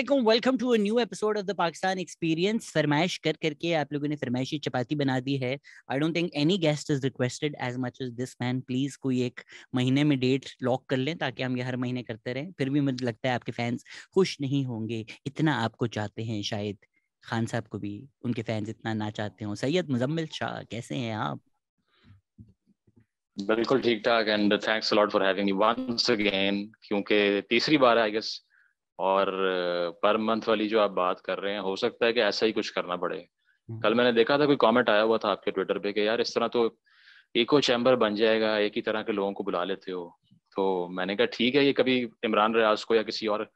वालेकुम welcome to a new episode of the Pakistan experience फरमाइश कर करके आप लोगों ने फरमाइशी चपाती बना दी है I don't think any guest is requested as much as this man please कोई एक महीने में डेट लॉक कर लें ताकि हम ये हर महीने करते रहें फिर भी मुझे लगता है आपके फैंस खुश नहीं होंगे इतना आपको चाहते हैं शायद खान साहब को भी उनके फैंस इतना ना चाहते हो सैयद मुजम्मिल शाह कैसे हैं आप बिल्कुल ठीक ठाक and thanks lot for having me once again क्योंकि तीसरी बार आई गेस और पर मंथ वाली जो आप बात कर रहे हैं हो सकता है कि ऐसा ही कुछ करना पड़े हम्म। कल मैंने देखा था कोई कमेंट आया हुआ था आपके ट्विटर पे कि यार इस तरह तो इको चैम्बर बन जाएगा एक ही तरह के लोगों को बुला लेते हो तो मैंने कहा ठीक है ये कभी इमरान रियाज को या किसी और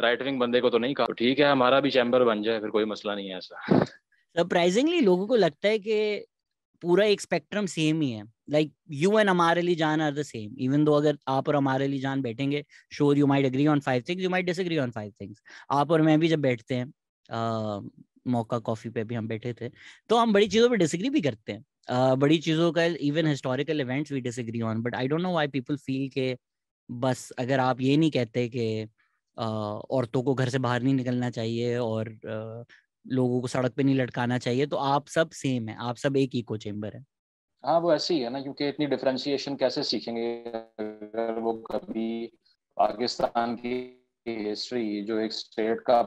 राइट विंग बंदे को तो नहीं कहा तो ठीक है हमारा भी चैम्बर बन जाए फिर कोई मसला नहीं है ऐसा सरप्राइजिंगली लोगों को लगता है कि पूरा एक स्पेक्ट्रम सेम ही है लाइक यू एंड हमारे लिए जान are the same even though अगर आप और हमारे लिए जान बैठेंगे sure you might agree on five things you might disagree on five things आप और मैं भी जब बैठते हैं आ, मौका कॉफी पे भी हम बैठे थे तो हम बड़ी चीज़ों पर डिसग्री भी करते हैं आ, बड़ी चीज़ों का इवन हिस्टोरिकल इवेंट्स भी disagree on but I don't know why people feel के बस अगर आप ये नहीं कहते कि औरतों को घर से बाहर नहीं निकलना चाहिए और लोगों को सड़क पे नहीं लटकाना चाहिए तो आप सब सेम है आप सब एक इको चेम्बर है हाँ वो ऐसे ही है ना क्योंकि इतनी डिफ्रेंसिएशन कैसे सीखेंगे अगर वो कभी पाकिस्तान की हिस्ट्री जो एक स्टेट का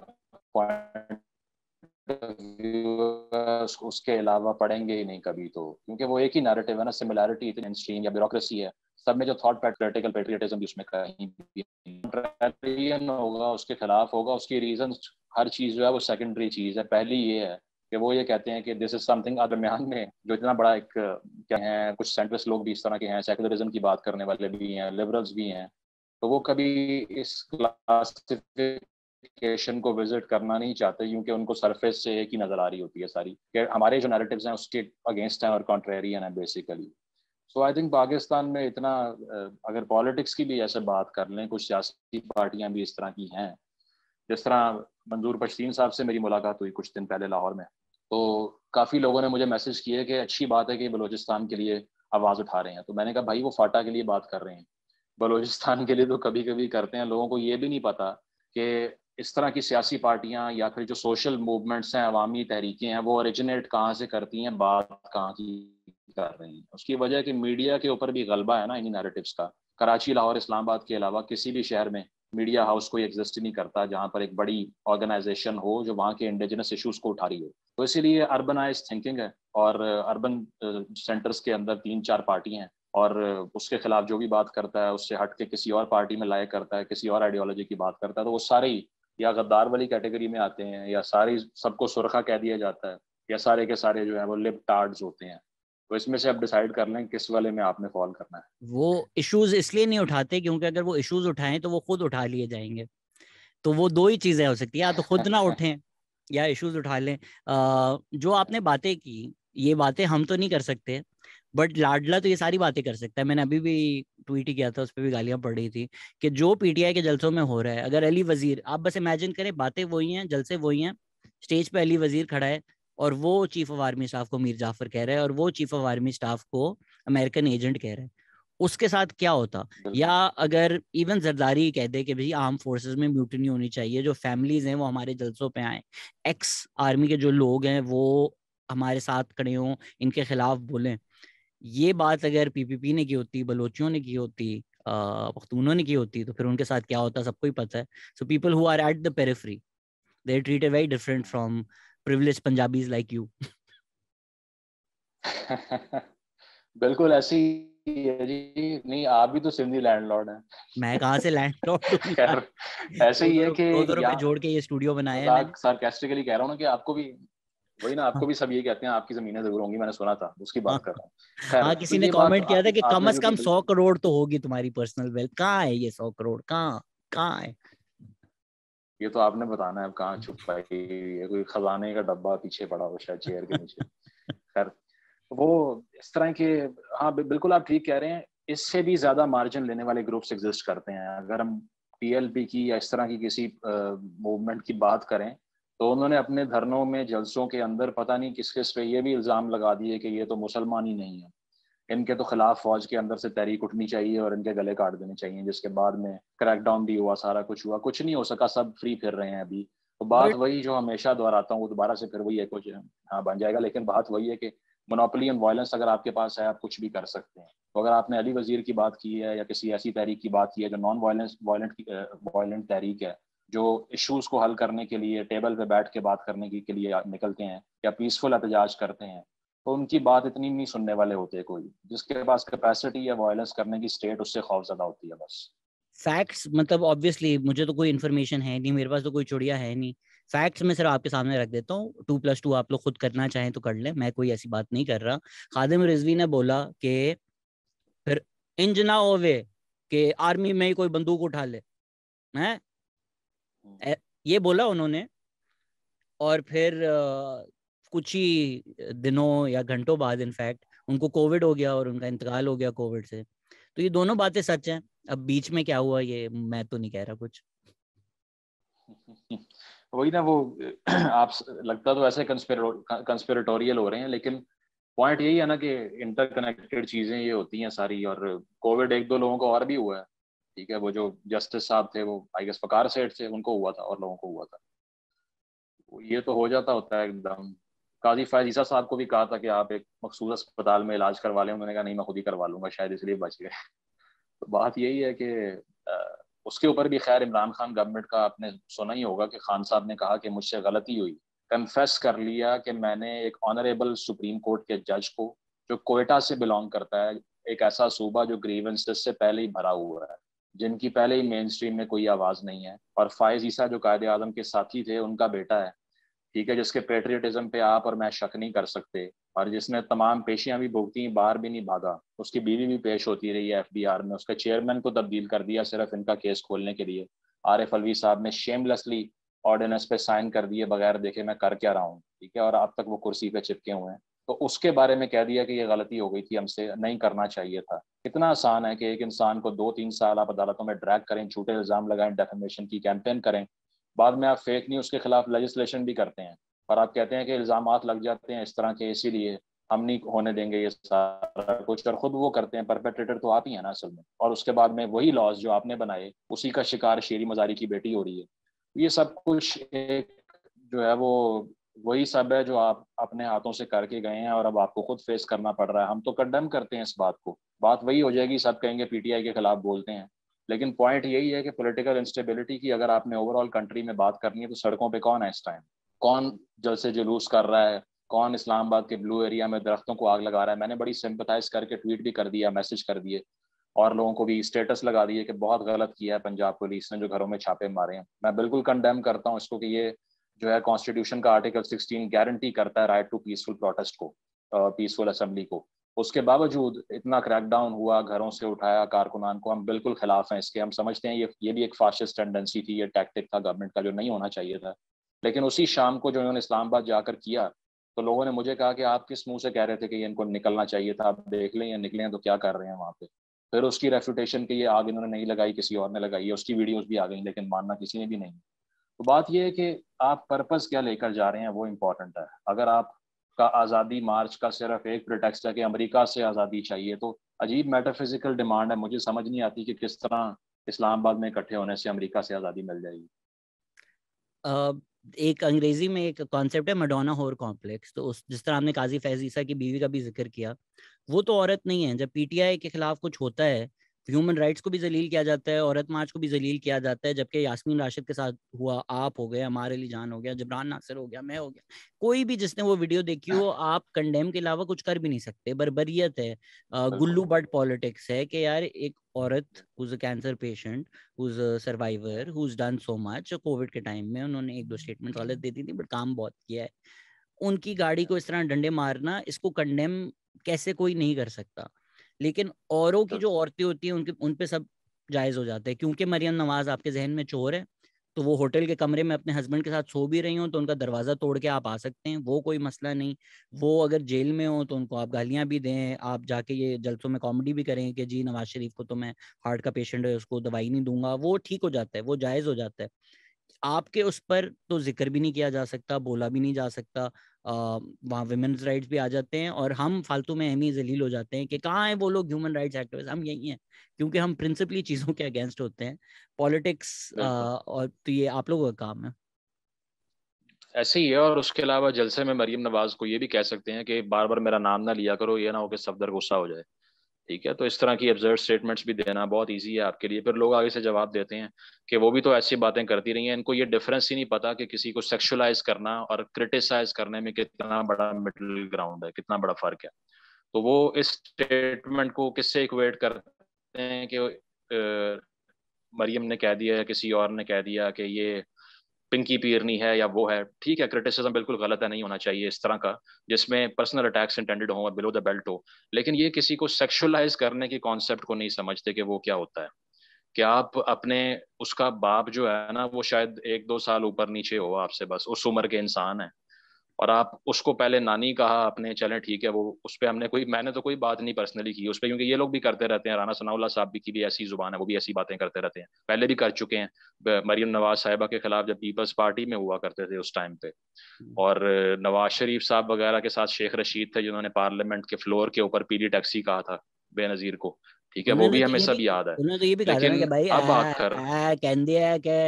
उसके अलावा पढ़ेंगे ही नहीं कभी तो क्योंकि वो एक ही नैरेटिव है ना सिमिलैरिटी इतनी या ब्यूरोक्रेसी है सब में जो थॉट पैट्रियटिकल पेट्रियटिज्म उसमें कहीं भी होगा उसके खिलाफ होगा उसकी रीजन हर चीज जो है वो सेकेंडरी चीज है पहली ये है कि वो ये कहते हैं कि दिस इज समथिंग दरमियान में जो इतना बड़ा एक क्या है कुछ सेंट्रिस्ट लोग भी इस तरह के हैं सेकुलरिज्म की बात करने वाले भी हैं लिबरल्स भी हैं तो वो कभी इस क्लासिफिकेशन को विजिट करना नहीं चाहते क्योंकि उनको सरफेस से एक ही नजर आ रही होती है सारी कि हमारे जो नैरेटिव्स हैं उसके अगेंस्ट हैं और कॉन्ट्रेरियन है basically so I think Pakistan में इतना अगर पॉलिटिक्स की भी ऐसे बात कर लें कुछ सियासी पार्टियां भी इस तरह की हैं जिस तरह मंजूर पश्तीन साहब से मेरी मुलाकात हुई कुछ दिन पहले लाहौर में तो काफ़ी लोगों ने मुझे मैसेज किए कि अच्छी बात है कि बलोचिस्तान के लिए आवाज़ उठा रहे हैं तो मैंने कहा भाई वो फाटा के लिए बात कर रहे हैं बलोचिस्तान के लिए तो कभी कभी करते हैं लोगों को ये भी नहीं पता कि इस तरह की सियासी पार्टियां या फिर जो सोशल मूवमेंट्स हैं अवामी तहरीकें हैं वो ओरिजिनेट कहाँ से करती हैं बात कहाँ की कर रही हैं उसकी वजह कि मीडिया के ऊपर भी गलबा है ना इन्हीं नैरेटिव्स का कराची लाहौर इस्लामाबाद के अलावा किसी भी शहर में मीडिया हाउस कोई एग्जिस्ट नहीं करता जहाँ पर एक बड़ी ऑर्गेनाइजेशन हो जो वहाँ के इंडिजिनस इशूज को उठा रही हो तो इसीलिए अर्बनाइज थिंकिंग है और अर्बन सेंटर्स uh, के अंदर तीन चार पार्टी हैं और uh, उसके खिलाफ जो भी बात करता है उससे हट के किसी और पार्टी में लाया करता है किसी और आइडियोलॉजी की बात करता है तो वो सारे ही या गद्दार वाली कैटेगरी में आते हैं या सारी सबको सुरखा कह दिया जाता है या सारे के सारे जो है वो लिप टार्ड होते हैं तो इसमें से आप डिसाइड कर लें किस वाले में आपने फॉल करना है वो इश्यूज इसलिए नहीं उठाते क्योंकि अगर वो इश्यूज उठाएं तो वो खुद उठा लिए जाएंगे तो वो दो ही चीजें हो सकती है या तो खुद ना अच्छा। उठें या इश्यूज उठा लें जो आपने बातें की ये बातें हम तो नहीं कर सकते बट लाडला तो ये सारी बातें कर सकता है मैंने अभी भी ट्वीट ही किया था उस पर भी गालियां पड़ रही थी कि जो पीटीआई के जलसों में हो रहा है अगर अली वजीर आप बस इमेजिन करें बातें वही हैं जलसे वही हैं स्टेज पे अली वजीर खड़ा है और वो चीफ ऑफ आर्मी स्टाफ को मीर जाफर कह रहा है और वो चीफ ऑफ आर्मी स्टाफ को अमेरिकन एजेंट कह रहा है उसके साथ क्या होता या अगर इवन जरदारी कह दे कि भाई आर्म फोर्सेस में म्यूटनी होनी चाहिए जो फैमिलीज हैं वो हमारे जलसों पे आए एक्स आर्मी के जो लोग हैं वो हमारे साथ खड़े हों इनके खिलाफ बोलें ये बात अगर पीपीपी ने की होती बलोचियों ने की होती पख्तूनों ने की होती तो फिर उनके साथ क्या होता सबको ही पता है so people who are at the periphery they treat very different from privileged Punjabis like you? बिल्कुल ऐसी जी नहीं आप भी तो सिंधी लैंडलॉर्ड हैं मैं कहाँ से लैंडलॉर्ड ऐसे ही है कि दो रुपए जोड़ के ये स्टूडियो बनाया है सार्केस्टिकली कह रहा हूँ ना कि आपको भी वही ना आपको हाँ। भी सब ये कहते हैं आपकी जमीनें जरूर होंगी मैंने सुना था उसकी बात हाँ। कर रहा हूँ हाँ, तो किसी ने कमेंट किया था कि कम से कम सौ करोड़ तो होगी तुम्हारी पर्सनल वेल्थ कहाँ है ये सौ करोड़ कहाँ कहाँ है ये तो आपने बताना है अब कहाँ छुप पाई है कोई खजाने का डब्बा पीछे पड़ा हो शायद चेयर के नीचे खैर वो इस तरह के हाँ बिल्कुल आप ठीक कह रहे हैं इससे भी ज्यादा मार्जिन लेने वाले ग्रुप्स एग्जिस्ट करते हैं अगर हम पीएलपी की या इस तरह की किसी मूवमेंट की बात करें तो उन्होंने अपने धरनों में जलसों के अंदर पता नहीं किस किस पे ये भी इल्ज़ाम लगा दिए कि ये तो मुसलमान ही नहीं है इनके तो खिलाफ फौज के अंदर से तहरीक उठनी चाहिए और इनके गले काट देने चाहिए जिसके बाद में क्रैकडाउन भी हुआ सारा कुछ हुआ कुछ नहीं हो सका सब फ्री फिर रहे हैं अभी तो बात वही जो हमेशा दोहराता हूँ वो दोबारा से फिर वही है कुछ हाँ बन जाएगा लेकिन बात वही है कि मोनोपली एंड वायलेंस अगर आपके पास है आप कुछ भी कर सकते हैं तो अगर आपने अली वजीर की बात की है या किसी ऐसी तहरीक की बात की है जो नॉन वायलेंस वायलेंट वायलेंट तहरीक है जो इश्यूज को हल करने के लिए टेबल पे बैठ के बात करने के लिए निकलते हैं या पीसफुल एहतजाज करते हैं तो उनकी बात इतनी नहीं सुनने वाले होते कोई जिसके पास कैपेसिटी या वायलेंस करने की स्टेट उससे खौफ ज्यादा होती है बस फैक्ट्स मतलब ऑब्वियसली मुझे तो कोई इन्फॉर्मेशन है नहीं मेरे पास तो कोई चुड़िया है नहीं फैक्ट्स मैं सर आपके सामने रख देता हूँ टू प्लस टू आप लोग खुद करना चाहें तो कर लें मैं कोई ऐसी बात नहीं कर रहा खादिम रिजवी ने बोला कि फिर इंज ना हो वे कि आर्मी में ही कोई बंदूक उठा ले हैं हम्म। ये बोला उन्होंने और फिर कुछ ही दिनों या घंटों बाद इनफैक्ट उनको कोविड हो गया और उनका इंतकाल हो गया कोविड से तो ये दोनों बातें सच हैं अब बीच में क्या हुआ ये मैं तो नहीं कह रहा कुछ वही ना वो आप लगता तो ऐसे कंस्पिरेटोरियल हो रहे हैं लेकिन पॉइंट यही है ना कि इंटरकनेक्टेड चीजें ये होती हैं सारी और कोविड एक दो लोगों को और भी हुआ है ठीक है वो जो जस्टिस साहब थे वो आई गेस वकार सेठ से उनको हुआ था और लोगों को हुआ था ये तो हो जाता होता है एकदम काजी फैज ईसा साहब को भी कहा था कि आप एक मखसूस अस्पताल में इलाज करवा लें उन्होंने कहा नहीं मैं खुद ही करवा लूँगा शायद इसलिए बच गए तो बात यही है कि उसके ऊपर भी खैर इमरान खान गवर्नमेंट का आपने सुना ही होगा कि खान साहब ने कहा कि मुझसे गलती हुई कन्फेस कर लिया कि मैंने एक ऑनरेबल सुप्रीम कोर्ट के जज को जो कोयटा से बिलोंग करता है एक ऐसा सूबा जो ग्रीवेंसेस से पहले ही भरा हुआ है जिनकी पहले ही मेन स्ट्रीम में कोई आवाज़ नहीं है और फायज ईसा जो कायद आजम के साथी थे उनका बेटा है ठीक है जिसके पेट्रियटिज्म पे आप और मैं शक नहीं कर सकते और जिसने तमाम पेशियां भी भुगती बाहर भी नहीं भागा उसकी बीवी भी पेश होती रही है आर में उसके चेयरमैन को तब्दील कर दिया सिर्फ इनका केस खोलने के लिए आर एफ अलवी साहब ने शेमलेसली ऑर्डिनेंस पे साइन कर दिए बगैर देखे मैं कर क्या रहा हूँ ठीक है और अब तक वो कुर्सी पे चिपके हुए हैं तो उसके बारे में कह दिया कि ये गलती हो गई थी हमसे नहीं करना चाहिए था कितना आसान है कि एक इंसान को दो तीन साल आप अदालतों में ड्रैग करें छूटे इल्जाम लगाएं डेफिनेशन की कैंपेन करें बाद में आप फेक न्यूज़ के खिलाफ लेजिस्लेशन भी करते हैं और आप कहते हैं कि इल्ज़ाम लग जाते हैं इस तरह के इसीलिए हम नहीं होने देंगे ये सारा कुछ और खुद वो करते हैं परपेट्रेटर तो आप ही है ना असल में और उसके बाद में वही लॉज जो आपने बनाए उसी का शिकार शेरी मजारी की बेटी हो रही है ये सब कुछ एक जो है वो वही सब है जो आप अपने हाथों से करके गए हैं और अब आपको खुद फेस करना पड़ रहा है हम तो कंडेम करते हैं इस बात को बात वही हो जाएगी सब कहेंगे पीटीआई के खिलाफ बोलते हैं लेकिन पॉइंट यही है कि पॉलिटिकल इंस्टेबिलिटी की अगर आपने ओवरऑल कंट्री में बात करनी है तो सड़कों पे कौन है इस टाइम कौन जलसे जुलूस कर रहा है कौन इस्लामाबाद के ब्लू एरिया में दरख्तों को आग लगा रहा है मैंने बड़ी सिंपथाइज करके ट्वीट भी कर दिया मैसेज कर दिए और लोगों को भी स्टेटस लगा दिए कि बहुत गलत किया है पंजाब पुलिस ने जो घरों में छापे मारे हैं मैं बिल्कुल कंडेम करता हूँ इसको कि ये जो है कॉन्स्टिट्यूशन का आर्टिकल सिक्सटीन गारंटी करता है राइट टू पीसफुल प्रोटेस्ट को पीसफुल असेंबली को उसके बावजूद इतना क्रैकडाउन हुआ घरों से उठाया कारकुनान को हम बिल्कुल खिलाफ हैं इसके हम समझते हैं ये ये भी एक फासिस्ट टेंडेंसी थी ये टैक्टिक था गवर्नमेंट का जो नहीं होना चाहिए था लेकिन उसी शाम को जो इन्होंने इस्लामाबाद जाकर किया तो लोगों ने मुझे कहा कि आप किस मुंह से कह रहे थे कि ये इनको निकलना चाहिए था आप देख लें या निकले तो क्या कर रहे हैं वहाँ पे फिर उसकी रेफ्यूटेशन की ये आग इन्होंने नहीं लगाई किसी और ने लगाई है उसकी वीडियोज भी आ गई लेकिन मानना किसी ने भी नहीं तो बात यह है कि आप पर्पज़ क्या लेकर जा रहे हैं वो इम्पोर्टेंट है अगर आप का आज़ादी मार्च का सिर्फ एक प्रोटेक्स्ट है कि अमेरिका से आज़ादी चाहिए तो अजीब मेटाफिजिकल डिमांड है मुझे समझ नहीं आती कि किस तरह इस्लामाबाद में इकट्ठे होने से अमेरिका से आज़ादी मिल जाएगी एक अंग्रेजी में एक कॉन्सेप्ट है मडोना होर कॉम्प्लेक्स तो उस जिस तरह हमने काजी फैजीसा की बीवी का भी जिक्र किया वो तो औरत नहीं है जब पीटीआई के खिलाफ कुछ होता है ह्यूमन राइट्स को भी जलील किया जाता है औरत मार्च को भी जलील किया जाता है जबकि यासमीन राशिद के साथ हुआ आप हो गए हमारे लिए जान हो गया जबरान नासिर हो गया मैं हो गया कोई भी जिसने वो वीडियो देखी हो हाँ। आप कंडेम के अलावा कुछ कर भी नहीं सकते बरबरीत है गुल्लू बट पॉलिटिक्स है कि यार एक औरत who's a cancer patient who's a survivor who's done so much COVID के टाइम में उन्होंने एक दो स्टेटमेंट हम्म। तो गलत दे दी थी बट काम बहुत किया है उनकी गाड़ी को हाँ। इस तरह डंडे मारना इसको कंडेम कैसे कोई नहीं कर सकता लेकिन औरों की तो जो औरतें होती हैं उनके उन पे सब जायज़ हो जाता है क्योंकि मरियम नवाज आपके जहन में चोर है तो वो होटल के कमरे में अपने हस्बैंड के साथ सो भी रही हो तो उनका दरवाज़ा तोड़ के आप आ सकते हैं वो कोई मसला नहीं वो अगर जेल में हो तो उनको आप गालियाँ भी दें आप जाके ये जलसों में कॉमेडी भी करें कि जी नवाज शरीफ को तो मैं हार्ट का पेशेंट है उसको दवाई नहीं दूंगा वो ठीक हो जाता है वो जायज़ हो जाता है आपके उस पर तो जिक्र भी नहीं किया जा सकता बोला भी नहीं जा सकता वहाँ वुमेन्स राइट्स भी आ जाते हैं और हम फालतू में अहमी जलील हो जाते हैं कि कहाँ है वो लोग ह्यूमन राइट्स एक्टिविस्ट हम यही हैं क्योंकि हम प्रिंसिपली चीज़ों के अगेंस्ट होते हैं पॉलिटिक्स और तो ये आप लोगों का काम है ऐसे ही है और उसके अलावा जलसे में मरियम नवाज को ये भी कह सकते हैं कि बार बार मेरा नाम ना लिया करो ये ना हो कि सफदर गुस्सा हो जाए ठीक है तो इस तरह की ऑब्जर्व स्टेटमेंट्स भी देना बहुत इजी है आपके लिए फिर लोग आगे से जवाब देते हैं कि वो भी तो ऐसी बातें करती रही हैं इनको ये डिफरेंस ही नहीं पता कि किसी को सेक्शुलाइज करना और क्रिटिसाइज करने में कितना बड़ा मिडिल ग्राउंड है कितना बड़ा फर्क है तो वो इस स्टेटमेंट को किससे इक्वेट करते हैं कि मरियम ने कह दिया किसी और ने कह दिया कि ये पिंकी पीरनी है या वो है ठीक है क्रिटिसिज्म बिल्कुल गलत है नहीं होना चाहिए इस तरह का जिसमें पर्सनल अटैक्स इंटेंडेड हो बिलो द बेल्ट हो लेकिन ये किसी को सेक्शुअलाइज करने के कॉन्सेप्ट को नहीं समझते कि वो क्या होता है कि आप अपने उसका बाप जो है ना वो शायद एक दो साल ऊपर नीचे हो आपसे बस उस उम्र के इंसान है और आप उसको पहले नानी कहा अपने चले ठीक है वो उस पर हमने कोई मैंने तो कोई बात नहीं पर्सनली की उस पर क्योंकि ये लोग भी करते रहते हैं राना सनाउल्ला साहब की भी ऐसी जुबान है वो भी ऐसी बातें करते रहते हैं पहले भी कर चुके हैं मरियम नवाज साहिबा के खिलाफ जब पीपल्स पार्टी में हुआ करते थे उस टाइम पे हम्म। और नवाज शरीफ साहब वगैरह के साथ शेख रशीद थे जिन्होंने पार्लियामेंट के फ्लोर के ऊपर पीली टैक्सी कहा था बेनजीर को ठीक है वो भी तो हमें सब याद है उन्होंने तो ये भी कहा था कि भाई अब है कि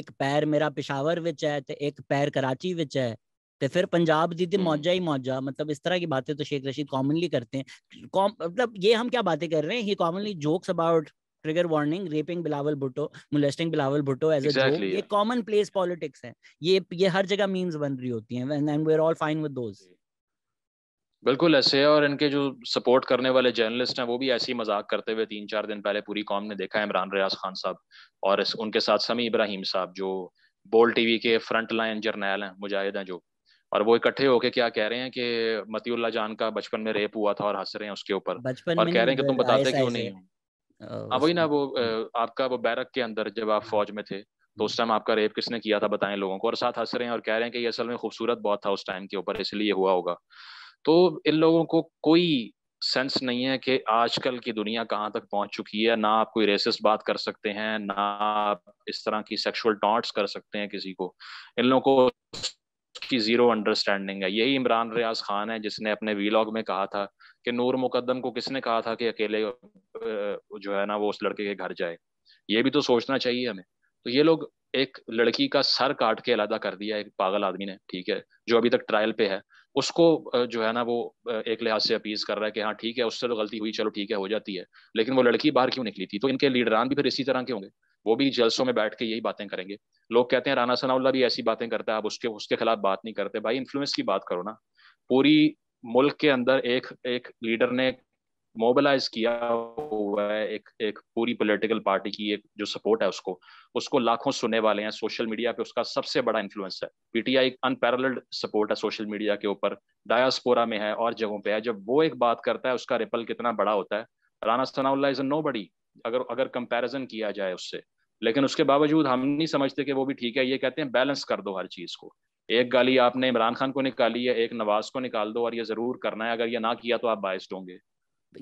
एक पैर मेरा पिशावर विच है एक पैर कराची विच है तो फिर पंजाब दी थी हम्म। मौजा ही मौजा मतलब इस तरह की बातें तो शेख रशीद कॉमनली करते हैं कॉम मतलब ये हम क्या बातें कर रहे हैं he commonly jokes about trigger warning raping Bilawal Bhutto molesting Bilawal Bhutto as exactly, joke ये कॉमन प्लेस पॉलिटिक्स है ये ये हर जगह मीम्स बन रही होती हैं and and we are all fine with those बिल्कुल ऐसे है और इनके जो सपोर्ट करने वाले जर्नलिस्ट हैं वो भी ऐसी मजाक करते हुए तीन चार दिन पहले पूरी कॉम ने देखा इमरान रियाज खान साहब और उनके साथ समी इब्राहिम साहब जो बोल टीवी के फ्रंट लाइन जर्नैल हैं मुजाहिद हैं जो और वो इकट्ठे होके क्या कह रहे हैं कि मतियुल्ला जान का बचपन में रेप हुआ था और हंस रहे हैं उसके ऊपर और कह रहे हैं कि तुम बताते क्यों नहीं हो हाँ वही ना वो हम्म। आपका वो बैरक के अंदर जब आप फौज में थे तो उस टाइम आपका रेप किसने किया था बताएं लोगों को और साथ हंस रहे हैं और कह रहे हैं कि ये असल में खूबसूरत बहुत था उस टाइम के ऊपर इसलिए हुआ होगा तो इन लोगों को कोई सेंस नहीं है कि आजकल की दुनिया कहाँ तक पहुंच चुकी है ना आप कोई रेसिस बात कर सकते हैं ना आप इस तरह की सेक्सुअल टॉन्ट्स कर सकते हैं किसी को इन लोगों को की जीरो अंडरस्टैंडिंग है यही इमरान रियाज खान है जिसने अपने वीलॉग में कहा था कि नूर मुकदम को किसने कहा था कि अकेले जो है ना वो उस लड़के के घर जाए ये भी तो सोचना चाहिए हमें तो ये लोग एक लड़की का सर काट के अलादा कर दिया एक पागल आदमी ने ठीक है जो अभी तक ट्रायल पे है उसको जो है ना वो एक लिहाज से अपीज कर रहा है कि हाँ ठीक है उससे तो गलती हुई चलो ठीक है हो जाती है लेकिन वो लड़की बाहर क्यों निकली थी तो इनके लीडरान भी फिर इसी तरह के होंगे वो भी जलसों में बैठ के यही बातें करेंगे लोग कहते हैं राना सनाउल्ला भी ऐसी बातें करता है आप उसके उसके खिलाफ बात नहीं करते भाई इन्फ्लुएंस की बात करो ना पूरी मुल्क के अंदर एक एक लीडर ने मोबिलाइज किया हुआ है एक एक पूरी पॉलिटिकल पार्टी की एक जो सपोर्ट है उसको उसको लाखों सुनने वाले हैं सोशल मीडिया पे उसका सबसे बड़ा इन्फ्लुएंस है पीटीआई अनपैरल्ड सपोर्ट है सोशल मीडिया के ऊपर डायास्पोरा में है और जगहों पे है जब वो एक बात करता है उसका रिपल कितना बड़ा होता है Rana Sanaullah is a nobody अगर अगर कंपैरिजन किया जाए उससे लेकिन उसके बावजूद हम नहीं समझते कि वो भी ठीक है ये कहते हैं बैलेंस कर दो हर चीज़ को एक गाली आपने इमरान खान को निकाली है एक नवाज को निकाल दो और ये जरूर करना है अगर ये ना किया तो आप बायस्ड होंगे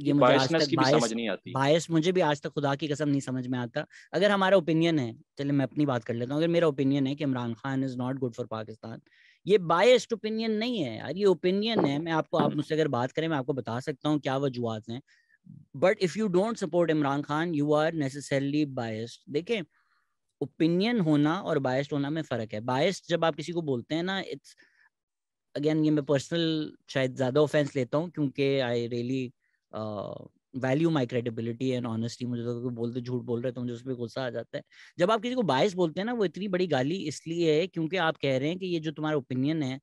ये मुझे आज तक की बायस, समझ नहीं आती बायस मुझे भी आज तक खुदा की कसम नहीं समझ में आता अगर हमारा ओपिनियन है चलिए मैं अपनी बात कर लेता हूँ अगर मेरा ओपिनियन है कि Imran Khan is not good for Pakistan ये बायस्ड ओपिनियन नहीं है यार ये ओपिनियन है मैं आपको आप हम्म। मुझसे अगर बात करें मैं आपको बता सकता हूँ क्या वजुहत हैं but if you don't support Imran Khan you are necessarily biased देखे ओपिनियन होना और बायस्ड होना में फर्क है बायस्ड जब आप किसी को बोलते हैं ना इट्स अगेन ये मैं पर्सनल शायद ज्यादा ऑफेंस लेता हूँ क्योंकि I really value my credibility and honesty मुझे तो बोलते झूठ बोल रहे तो मुझे उस पर गुस्सा आ जाता है जब आप किसी को बायस बोलते हैं ना वो इतनी बड़ी गाली इसलिए है क्योंकि आप कह रहे हैं कि ये जो तुम्हारा ओपिनियन है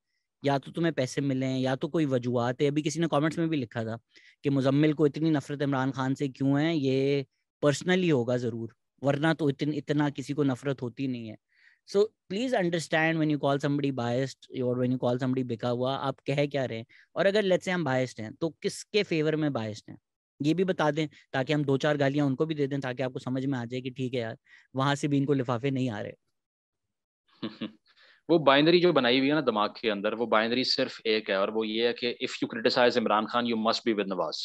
या तो तुम्हें पैसे मिले हैं या तो कोई वजूहत है अभी किसी ने कमेंट्स में भी लिखा था कि मुजम्मिल को इतनी नफरत इमरान खान से क्यों है ये पर्सनली होगा ज़रूर वरना तो इतन, इतना किसी को नफरत होती नहीं है so please understand when you call somebody biased और व्हेन यू कॉल समबडी बिका हुआ आप कह क्या रहे हैं और अगर लेट्स से हम बायस्ड हैं तो किसके फेवर में बायस्ड हैं ये भी बता दें ताकि हम दो चार गालियां उनको भी दे दें ताकि आपको समझ में आ जाए कि ठीक है यार वहां से भी इनको लिफाफे नहीं आ रहे वो बाइनरी जो बनाई हुई है ना दिमाग के अंदर वो बाइनरी सिर्फ एक है और वो ये है कि if you criticise Imran Khan you must be with Nawaz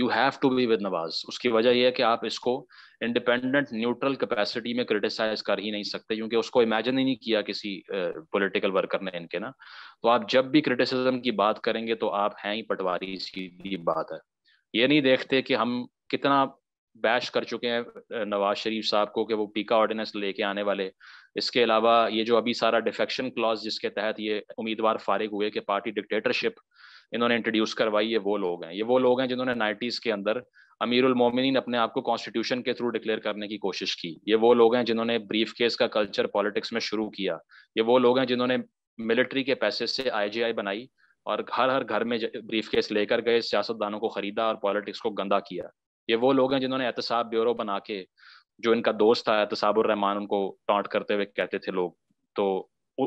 you have to be with Nawaz उसकी वजह यह है कि आप इसको इंडिपेंडेंट न्यूट्रल कैपेसिटी में क्रिटिसाइज कर ही नहीं सकते क्योंकि उसको इमेजिन ही नहीं किया किसी पोलिटिकल uh, वर्कर ने इनके ना तो आप जब भी क्रिटिसिज्म की बात करेंगे तो आप हैं ही पटवारी सीधी बात है ये नहीं देखते कि हम कितना बैश कर चुके हैं नवाज शरीफ साहब को कि वो टीका ऑर्डिनेंस लेके आने वाले इसके अलावा ये जो अभी सारा डिफेक्शन क्लॉज जिसके तहत ये उम्मीदवार फारिग हुए कि पार्टी डिक्टेटरशिप इन्होंने इंट्रोड्यूस करवाई ये वो लोग हैं ये वो लोग हैं जिन्होंने नाइन्टीज़ के अंदर अमीरुल मोमिनीन अपने आप को कॉन्स्टिट्यूशन के थ्रू डिक्लेयर करने की कोशिश की ये वो लोग हैं जिन्होंने ब्रीफ केस का कल्चर पॉलिटिक्स में शुरू किया ये वो लोग हैं जिन्होंने मिलिट्री के पैसे से आई बनाई और हर हर घर में ब्रीफ केस लेकर गए सियासतदानों को खरीदा और पॉलिटिक्स को गंदा किया ये वो लोग हैं जिन्होंने एहतसाब ब्यूरो बना के जो इनका दोस्त था एहतसाबुररहमान उनको टॉन्ट करते हुए कहते थे लोग तो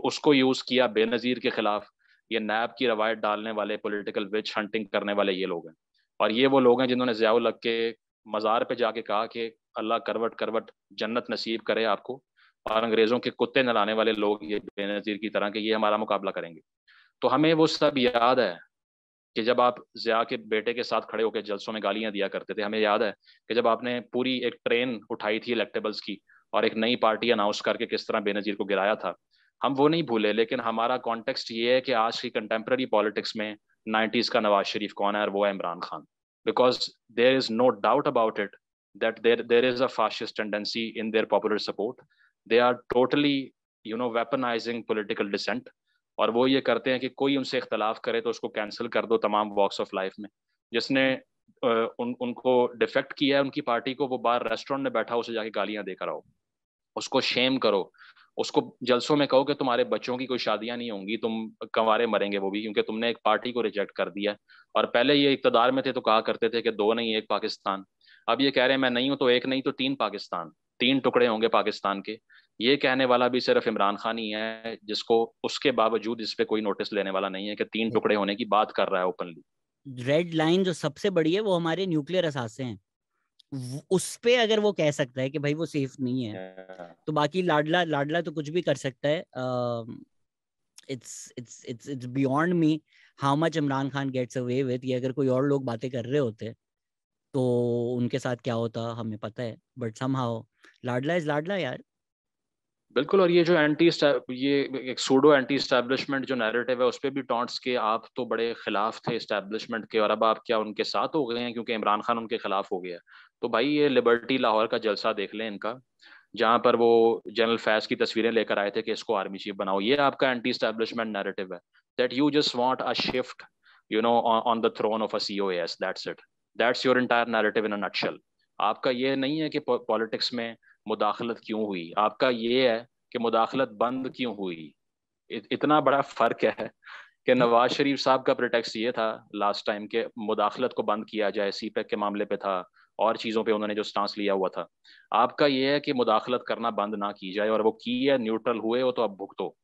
उसको यूज़ किया बेनज़ीर के ख़िलाफ़ ये नैब की रवायत डालने वाले पोलिटिकल विच हंटिंग करने वाले ये लोग हैं और ये वो लोग हैं जिन्होंने जयाउल हक के मज़ार पे जाके कहा कि अल्लाह करवट करवट जन्नत नसीब करे आपको और अंग्रेज़ों के कुत्ते नलाने वाले लोग ये बेनज़ीर की तरह के ये हमारा मुकाबला करेंगे तो हमें वो सब याद है कि जब आप ज़िया के बेटे के साथ खड़े होकर जलसों में गालियां दिया करते थे हमें याद है कि जब आपने पूरी एक ट्रेन उठाई थी इलेक्टेबल्स की और एक नई पार्टी अनाउंस करके किस तरह बेनजीर को गिराया था हम वो नहीं भूले लेकिन हमारा कॉन्टेक्स्ट ये है कि आज की कंटेम्प्रेरी पॉलिटिक्स में नाइन्टीज़ का नवाज शरीफ कौन है और वो है Imran Khan because there is no doubt about it that there there is a fascist tendency in their popular support they are totally you know weaponising political dissent और वो ये करते हैं कि कोई उनसे इख्तलाफ करे तो उसको कैंसिल कर दो तमाम वॉक्स ऑफ लाइफ में जिसने उन उनको डिफेक्ट किया है उनकी पार्टी को वो बाहर रेस्टोरेंट में बैठा उसे जाके गालियां देकर आओ उसको शेम करो उसको जलसों में कहो कि तुम्हारे बच्चों की कोई शादियां नहीं होंगी तुम कंवारे मरेंगे वो भी क्योंकि तुमने एक पार्टी को रिजेक्ट कर दिया और पहले ये इकतदार में थे तो कहा करते थे कि दो नहीं एक पाकिस्तान अब ये कह रहे हैं मैं नहीं हूँ तो एक नहीं तो तीन पाकिस्तान तीन टुकड़े होंगे पाकिस्तान के ये कहने वाला भी सिर्फ इमरान खान ही है जिसको उसके बावजूद इस पे कोई नोटिस लेने वाला नहीं है कि तीन टुकड़े होने की बात कर रहा है ओपनली रेड लाइन जो सबसे बड़ी है वो हमारे न्यूक्लियर असासे हैं उस पे अगर वो कह सकता है कि भाई वो सेफ नहीं है तो बाकी लाडला लाडला तो कुछ भी कर सकता है it's it's it's it's beyond me how much Imran Khan gets away with ये अगर कोई और लोग बातें कर रहे होते तो उनके साथ क्या होता हमें पता है बट सम लाडला इज लाडला यार बिल्कुल और ये जो एंटी ये एक सूडो एंटी स्टैब्लिशमेंट जो नैरेटिव है उस पर भी टॉन्ट्स के आप तो बड़े खिलाफ थे स्टैब्लिशमेंट के और अब आप क्या उनके साथ हो गए हैं क्योंकि इमरान खान उनके खिलाफ हो गया तो भाई ये लिबर्टी लाहौर का जलसा देख लें इनका जहाँ पर वो जनरल फैज की तस्वीरें लेकर आए थे कि इसको आर्मी चीफ बनाओ ये आपका एंटी स्टैब्लिशमेंट नैरेटिव है that you just want a shift you know on the throne of a C O S that's it that's your entire narrative in a nutshell आपका ये नहीं है कि पॉलिटिक्स में मुदाखलत क्यों हुई आपका ये है कि मुदाखलत बंद क्यों हुई इतना बड़ा फर्क है कि हम्म। नवाज शरीफ साहब का प्रोटेक्स ये था लास्ट टाइम के मुदाखलत को बंद किया जाए सी पैक के मामले पे था और चीज़ों पे उन्होंने जो स्टांस लिया हुआ था आपका ये है कि मुदाखलत करना बंद ना की जाए और वो की है न्यूट्रल हुए हो तो अब भुगतो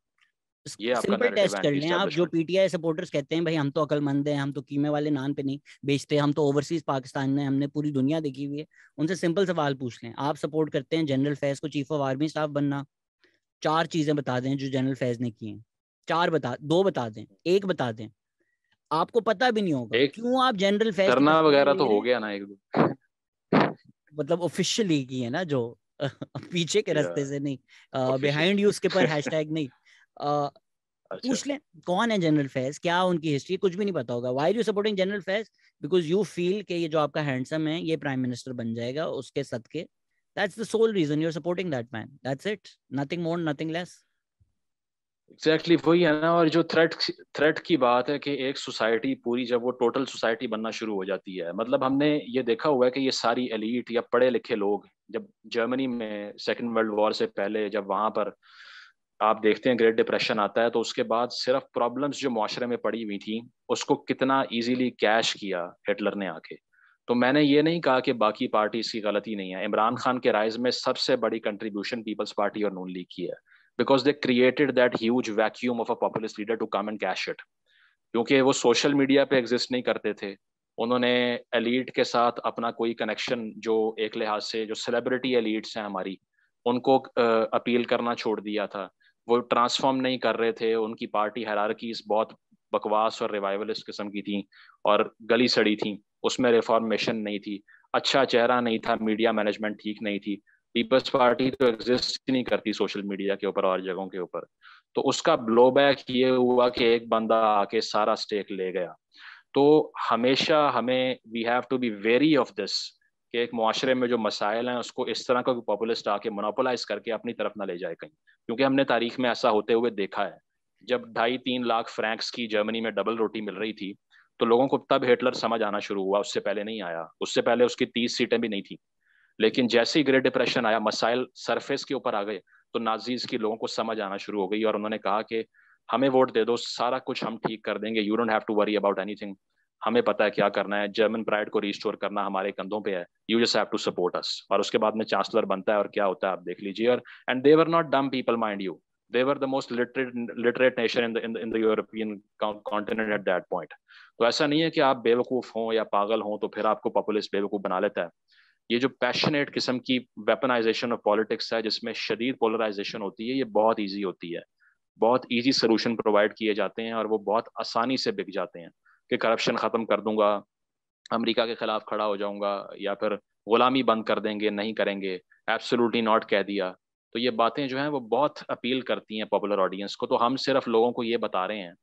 सिंपल टेस्ट कर लें आप जो पीटीआई सपोर्टर्स कहते हैं भाई हम तो अकलमंद हैं हम तो कीमे वाले नान पे नहीं बेचते हम तो ओवरसीज पाकिस्तान में हमने पूरी दुनिया देखी हुई है उनसे सिंपल सवाल पूछ लें आप सपोर्ट करते हैं जनरल फैज को चीफ ऑफ आर्मी स्टाफ बनना चार चीजें बता दें जो जनरल फैज ने की हैं चार बता दो बता दें एक बता दें आपको पता भी नहीं होगा क्यों आप जनरल फैज करना वगैरह तो हो गया ना एक दो मतलब ऑफिशियली की है ना जो पीछे के रास्ते से नहीं बिहाइंड यू उसके पर हैशटैग नहीं अच्छा। पूछ ले कौन है जनरल फैज क्या उनकी हिस्ट्री कुछ भी नहीं पता होगा why you supporting General Faiz because you feel के ये जो आपका हैंडसम है ये प्राइम मिनिस्टर बन जाएगा उसके सद के that's the sole reason you are supporting that man that's it nothing more nothing less exactly exactly वही है ना और जो थ्रेट थ्रेट की बात है कि एक सोसाइटी पूरी जब वो टोटल सोसाइटी बनना शुरू हो जाती है मतलब हमने ये देखा हुआ है कि ये सारी एलिट या पढ़े लिखे लोग जब जर्मनी में सेकेंड वर्ल्ड वॉर से पहले जब वहां पर आप देखते हैं ग्रेट डिप्रेशन आता है तो उसके बाद सिर्फ प्रॉब्लम्स जो माशरे में पड़ी हुई थी उसको कितना इजीली कैश किया हिटलर ने आके तो मैंने ये नहीं कहा कि बाकी पार्टी इसकी गलती नहीं है इमरान खान के राइज में सबसे बड़ी कंट्रीब्यूशन पीपल्स पार्टी और नून लीग की है because they created that huge vacuum of a populist leader to come and cash it क्योंकि वो सोशल मीडिया पे एग्जिस्ट नहीं करते थे उन्होंने एलीट के साथ अपना कोई कनेक्शन जो एक लिहाज से जो सेलिब्रिटी एलीट्स हैं हमारी उनको अपील करना छोड़ दिया था वो ट्रांसफॉर्म नहीं कर रहे थे उनकी पार्टी हरारकीज बहुत बकवास और रिवाइवलिस्ट किस्म की थी और गली सड़ी थी उसमें रिफॉर्मेशन नहीं थी अच्छा चेहरा नहीं था मीडिया मैनेजमेंट ठीक नहीं थी पीपल्स पार्टी तो एग्जिस्ट नहीं करती सोशल मीडिया के ऊपर और जगहों के ऊपर तो उसका ब्लोबैक ये हुआ कि एक बंदा आके सारा स्टेक ले गया तो हमेशा हमें we have to be very of this कि एक माशरे में जो मसाइल हैं उसको इस तरह का पॉपुलिस्ट आके मोनोपोलाइज करके अपनी तरफ ना ले जाए कहीं क्योंकि हमने तारीख में ऐसा होते हुए देखा है जब ढाई तीन लाख फ्रैंक्स की जर्मनी में डबल रोटी मिल रही थी तो लोगों को तब हिटलर समझ आना शुरू हुआ उससे पहले नहीं आया उससे पहले उसकी तीस सीटें भी नहीं थी लेकिन जैसे ही ग्रेट डिप्रेशन आया मसाइल सरफेस के ऊपर आ गए तो नाजीज की लोगों को समझ आना शुरू हो गई और उन्होंने कहा कि हमें वोट दे दो सारा कुछ हम ठीक कर देंगे you don't have to worry about anything हमें पता है क्या करना है जर्मन प्राइड को रिस्टोर करना हमारे कंधों पे है you just have to support us और उसके बाद में चांसलर बनता है और क्या होता है आप देख लीजिए और and they were not dumb people mind you they were the most literate literate nation in in the European continent at that point तो ऐसा नहीं है कि आप बेवकूफ हों या पागल हों तो फिर आपको पॉपुलिस्ट बेवकूफ बना लेता है ये जो पैशनेट किस्म की वेपनाइजेशन ऑफ पॉलिटिक्स है जिसमें शदीद पोलराइजेशन होती है ये बहुत ईजी होती है बहुत ईजी सोल्यूशन प्रोवाइड किए जाते हैं और वो बहुत आसानी से बिक जाते हैं कि करप्शन ख़त्म कर दूंगा अमेरिका के खिलाफ खड़ा हो जाऊंगा या फिर गुलामी बंद कर देंगे नहीं करेंगे एब्सोल्युटली नॉट कह दिया तो ये बातें जो हैं वो बहुत अपील करती हैं पॉपुलर ऑडियंस को तो हम सिर्फ लोगों को ये बता रहे हैं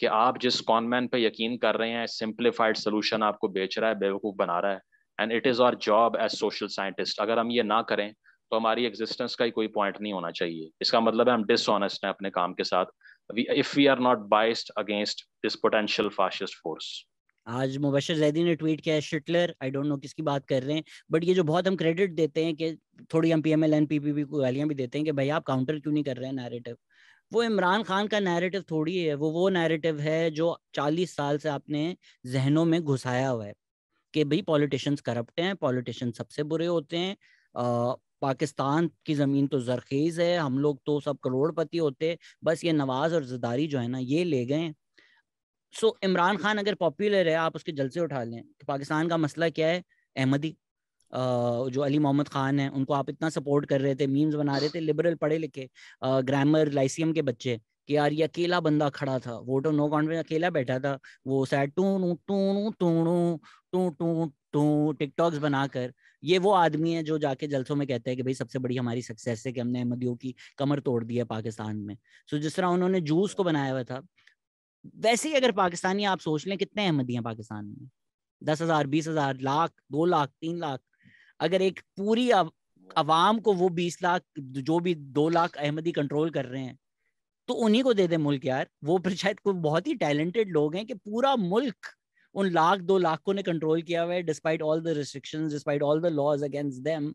कि आप जिस कॉनमैन पे यकीन कर रहे हैं सिंप्लीफाइड सोल्यूशन आपको बेच रहा है बेवकूफ़ बना रहा है and it is our job as social scientist अगर हम ये ना करें तो हमारी एग्जिस्टेंस का ही कोई पॉइंट नहीं होना चाहिए इसका मतलब है हम डिसऑनेस्ट हैं अपने काम के साथ we, if we are not biased against this potential fascist force. आज मुबशर जैदी ने ट्वीट किया शिटलर आई डोंट नो किसकी बात कर रहे हैं बट ये जो बहुत हम क्रेडिट देते हैं कि थोड़ी हम पीएमएल एंड पीपीपी को गालियां भी देते हैं कि भाई आप काउंटर क्यों नहीं कर रहे हैं नैरेटिव वो इमरान खान का नैरेटिव थोड़ी है वो वो नैरेटिव है जो 40 साल से आपने जहनों में घुसाया हुआ है कि भाई पॉलिटिशियंस करप्ट हैं पॉलिटिशियंस सबसे बुरे होते हैं पाकिस्तान की ज़मीन तो जरखेज़ है हम लोग तो सब करोड़पति होते बस ये नवाज और जदारी जो है ना ये ले गए सो इमरान खान अगर पॉपुलर है आप उसके जलसे उठा लें तो पाकिस्तान का मसला क्या है अहमदी जो अली मोहम्मद खान है उनको आप इतना सपोर्ट कर रहे थे मीम्स बना रहे थे लिबरल पढ़े लिखे ग्रामर लाइसियम के बच्चे कि यार ये अकेला बंदा खड़ा था वो तो नो कॉन्फिडेंस अकेला बैठा था वो sad to to to to to to TikToks बनाकर ये वो आदमी है जो जाके जलसों में कहते हैं कि भाई सबसे बड़ी हमारी सक्सेस है कि हमने अहमदियों की कमर तोड़ दी है पाकिस्तान में सो जिस तरह उन्होंने जूस को बनाया हुआ था वैसे ही अगर पाकिस्तानी आप सोच लें कितने अहमदी हैं पाकिस्तान में दस हजार बीस हजार लाख दो लाख तीन लाख अगर एक पूरी आवाम को वो बीस लाख जो भी दो लाख अहमदी कंट्रोल कर रहे हैं तो उन्हीं को दे दे मुल्क यार वो फिर शायद कोई बहुत ही टैलेंटेड लोग हैं कि पूरा मुल्क उन लाख दो लाख को ने कंट्रोल किया हुआ है despite all the restriction despite all the laws against them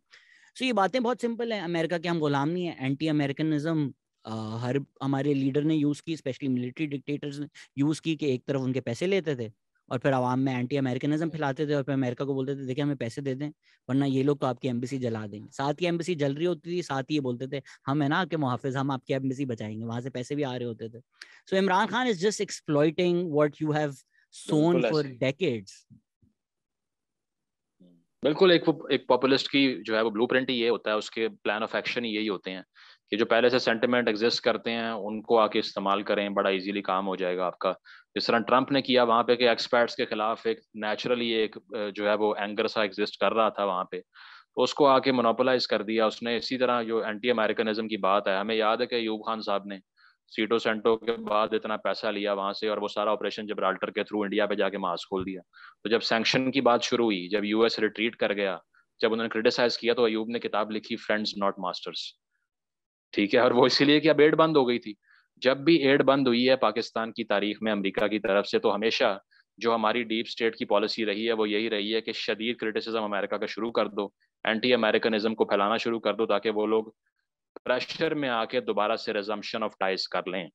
so ये बातें बहुत सिंपल हैं अमेरिका के हम गुलाम नहीं है एंटी अमेरिकनिज्म Uh, हर हमारे लीडर ने यूज़ की स्पेशली मिलिट्री डिक्टेटर्स ने यूज़ की कि एक तरफ उनके पैसे लेते थे और फिर आवाम में एंटी अमेरिकनिज्म फैलाते थे और फिर अमेरिका को बोलते थे देखिए हमें पैसे दे दें वरना ये लोग तो आपकी एम्बेसी जला देंगे साथ ही एम्बेसी जल रही होती थी साथ ही ये बोलते थे हम है ना आपके मुहाफिज हम आपकी एम्बेसी बचाएंगे वहां से पैसे भी आ रहे होते थे so Imran Khan is just exploiting what you have sown for decades hmm. बिल्कुल एक एक पॉपुलिस्ट की जो है वो ब्लूप्रिंट ही ये होता है उसके प्लान ऑफ एक्शन ही यही होते हैं कि जो पहले से सेंटिमेंट एग्जिस्ट करते हैं उनको आके इस्तेमाल करें बड़ा इजीली काम हो जाएगा आपका जिस तरह ट्रंप ने किया वहाँ पे कि एक्सपर्ट्स के खिलाफ एक नेचुरली एक जो है वो एंगर सा एग्जिस्ट कर रहा था वहाँ पे तो उसको आके मोनोपोलाइज कर दिया उसने इसी तरह जो एंटी अमेरिकनिज्म की बात है हमें याद है कि यूब खान साहब ने सीटो सेंटो के बाद इतना पैसा लिया वहां से और वो सारा ऑपरेशन जब राल्टर के थ्रू इंडिया पे जाके मास्क खोल दिया तो जब सैंक्शन की बात शुरू हुई जब यूएस रिट्रीट कर गया जब उन्होंने क्रिटिसाइज किया तो अयूब ने किताब लिखी फ्रेंड्स नॉट मास्टर्स ठीक है और वो इसीलिए कि अब एड बंद हो गई थी जब भी एड बंद हुई है पाकिस्तान की तारीख में अमरीका की तरफ से तो हमेशा जो हमारी डीप स्टेट की पॉलिसी रही है वो यही रही है कि शदीद क्रिटिसिज्म अमेरिका का शुरू कर दो एंटी अमेरिकनिज्म को फैलाना शुरू कर दो ताकि वो लोग प्रेशर में आके दोबारा से रिजम्पन ऑफ टाइज कर लें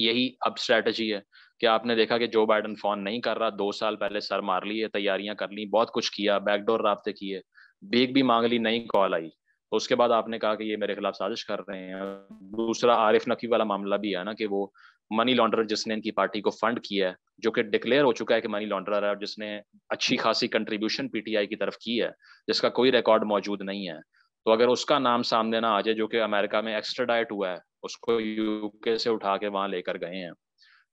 यही अब स्ट्रेटजी है कि आपने देखा कि जो बाइडन फोन नहीं कर रहा दो साल पहले सर मार लिए तैयारियां कर ली बहुत कुछ किया बैकडोर रबते किए बेग भी मांग ली नई कॉल आई तो उसके बाद आपने कहा कि ये मेरे खिलाफ साजिश कर रहे हैं दूसरा आरिफ नकवी वाला मामला भी है ना कि वो मनी लॉन्डर जिसने इनकी पार्टी को फंड किया है जो कि डिक्लेयर हो चुका है कि मनी लॉन्डर है और जिसने अच्छी खासी कंट्रीब्यूशन पीटीआई की तरफ की है जिसका कोई रिकॉर्ड मौजूद नहीं है तो अगर उसका नाम सामने ना आ जाए जो कि अमेरिका में एक्स्ट्राडाइट हुआ है उसको यूके से उठा के वहां लेकर गए हैं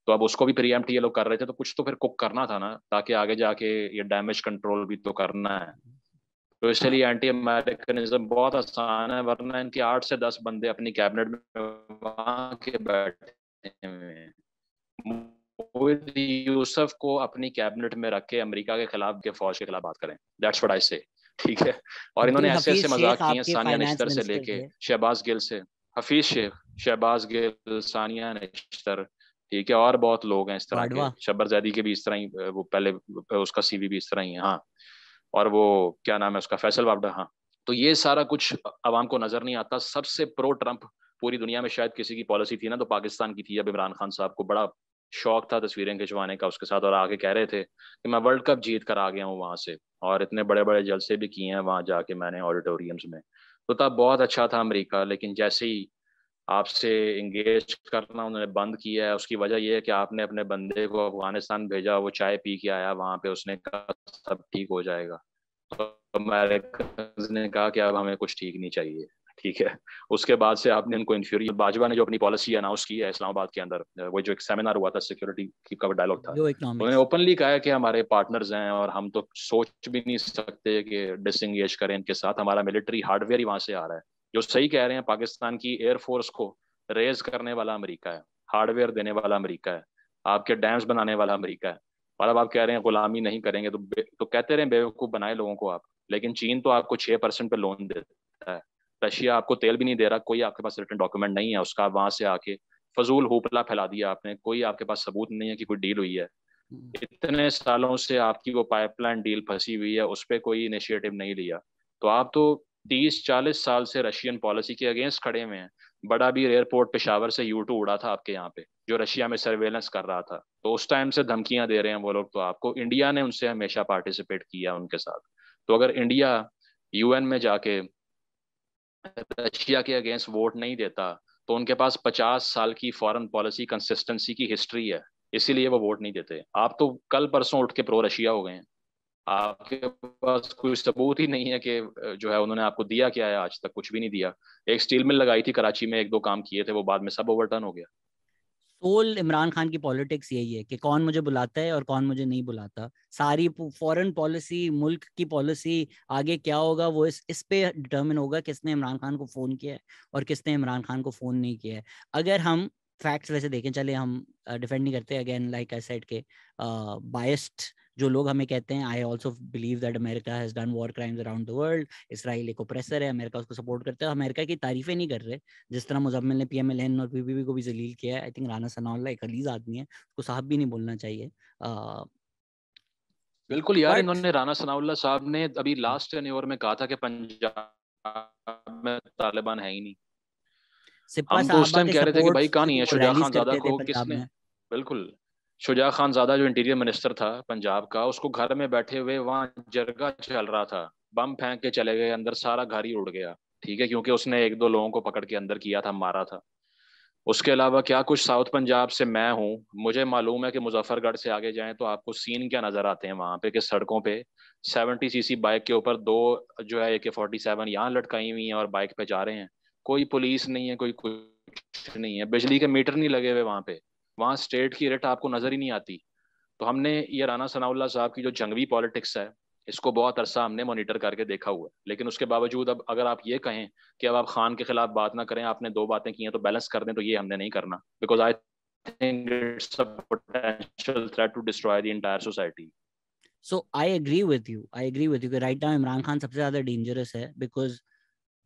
तो अब उसको भी प्रीएम्प्ट ये लोग कर रहे थे तो कुछ तो फिर कुक करना था ना ताकि आगे जाके ये डैमेज कंट्रोल भी तो करना है तो इसलिए एंटी अमेरिकनिज्म बहुत आसान है वरना इनके आठ से दस बंदे अपनी कैबिनेट में वहां के बैठे यूसुफ को अपनी कैबिनेट में रख के अमेरिका के खिलाफ के फौज के खिलाफ बात करें दैट्स व्हाट आई से ठीक है और तो इन्होंने ऐसे ऐसे मजाक किए सानिया निश्तर से लेके शहबाज गिल से हफीज शेख शहबाज गिल सानिया निश्तर ठीक है और बहुत लोग हैं इस तरह के जैदी के भी इस तरह ही वो पहले उसका सीवी भी इस तरह ही है हाँ और वो क्या नाम है उसका फैसल बाबडा हाँ तो ये सारा कुछ आवाम को नजर नहीं आता सबसे प्रो ट्रंप पूरी दुनिया में शायद किसी की पॉलिसी थी ना तो पाकिस्तान की थी जब इमरान खान साहब को बड़ा शौक था तस्वीरें खिंचवाने का उसके साथ और आके कह रहे थे कि मैं वर्ल्ड कप जीत कर आ गया हूँ वहाँ से और इतने बड़े बड़े जलसे भी किए हैं वहाँ जाके मैंने ऑडिटोरियम्स में तो तब बहुत अच्छा था अमेरिका लेकिन जैसे ही आपसे इंगेज करना उन्होंने बंद किया है उसकी वजह यह है कि आपने अपने बंदे को अफगानिस्तान भेजा वो चाय पी के आया वहाँ पे उसने कहा सब ठीक हो जाएगा तो ने कहा कि अब हमें कुछ ठीक नहीं चाहिए ठीक है उसके बाद से आपने इनको इन्फ्यूरी भाजपा ने जो अपनी पॉलिसी अनाउंस की है इस्लामाबाद के अंदर वो जो एक सेमिनार हुआ था सिक्योरिटी की कवर डायलॉग था उन्होंने ओपनली कहा कि हमारे पार्टनर्स हैं और हम तो सोच भी नहीं सकते कि डिसंगेज करें इनके साथ हमारा मिलिट्री हार्डवेयर ही वहां से आ रहा है जो सही कह रहे हैं पाकिस्तान की एयरफोर्स को रेज करने वाला अमरीका है हार्डवेयर देने वाला अमरीका है आपके डैम्स बनाने वाला अमरीका है और अब मतलब आप कह रहे हैं गुलामी नहीं करेंगे तो तो कहते रहे बेवकूफ़ बनाए लोगों को आप लेकिन चीन तो आपको छः परसेंट पे लोन देता है रशिया आपको तेल भी नहीं दे रहा कोई आपके पास रिटर्न डॉक्यूमेंट नहीं है उसका वहां से आके फजूल होपला फैला दिया आपने कोई आपके पास सबूत नहीं है कि कोई डील हुई है हम्म। इतने सालों से आपकी वो पाइपलाइन डील फंसी हुई है उस पर कोई इनिशिएटिव नहीं लिया तो आप तो तीस चालीस साल से रशियन पॉलिसी के अगेंस्ट खड़े हुए हैं बड़ा भी एयरपोर्ट पेशावर से यू टू उड़ा था आपके यहाँ पे जो रशिया में सर्वेलेंस कर रहा था तो उस टाइम से धमकियां दे रहे हैं वो लोग तो आपको इंडिया ने उनसे हमेशा पार्टिसिपेट किया उनके साथ तो अगर इंडिया यूएन में जाके रशिया के अगेंस्ट वोट नहीं देता तो उनके पास पचास साल की फॉरेन पॉलिसी कंसिस्टेंसी की हिस्ट्री है इसीलिए वो वोट नहीं देते आप तो कल परसों उठ के प्रो रशिया हो गए हैं आपके पास कोई सबूत ही नहीं है कि जो है उन्होंने आपको दिया क्या है आज तक कुछ भी नहीं दिया एक स्टील मिल लगाई थी कराची में एक दो काम किए थे वो बाद में सब ओवरटर्न हो गया सोल इमरान खान की पॉलिटिक्स यही है कि कौन मुझे बुलाता है और कौन मुझे नहीं बुलाता सारी फॉरेन पॉलिसी मुल्क की पॉलिसी आगे क्या होगा वो इस इस पे डिटर्मिन होगा किसने इमरान खान को फ़ोन किया है और किसने इमरान खान को फ़ोन नहीं किया है अगर हम फैक्ट्स वैसे देखें चले हम डिफेंड uh, नहीं करते अगेन लाइक आई सेड के बायस्ड uh, जो लोग हमें कहते हैं I also believe that America has done war crimes around the world Israel एक ओप्रेसर है अमेरिका उसको सपोर्ट करते हैं अमेरिका की तारीफें नहीं कर रहे जिस तरह मुजम्मिल ने पीएमएलएन और पीबीबी को भी जलील किया है आई थिंक राना सनाउल्ला एक अलीज आदमी है उसको साहब भी नहीं बोलना चाहिए uh, बिल्कुल यार इन्होंने राना सनाउल्ला साहब ने अभी लास्ट में कहा था कि पंजाब में तालिबान है ही नहीं तो उस टाइम कह रहे थे कि भाई कहानी है शुजा खान ज्यादा को किसने बिल्कुल शुजा खान ज्यादा जो इंटीरियर मिनिस्टर था पंजाब का उसको घर में बैठे हुए वहाँ जरगा चल रहा था बम फेंक के चले गए अंदर सारा घर ही उड़ गया ठीक है क्योंकि उसने एक दो लोगों को पकड़ के अंदर किया था मारा था उसके अलावा क्या कुछ साउथ पंजाब से मैं हूँ मुझे मालूम है कि मुजफ्फरगढ़ से आगे जाएं तो आपको सीन क्या नजर आते हैं वहां पे कि सड़कों पे सेवेंटी सीसी बाइक के ऊपर दो जो है ए के फोर्टी सेवन यहाँ लटकाई हुई हैं और बाइक पे जा रहे हैं कोई पुलिस नहीं है कोई कुछ नहीं है बिजली के मीटर नहीं लगे हुए वहाँ पे वहाँ स्टेट की रेट आपको नज़र ही नहीं आती तो हमने ये राना सनाउल्ला साहब की जो जंगवी पॉलिटिक्स है इसको बहुत अरसा हमने मॉनिटर करके देखा हुआ है लेकिन उसके बावजूद अब अगर आप ये कहें कि अब आप खान के खिलाफ बात ना करें आपने दो बातें की हैं तो बैलेंस कर दें तो ये हमने नहीं करना because I think it's a potential threat to destroy the entire society so I agree with you I agree with you कि राइट नाउ इमरान खान सबसे ज्यादा डेंजरस है बिकॉज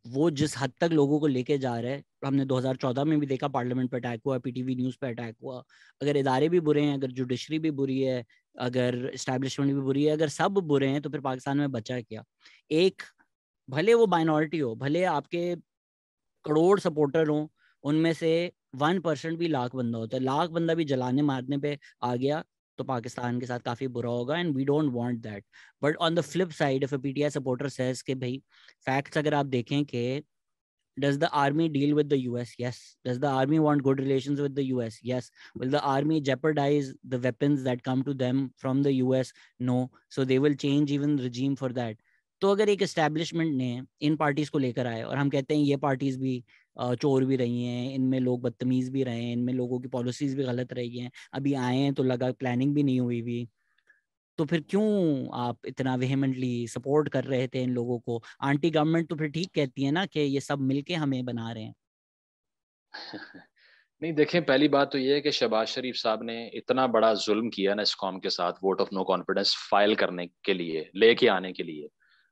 वो जिस हद तक लोगों को लेके जा रहे हैं हमने 2014 में भी देखा पार्लियामेंट पे अटैक हुआ पीटीवी न्यूज़ पे अटैक हुआ अगर इदारे भी बुरे हैं अगर जुडिशरी भी बुरी है अगर इस्टेब्लिशमेंट भी बुरी है अगर सब बुरे हैं तो फिर पाकिस्तान में बचा क्या एक भले वो माइनॉरिटी हो भले आपके करोड़ सपोर्टर हों उनमें से वन परसेंट भी लाख बंदा होता है लाख बंदा भी जलाने मारने पे आ गया तो पाकिस्तान के साथ काफी बुरा होगा and we don't want that but on the flip side if a PTI supporter says के भाई फैक्ट्स अगर आप देखें कि does the army deal with the US yes does the army want good relations with the US yes will the army jeopardise the weapons that come to them from the US no so they will change even regime for that तो अगर एक establishment ने इन parties को लेकर आए और हम कहते हैं ये पार्टीज भी चोर भी रही हैं इनमें लोग बदतमीज़ भी रहे हैं इनमें लोगों की पॉलिसीज़ भी गलत रही हैं अभी आए हैं तो लगा प्लानिंग भी नहीं हुई भी तो फिर क्यों आप इतना वेहमेंटली सपोर्ट कर रहे थे इन लोगों को आंटी गवर्नमेंट तो फिर ठीक कहती है ना कि ये सब मिलके हमें बना रहे हैं नहीं देखें पहली बात तो ये है कि शहबाज शरीफ साहब ने इतना बड़ा जुल्म किया ना इस कॉम के साथ vote of no confidence file करने के लिए लेके आने के लिए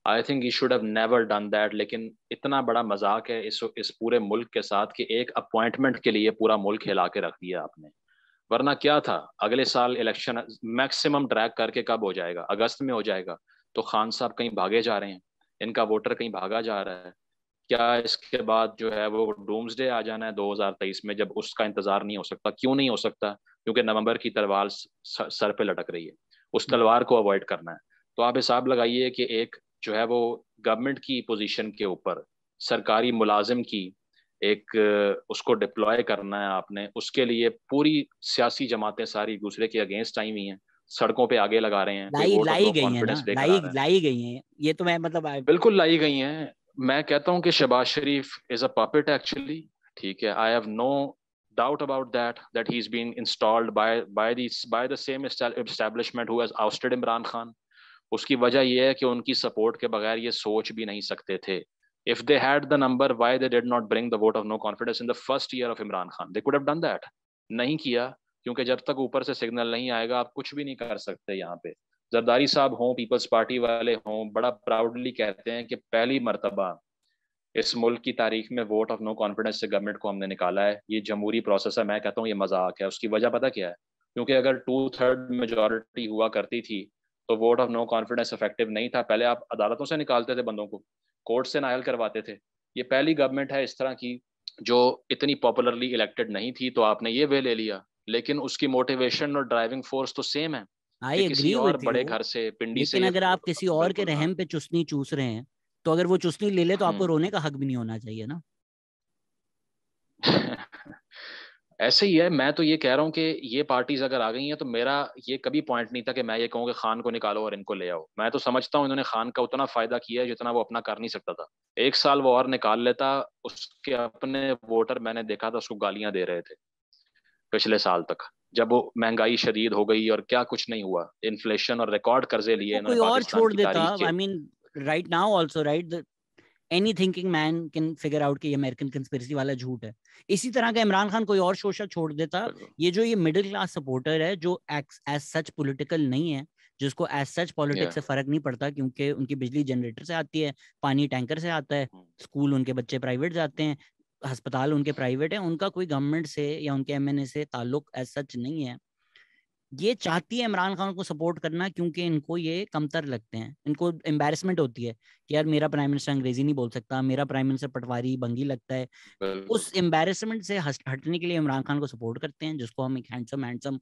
I think you should have never done that लेकिन इतना बड़ा मजाक है इस इस पूरे मुल्क के साथ कि एक अपॉइंटमेंट के लिए पूरा मुल्क हिला के रख दिया आपने वरना क्या था अगले साल इलेक्शन मैक्सिमम ट्रैक करके कब हो जाएगा अगस्त में हो जाएगा तो खान साहब कहीं भागे जा रहे हैं इनका वोटर कहीं भागा जा रहा है क्या इसके बाद जो है वो डूम्स डे आ जाना है 2023 में जब उसका इंतजार नहीं हो सकता क्यों नहीं हो सकता क्योंकि नवंबर की तलवार सर पे लटक रही है उस तलवार को अवॉइड करना है तो आप हिसाब लगाइए कि एक जो है वो गवर्नमेंट की पोजीशन के ऊपर सरकारी मुलाजिम की एक उसको डिप्लॉय करना है आपने उसके लिए पूरी सियासी जमातें सारी दूसरे के अगेंस्ट आई हुई हैं सड़कों पे आगे लगा रहे हैं लाई लाई गई हैं लाई लाई गई हैं ये तो मैं मतलब बिल्कुल लाई गई हैं मैं कहता हूँ कि Shahbaz Sharif is a puppet actually ठीक है I have no doubt about that that he's been installed by by the by the same establishment who has ousted Imran Khan उसकी वजह यह है कि उनकी सपोर्ट के बगैर ये सोच भी नहीं सकते थे if they had the number why they did not bring the vote of no confidence in the first year of Imran Khan they could have done नहीं किया क्योंकि जब तक ऊपर से सिग्नल नहीं आएगा आप कुछ भी नहीं कर सकते यहाँ पे जरदारी साहब हों पीपल्स पार्टी वाले हों बड़ा प्राउडली कहते हैं कि पहली मरतबा इस मुल्क की तारीख में वोट ऑफ नो कॉन्फिडेंस से गवर्नमेंट को हमने निकाला है ये जमहूरी प्रोसेस है मैं कहता हूँ ये मजाक है उसकी वजह पता क्या है क्योंकि अगर टू थर्ड मेजोरिटी हुआ करती थी तो vote of no confidence effective नहीं था पहले आप अदालतों से निकालते थे बंदों को कोर्ट से नायल करवाते थे ये पहली गवर्नमेंट है इस तरह की जो इतनी पॉपुलरली इलेक्टेड नहीं थी तो आपने ये वे ले लिया लेकिन उसकी मोटिवेशन और ड्राइविंग फोर्स तो सेम है आई हाँ, एग्री और बड़े घर से पिंडी लेकिन से अगर आप किसी और के रहम पे चुस्नी चूस रहे हैं तो अगर वो चुस्नी ले ले तो आपको हम्म। रोने का हक भी नहीं होना चाहिए ना ऐसे ही है मैं तो ये कह रहा हूँ कि ये पार्टीज अगर आ गई हैं तो मेरा ये कभी पॉइंट नहीं था कि मैं ये कहूँ कि खान को निकालो और इनको ले आओ मैं तो समझता हूँ इन्होंने खान का उतना फायदा किया है जितना वो अपना कर नहीं सकता था एक साल वो और निकाल लेता उसके अपने वोटर मैंने देखा था उसको गालियां दे रहे थे पिछले साल तक जब वो महंगाई शदीद हो गई और क्या कुछ नहीं हुआ इन्फ्लेशन और रिकॉर्ड कर्जे लिए any thinking man can figure out कि अमेरिकन कंस्पिरेसी वाला झूठ है इसी तरह का इमरान खान कोई और शोशा छोड़ देता ये जो ये मिडिल क्लास सपोर्टर है जो एज सच पोलिटिकल नहीं है जिसको एज सच पॉलिटिक्स से फर्क नहीं पड़ता क्योंकि उनकी बिजली जनरेटर से आती है पानी टैंकर से आता है स्कूल hmm. उनके बच्चे प्राइवेट जाते हैं अस्पताल उनके प्राइवेट है उनका कोई गवर्नमेंट से या उनके एम से ताल्लुक एज सच नहीं है ये चाहती है इमरान खान को सपोर्ट करना क्योंकि इनको ये कमतर लगते हैं इनको एम्बेरसमेंट होती है कि यार मेरा प्राइम मिनिस्टर अंग्रेजी नहीं बोल सकता मेरा प्राइम मिनिस्टर पटवारी बंगी लगता है उस एम्बेरसमेंट से हटने के लिए इमरान खान को सपोर्ट करते हैं जिसको हम एक हैंडसम हैंडसम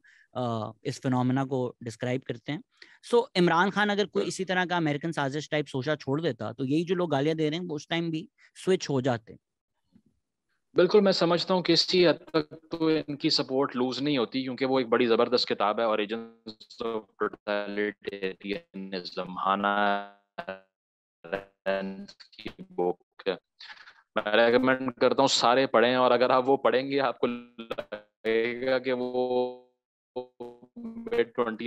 इस फिनोमिना को डिस्क्राइब करते हैं सो so, इमरान खान अगर कोई इसी तरह का अमेरिकन साजिश टाइप सोचा छोड़ देता तो यही जो लोग गालियां दे रहे हैं वो उस टाइम भी स्विच हो जाते बिल्कुल मैं समझता हूँ किसी हद तक तो इनकी सपोर्ट लूज नहीं होती क्योंकि वो एक बड़ी जबरदस्त किताब है और बुक मैं रेकमेंड करता हूँ सारे पढ़ें और अगर आप वो पढ़ेंगे आपको लगेगा कि वो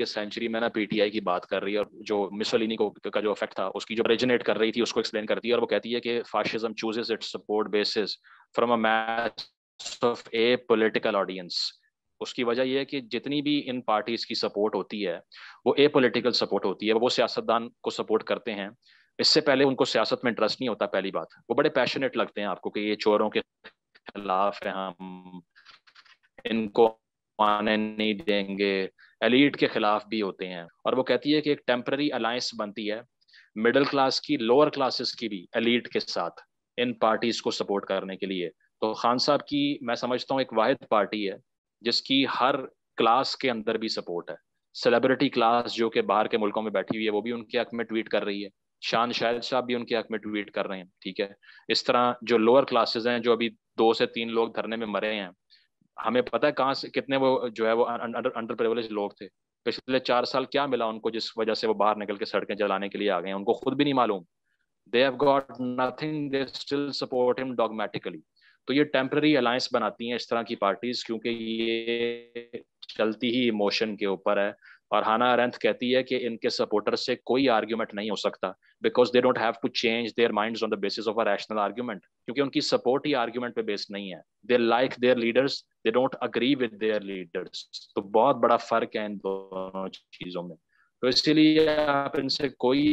सेंचुरी में ना पीटीआई की बात कर रही है और जो मिसलिनी को का जो इफेक्ट था उसकी जो ओरिजिनेट कर रही थी उसको एक्सप्लेन करती है और वो कहती है कि fascism chooses its support basis from a match of a political audience उसकी वजह यह है कि जितनी भी इन पार्टीज की सपोर्ट होती है वो ए पोलिटिकल सपोर्ट होती है वो सियासतदान को सपोर्ट करते हैं इससे पहले उनको सियासत में इंटरेस्ट नहीं होता पहली बात वो बड़े पैशनेट लगते हैं आपको कि ये चोरों के खिलाफ है हम इनको माने नहीं देंगे एलिट के खिलाफ भी होते हैं और वो कहती है कि एक टेम्पररी अलायंस बनती है मिडिल क्लास की लोअर क्लासेस की भी एलिट के साथ इन पार्टीज को सपोर्ट करने के लिए तो खान साहब की मैं समझता हूँ एक वाहिद पार्टी है जिसकी हर क्लास के अंदर भी सपोर्ट है सेलिब्रिटी क्लास जो कि बाहर के मुल्कों में बैठी हुई है वो भी उनके हक में ट्वीट कर रही है शान शाहिद साहब भी उनके हक में ट्वीट कर रहे हैं ठीक है इस तरह जो लोअर क्लासेस हैं जो अभी दो से तीन लोग धरने में मरे हैं हमें पता है कहाँ से कितने वो जो है वो अंडर अंडर प्रिवलेज लोग थे पिछले चार साल क्या मिला उनको जिस वजह से वो बाहर निकल के सड़कें जलाने के लिए आ गए उनको खुद भी नहीं मालूम they have got nothing they still support him dogmatically तो ये टेम्प्रेरी अलायंस बनाती हैं इस तरह की पार्टीज क्योंकि ये चलती ही इमोशन के ऊपर है और हाना अरेंथ कहती है कि इनके सपोर्टर से कोई आर्ग्यूमेंट नहीं हो सकता because they don't have to change their minds on the basis of a rational argument क्योंकि उनकी सपोर्ट ही आर्ग्यूमेंट पे बेस्ड नहीं है they like their leaders they don't agree with their leaders तो बहुत बड़ा फर्क है इन दोनों चीजों में तो इसीलिए आप इनसे कोई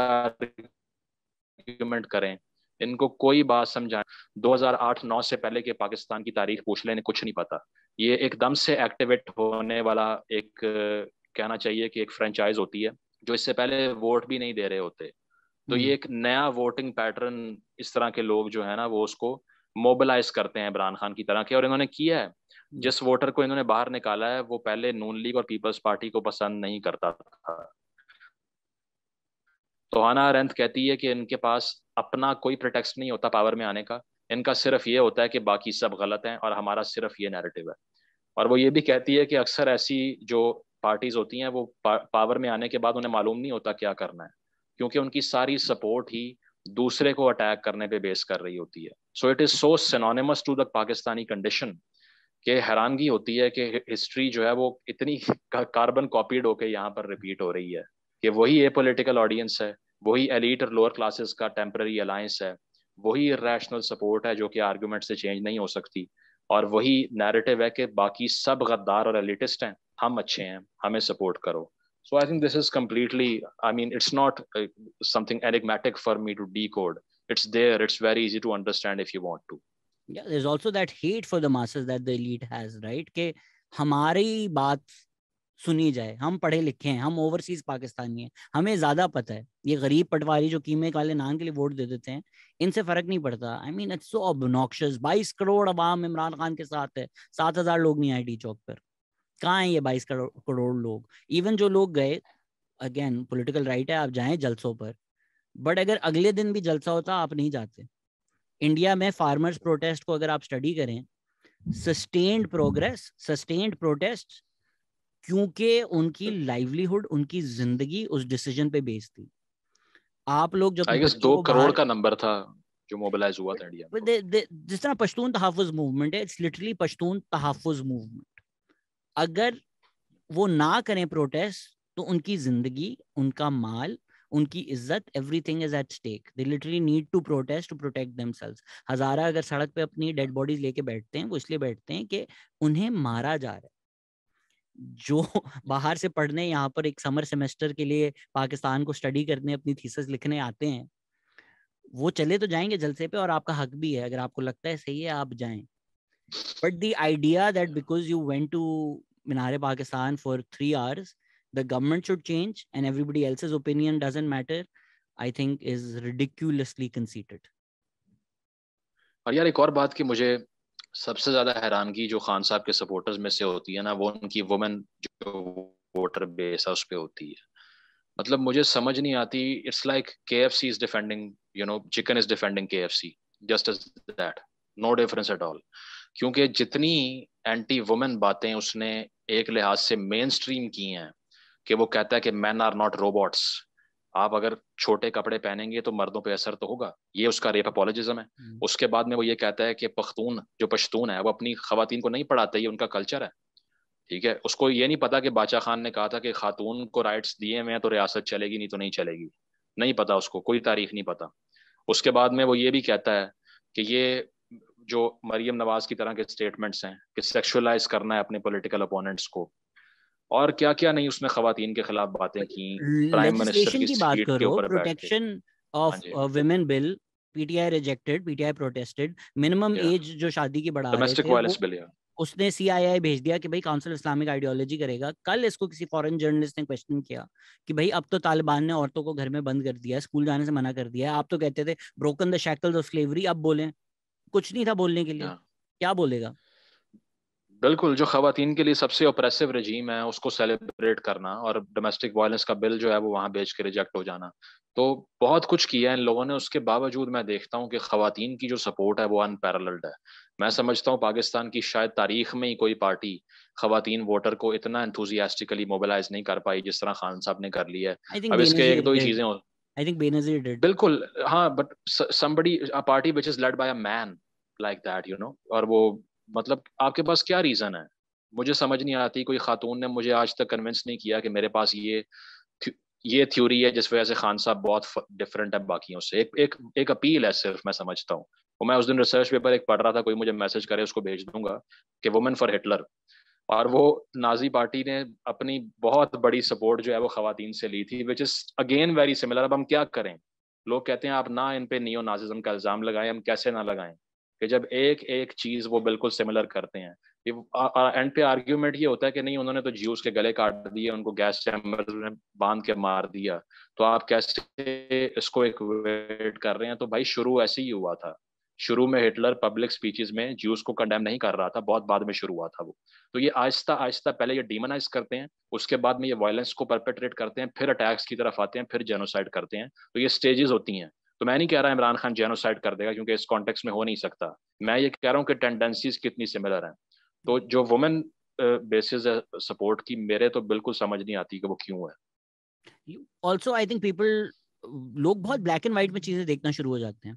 आर्ग्यूमेंट करें इनको कोई बात समझाएं 2008-9 से पहले के पाकिस्तान की तारीख पूछ लेने कुछ नहीं पता ये एकदम से एक्टिवेट होने वाला एक कहना चाहिए कि एक फ्रेंचाइज होती है जो इससे पहले वोट भी नहीं दे रहे होते तो ये हम्म। एक नया वोटिंग पैटर्न इस तरह के लोग जो है ना वो उसको मोबिलाइज करते हैं इमरान खान की तरह के और इन्होंने किया है हम्म। जिस वोटर को इन्होंने बाहर निकाला है वो पहले नून लीग और पीपल्स पार्टी को पसंद नहीं करता था तो हाना कहती है कि इनके पास अपना कोई प्रोटेक्ट नहीं होता पावर में आने का इनका सिर्फ ये होता है कि बाकी सब गलत हैं और हमारा सिर्फ ये नैरेटिव है और वो ये भी कहती है कि अक्सर ऐसी जो पार्टीज़ होती हैं वो पा, पावर में आने के बाद उन्हें मालूम नहीं होता क्या करना है क्योंकि उनकी सारी सपोर्ट ही दूसरे को अटैक करने पे बेस कर रही होती है so it is so synonymous to the Pakistani condition के हैरानगी होती है कि हिस्ट्री जो है वो इतनी कार्बन कॉपीड होके यहाँ पर रिपीट हो रही है कि वही ए पोलिटिकल ऑडियंस है वही एलिट और लोअर क्लासेस का टेम्प्रेरी अलायंस है वही रैशनल सपोर्ट है जो कि आर्ग्यूमेंट से चेंज नहीं हो सकती और वही नैरेटिव है कि बाकी सब गद्दार और एलिटिस्ट हैं हम अच्छे हैं हमें सपोर्ट करो so i think this is completely i mean it's not uh, something enigmatic for me to decode it's there it's very easy to understand if you want to yeah there's also that hate for the masses that the elite has right ke हमारी बात सुनी जाए हम पढ़े लिखे हैं हम overseas Pakistani हैं हमें ज्यादा पता है ये गरीब पटवारी जो कीमे काले नाम के लिए वोट दे देते हैं इनसे फर्क नहीं पड़ता आई मीन इट्स सो ऑबनॉक्शस बाईस करोड़ अवाम इमरान खान के साथ है सात हजार लोग नहीं आए डी चौक पर कहाँ हैं ये बाईस करोड़ करोड़ लोग इवन जो लोग गए अगेन पोलिटिकल राइट है आप जाए जलसों पर बट अगर अगले दिन भी जलसा होता आप नहीं जाते इंडिया में फार्मर्स प्रोटेस्ट को अगर आप स्टडी करें सस्टेन्ड प्रोग्रेस सस्टेन्ड प्रोटेस्ट क्योंकि उनकी लाइवलीहुड हम्म। उनकी जिंदगी उस डिसीजन पे बेस्ड थी आप लोग जब आई गेस दो करोड़ का नंबर था जो मोबिलाइज हुआ था इंडिया जिस तरह पश्तून तहफ़ मूवमेंट है it's literally Pashtun Tahaffuz movement अगर वो ना करें प्रोटेस्ट तो उनकी जिंदगी उनका माल उनकी इज्जत everything is at stake they literally need to protest to protect themselves Hazara अगर सड़क पे अपनी डेड बॉडीज लेके बैठते हैं वो इसलिए बैठते हैं कि उन्हें मारा जा रहा है जो बाहर से पढ़ने यहाँ पर एक समर सेमेस्टर के लिए पाकिस्तान को स्टडी करने अपनी थीसिस लिखने आते हैं वो चले तो जाएंगे जलसे पे और आपका हक भी है अगर आपको लगता है सही है आप जाएं but the idea that because you went to Minar Pakistan for three hours the government should change and everybody else's opinion doesn't matter I think is ridiculously conceited और यार एक और बात की मुझे सबसे ज्यादा हैरानगी जो खान साहब के सपोर्टर्स में से होती है ना वो उनकी वुमेन जो वोटर बेस है उस पर होती है मतलब मुझे समझ नहीं आती it's like K F C is defending you know chicken is defending K F C just is that no difference at all क्योंकि जितनी एंटी वुमेन बातें उसने एक लिहाज से मेन स्ट्रीम की हैं कि वो कहता है कि मैन आर नॉट रोबोट्स आप अगर छोटे कपड़े पहनेंगे तो मर्दों पे असर तो होगा ये उसका रेप अपोलोजिज्म है हम्म। उसके बाद में वो ये कहता है कि पख्तून जो पश्तून है वो अपनी खातन को नहीं पढ़ाते ये उनका कल्चर है ठीक है उसको ये नहीं पता कि बादशाह खान ने कहा था कि खातून को राइट्स दिए हुए हैं तो रियासत चलेगी नहीं तो नहीं चलेगी नहीं पता उसको कोई तारीख नहीं पता उसके बाद में वो ये भी कहता है कि ये जो मरियम नवाज की तरह के स्टेटमेंट्स हैं कि सेक्शुअलाइज करना है अपने पॉलिटिकल अपोनेंट्स को और क्या क्या नहीं उसमें खातन के खिलाफ बातें की प्राइम मिनिस्टर की, bill PTI rejected PTI protested minimum age जो शादी की बढ़ा बिल उसने सीआईआई भेज दिया कि भाई काउंसिल इस्लामिक आइडियोलॉजी करेगा कल इसको किसी फॉरेन जर्नलिस्ट ने क्वेश्चन किया कि भाई अब तो तालिबान ने औरतों को घर में बंद कर दिया स्कूल जाने से मना कर दिया आप तो कहते थे broken the shackles of slavery अब बोले कुछ नहीं था बोलने के लिए क्या बोलेगा बिल्कुल जो खातन के लिए सबसे ओप्रेसिव रजीम है उसको सेलिब्रेट करना और डोमेस्टिक वायलेंस का बिल जो है वो वहाँ भेज के रिजेक्ट हो जाना तो बहुत कुछ किया है इन लोगों ने उसके बावजूद मैं देखता हूँ कि खातन की जो सपोर्ट है वो अनपैरल्ड है मैं समझता हूँ पाकिस्तान की शायद तारीख में ही कोई पार्टी खातन वोटर को इतना एंथुजियास्टिकली मोबिलाइज नहीं कर पाई जिस तरह खान साहब ने कर ली है अब इसके एक दो ही चीजें आई थिंक बेनजीर डिड बिल्कुल हाँ but somebody a party which is led by a man like that you know और वो मतलब आपके पास क्या रीज़न है मुझे समझ नहीं आती कोई खातून ने मुझे आज तक कन्विंस नहीं किया कि मेरे पास ये ये थ्योरी है जिस वजह से खान साहब बहुत डिफरेंट है बाकियों से एक एक एक अपील है सिर्फ मैं समझता हूँ वो मैं उस दिन रिसर्च पेपर एक पढ़ रहा था कोई मुझे मैसेज करे उसको भेज दूंगा कि वुमेन फॉर हिटलर और वो नाजी पार्टी ने अपनी बहुत बड़ी सपोर्ट जो है वो खातन से ली थी which is again very similar अब हम क्या करें लोग कहते हैं आप ना इन पे नियो नाजिज्म का इल्ज़ाम लगाएं हम कैसे ना लगाएं कि जब एक एक चीज वो बिल्कुल सिमिलर करते हैं एंड पे आर्ग्यूमेंट ये होता है कि नहीं उन्होंने तो ज्यूस के गले काट दिए उनको गैस चैम्बर में बांध के मार दिया तो आप कैसे इसको एक वेट कर रहे हैं तो भाई शुरू ऐसे ही हुआ था शुरू में हिटलर पब्लिक स्पीचेस में जूस को कंडेम नहीं कर रहा था बहुत बाद में शुरू हुआ था वो तो ये आहिस्ता आहिस्ता पहले ये डिमोनाइज करते हैं उसके बाद में ये वायलेंस को परपेट्रेट करते हैं फिर अटैक्स की तरफ आते हैं फिर जेनोसाइड करते हैं तो ये स्टेजेस होती हैं तो मैं नहीं कह रहा इमरान खान जेनोसाइड कर देगा क्योंकि इस कॉन्टेक्स्ट में हो नहीं सकता मैं ये कह रहा हूँ कि टेंडेंसीज कितनी सिमिलर हैं तो जो वुमेन बेसिस है सपोर्ट की मेरे तो बिल्कुल समझ नहीं आती कि वो क्यों है ऑल्सो आई थिंक पीपल लोग बहुत ब्लैक एंड वाइट में चीजें देखना शुरू हो जाते हैं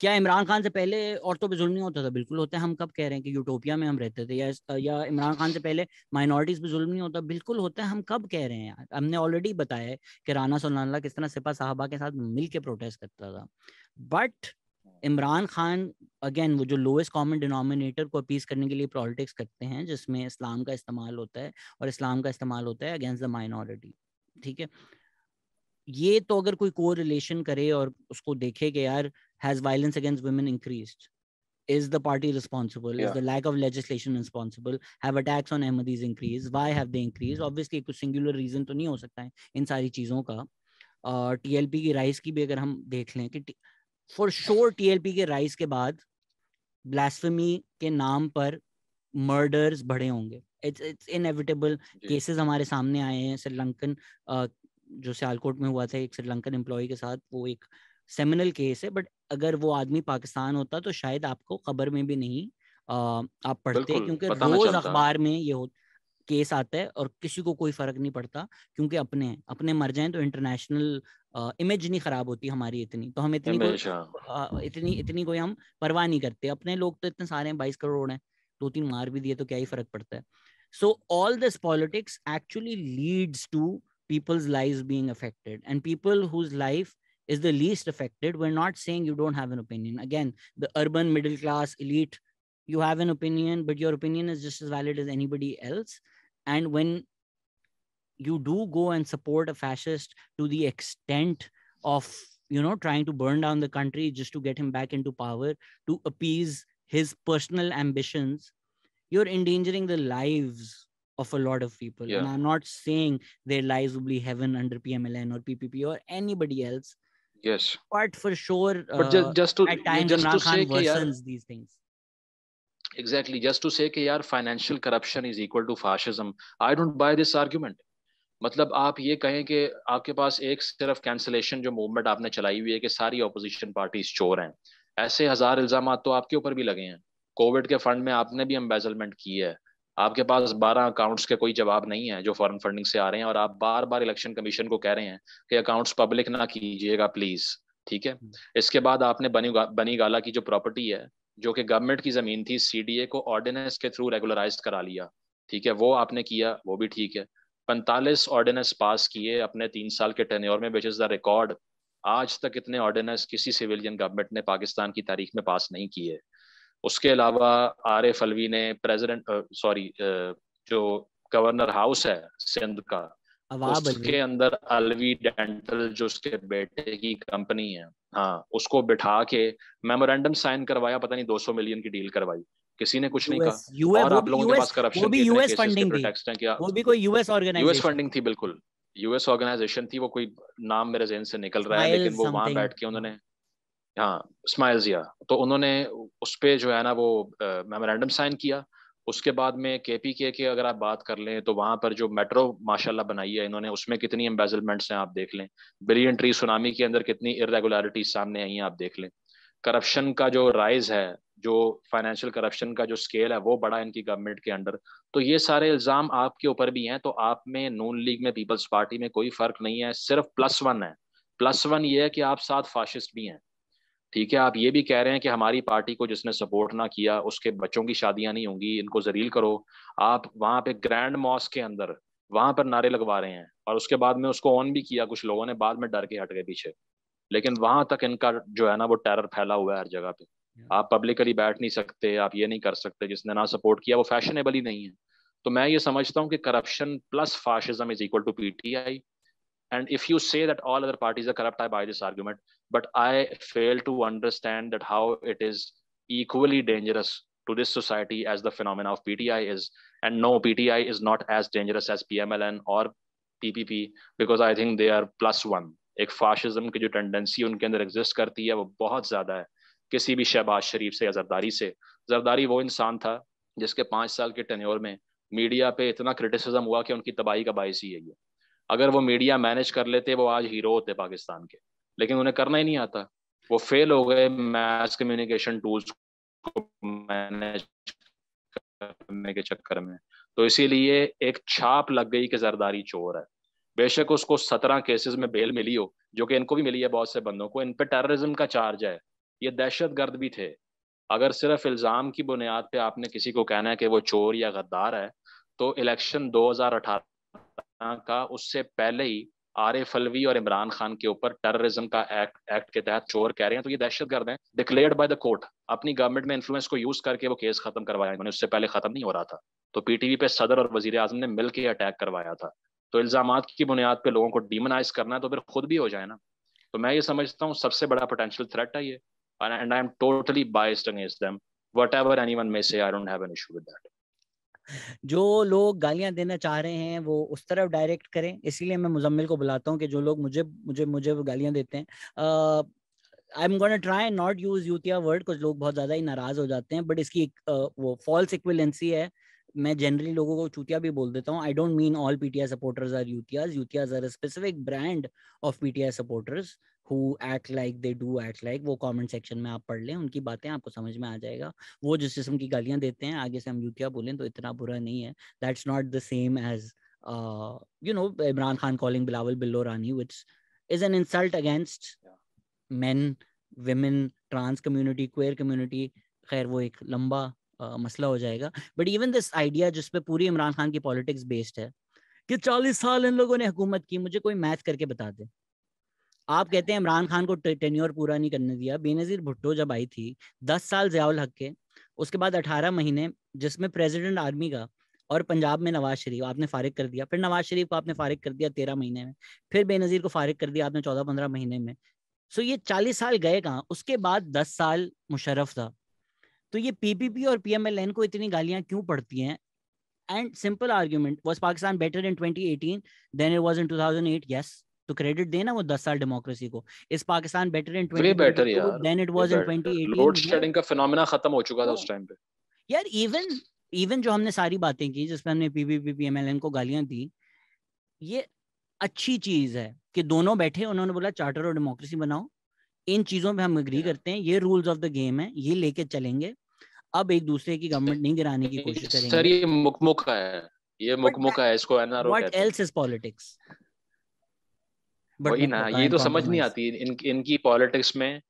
क्या इमरान खान से पहले औरतों पे जुल्म नहीं होता था बिल्कुल होता है हम कब कह रहे हैं कि यूटोपिया में हम रहते थे या या इमरान खान से पहले माइनॉरिटीज़ पे जुल्म नहीं होता बिल्कुल होता है हम कब कह रहे हैं हमने ऑलरेडी बताया है कि राना सोनाला किस तरह सिपा साहबा के साथ मिल के प्रोटेस्ट करता था बट इमरान खान अगेन वो जो लोएस्ट कॉमन डिनोमिनेटर को अपीस करने के लिए पॉलिटिक्स करते हैं जिसमें इस्लाम का इस्तेमाल होता है और इस्लाम का इस्तेमाल होता है अगेंस्ट द माइनॉरिटी ठीक है ये तो अगर कोई को रिलेशन करे और उसको देखे कि यार has violence against women increase is the party responsible yeah. is the lack of legislation responsible have attacks on ahmadis increased why have they increased obviously कुछ singular reason तो नहीं हो सकता है इन सारी चीजों का और uh, टीएलपी की राइस की भी अगर हम देख लें कि फॉर श्योर टीएलपी के राइस के बाद ब्लास्फेमी के नाम पर मर्डर्स बढ़े होंगे इट्स इट्स इनएविटेबल केसेस हमारे सामने आए हैं श्रीलंकन जो सियालकोट में हुआ था एक श्रीलंकन एम्प्लॉय के साथ वो एक सेमिनल केस है बट अगर वो आदमी पाकिस्तान होता तो शायद आपको खबर में भी नहीं आ, आप पढ़ते क्योंकि रोज अखबार में ये हो केस आता है और किसी को कोई फर्क नहीं पड़ता क्योंकि अपने अपने मर जाएं तो इंटरनेशनल इमेज नहीं खराब होती हमारी इतनी तो हम इतनी आ, इतनी इतनी कोई हम परवाह नहीं करते अपने लोग तो इतने सारे हैं बाईस करोड़ हैं दो तीन मार भी दिए तो क्या ही फर्क पड़ता है so all this politics actually leads to people's lives being affected and people whose life is the least affected we're not saying you don't have an opinion again the urban middle class elite you have an opinion but your opinion is just as valid as anybody else and when you do go and support a fascist to the extent of you know trying to burn down the country just to get him back into power to appease his personal ambitions you're endangering the lives of a lot of people. Yeah. And I'm not saying their lives will be heaven under PMLN or PPP or anybody else. Yes. But for sure, but uh, just, just to, at times just Imran to Khan say worsens these things. Exactly. Just to say कि yaar, financial corruption is equal to fascism. I don't buy this argument. मतलब आप ये कहें कि आपके पास एक सिर्फ cancellation जो मूवमेंट आपने चलाई हुई है कि सारी ऑपोजिशन पार्टीज चोर हैं ऐसे हजार इल्जाम तो आपके ऊपर भी लगे हैं कोविड के फंड में आपने भी एम्बेजलमेंट की है आपके पास 12 अकाउंट्स के कोई जवाब नहीं है जो फॉरेन फंडिंग से आ रहे हैं और आप बार बार इलेक्शन कमीशन को कह रहे हैं कि अकाउंट्स पब्लिक ना कीजिएगा प्लीज ठीक है हम्म। इसके बाद आपने बनी बनी गाला की जो प्रॉपर्टी है जो कि गवर्नमेंट की जमीन थी सीडीए को ऑर्डिनेंस के थ्रू रेगुलराइज करा लिया ठीक है वो आपने किया वो भी ठीक है पैंतालीस ऑर्डिनेंस पास किए अपने तीन साल के टेन्योर में विच इज द रिकॉर्ड आज तक इतने ऑर्डिनेंस किसी सिविलियन गवर्नमेंट ने पाकिस्तान की तारीख में पास नहीं किए उसके अलावा आर एफ अलवी ने प्रेसिडेंट सॉरी जो गवर्नर हाउस है सिंध का उसके अंदर अलवी डेंटल जो उसके बेटे की कंपनी है हाँ उसको बिठा के मेमोरेंडम साइन करवाया पता नहीं 200 मिलियन की डील करवाई किसी ने कुछ US, नहीं कहा और आप लोगों के पास करप्शन वो भी यूएस फंडिंग थी क्या वो भी कोई यूएस ऑर्गेनाइजेशन यूएस फंडिंग थी बिल्कुल यूएस ऑर्गेनाइजेशन थी वो कोई नाम मेरे जहन से निकल रहा है लेकिन वो वहां बैठ के उन्होंने हाँ स्माइल जिया तो उन्होंने उस पर जो है ना वो मेमोरेंडम साइन किया उसके बाद में के पी के की अगर आप बात कर लें तो वहाँ पर जो मेट्रो माशाल्लाह बनाई है इन्होंने उसमें कितनी एम्बेजलमेंट्स हैं आप देख लें बिलियन ट्री सुनामी के अंदर कितनी इरेगुलरिटीज सामने आई हैं आप देख लें करप्शन का जो राइज है जो फाइनेंशियल करप्शन का जो स्केल है वो बड़ा इनकी गवर्नमेंट के अंडर तो ये सारे इल्ज़ाम आपके ऊपर भी हैं तो आप में नून लीग में पीपल्स पार्टी में कोई फर्क नहीं है सिर्फ प्लस वन है प्लस वन ये है कि आप साथ फाशिस्ट भी हैं ठीक है आप ये भी कह रहे हैं कि हमारी पार्टी को जिसने सपोर्ट ना किया उसके बच्चों की शादियां नहीं होंगी इनको जलील करो आप वहां पे ग्रैंड मॉस के अंदर वहां पर नारे लगवा रहे हैं और उसके बाद में उसको ऑन भी किया कुछ लोगों ने बाद में डर के हट गए पीछे लेकिन वहां तक इनका जो है ना वो टेरर फैला हुआ है हर जगह पे आप पब्लिकली बैठ नहीं सकते आप ये नहीं कर सकते जिसने ना सपोर्ट किया वो फैशनेबल ही नहीं है तो मैं ये समझता हूँ कि corruption plus fascism is equal to PTI and if you say that all other parties are corrupt I buy this argument but i fail to understand that how it is equally dangerous to this society as the phenomena of pti is and no pti is not as dangerous as pmln or ppp because i think they are plus one ek fascism ki jo tendency unke andar exist karti hai wo bahut zyada hai kisi bhi shahbaz sharif se ya zardari se zardari wo insaan tha jiske 5 saal ke tenure mein media pe itna criticism hua ki unki tabahi ka baais hi hai ye agar wo media manage kar lete wo aaj hero hote pakistan ke लेकिन उन्हें करना ही नहीं आता वो fail हो गए mass communication tools को manage करने के चक्कर में तो इसीलिए एक छाप लग गई कि जरदारी चोर है बेशक उसको सत्रह केसेस में बेल मिली हो जो कि इनको भी मिली है बहुत से बंदों को इन पर टेररिज्म का चार्ज है ये दहशत गर्द भी थे अगर सिर्फ इल्ज़ाम की बुनियाद पे आपने किसी को कहना है कि वो चोर या गद्दार है तो इलेक्शन 2018 का उससे पहले ही आरिफ अलवी और इमरान खान के ऊपर टेररिज्म का एक्ट एक्ट के तहत चोर कह रहे हैं तो ये दहशत गर्द हैं डिक्लेयर्ड बाय द कोर्ट अपनी गवर्नमेंट में इन्फ्लुएंस को यूज करके वो केस खत्म करवाया इन्होंने उससे पहले खत्म नहीं हो रहा था तो पीटीवी पे सदर और वजीर आजम ने मिलकर अटैक करवाया था तो इल्जाम की बुनियाद पर लोगों को डिमोनाइज करना है तो फिर खुद भी हो जाए ना तो मैं ये समझता हूँ सबसे बड़ा पोटेंशियल थ्रेट है ये and I am totally biased against them whatever anyone may say I don't have an issue with that जो लोग गालियां देना चाह रहे हैं वो उस तरफ डायरेक्ट करें इसीलिए मैं मुजम्मिल को बुलाता हूँ कि जो लोग मुझे मुझे मुझे गालियां देते हैं I am gonna try not use यूथिया वर्ड कुछ लोग बहुत ज्यादा ही नाराज हो जाते हैं बट इसकी एक, वो फॉल्स इक्विलेंसी है मैं जनरली लोगों को चूतिया भी बोल देता हूँ I don't mean all PTI supporters are यूतियाज यूतियाज are a specific brand of PTI supporters who act like they do act like वो कमेंट सेक्शन में आप पढ़ लें उनकी बातें आपको समझ में आ जाएगा वो जिस किस्म की गालियां देते हैं आगे से हम यूतिया बोलें तो इतना बुरा नहीं है that's not the same as you know Imran Khan calling Bilawal Billo Rani which is an insult against man women trans community queer community खैर वो एक लंबा मसला हो जाएगा बट इवन दिस आइडिया जिसपे पूरी इमरान खान की पॉलिटिक्स बेस्ड है कि चालीस साल इन लोगों ने हुकूमत की मुझे कोई मैथ करके बता दे आप कहते हैं इमरान खान को टेन्योर पूरा नहीं करने दिया बेनजीर भुट्टो जब आई थी दस साल जयाउल हक के उसके बाद अठारह महीने जिसमें प्रेसिडेंट आर्मी का और पंजाब में नवाज शरीफ आपने फारिग कर दिया फिर नवाज शरीफ को आपने फारिग कर दिया तेरह महीने में फिर बेनजीर को फारिग कर दिया आपने चौदह पंद्रह महीने में सो ये चालीस साल गए कहाँ उसके बाद दस साल मुशरफ था तो ये पीपीपी और पीएमएलएन को इतनी गालियां क्यों पड़ती हैं and simple argument was Pakistan better in twenty eighteen than it was in two thousand eight yes तो क्रेडिट देना वो दस साल डेमोक्रेसी को इस Pakistan better in twenty better than it was in 2018 load shedding का फिनोमेना खत्म हो चुका था उस टाइम oh. पे यार इवन इवन जो हमने सारी बातें की जिसमें हमने पीपीपी पीएमएलएन को गालियां दी ये अच्छी चीज है कि दोनों बैठे उन्होंने बोला चार्टर और डेमोक्रेसी बनाओ इन चीजों पे हम एग्री करते हैं ये रूल्स ऑफ द गेम है ये लेके चलेंगे अब एक दूसरे की गवर्नमेंट नहीं गिराने की कोशिश करेंगे सर ये मुकमुका है ये मुकमुका है इसको NRO what else is politics वही ना ये तो समझ नहीं आती इन, इनकी पॉलिटिक्स में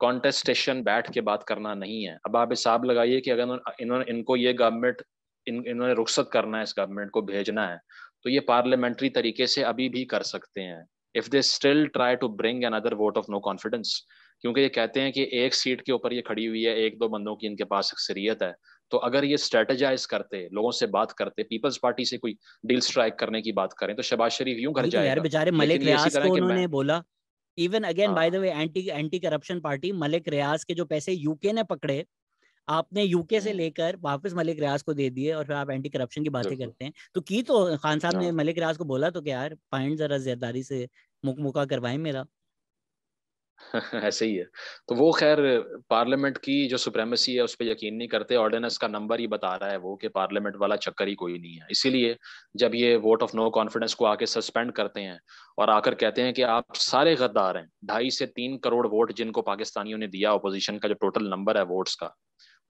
कॉन्टेस्टेशन बैठ के बात करना नहीं है अब आप हिसाब लगाइए कि अगर इन्होंने इनको ये गवर्नमेंट इन इन्होंने रुखसत करना है इस गवर्नमेंट को भेजना है तो ये पार्लियामेंट्री तरीके से अभी भी कर सकते हैं if they still try to bring another vote of no confidence क्योंकि ये कहते हैं कि एक सीट के ऊपर ये खड़ी हुई है एक दो बंदों की इनके पास अक्सरियत है तो अगर ये स्ट्रेटेजाइज करते लोगों से बात करते पीपल्स पार्टी से कोई डील स्ट्राइक करने की बात करें तो शबाज शरीफ यूं घर जाएगा बेचारे मलिक रियाज को उन्होंने बोला even again by the way anti anti corruption party Malik Riaz के जो पैसे यूके ने पकड़े आपने यूके से लेकर वापस मलिक रियाज को दे दिए और फिर आप एंटी करप्शन की बातें करते हैं तो की तो खान साहब ने हाँ। मलिक रियाज को बोला तो क्या यार पॉइंट जरा जरदारी से मुक मुका करवाए मेरा ऐसे ही है तो वो खैर पार्लियामेंट की जो सुप्रेमेसी है उस पर यकीन नहीं करते ऑर्डिनेंस का नंबर ही बता रहा है वो कि पार्लियामेंट वाला चक्कर ही कोई नहीं है इसीलिए जब ये वोट ऑफ नो कॉन्फिडेंस को आके सस्पेंड करते हैं और आकर कहते हैं कि आप सारे गद्दार हैं ढाई से तीन करोड़ वोट जिनको पाकिस्तानियों ने दिया अपोजिशन का जो टोटल नंबर है वोट्स का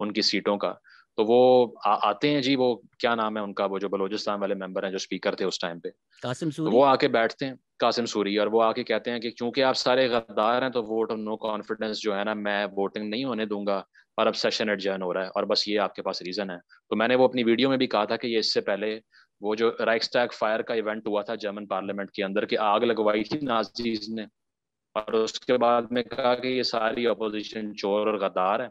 उनकी सीटों का तो वो आ, आते हैं जी वो क्या नाम है उनका वो जो बलोचिस्तान वाले मेंबर हैं जो स्पीकर थे उस टाइम पे कासिम तो सूरी तो वो आके बैठते हैं कासिम सूरी और वो आके कहते हैं कि क्योंकि आप सारे गद्दार हैं तो वोट ऑफ नो कॉन्फिडेंस जो है ना मैं वोटिंग नहीं होने दूंगा पर अब सेशन एडजर्न हो रहा है और बस ये आपके पास रीजन है तो मैंने वो अपनी वीडियो में भी कहा था कि ये इससे पहले वो जो राइक्सटैग फायर का इवेंट हुआ था जर्मन पार्लियामेंट के अंदर की आग लगवाई थी नाजीज ने और उसके बाद में कहा कि ये सारी अपोजिशन चोर और गद्दार है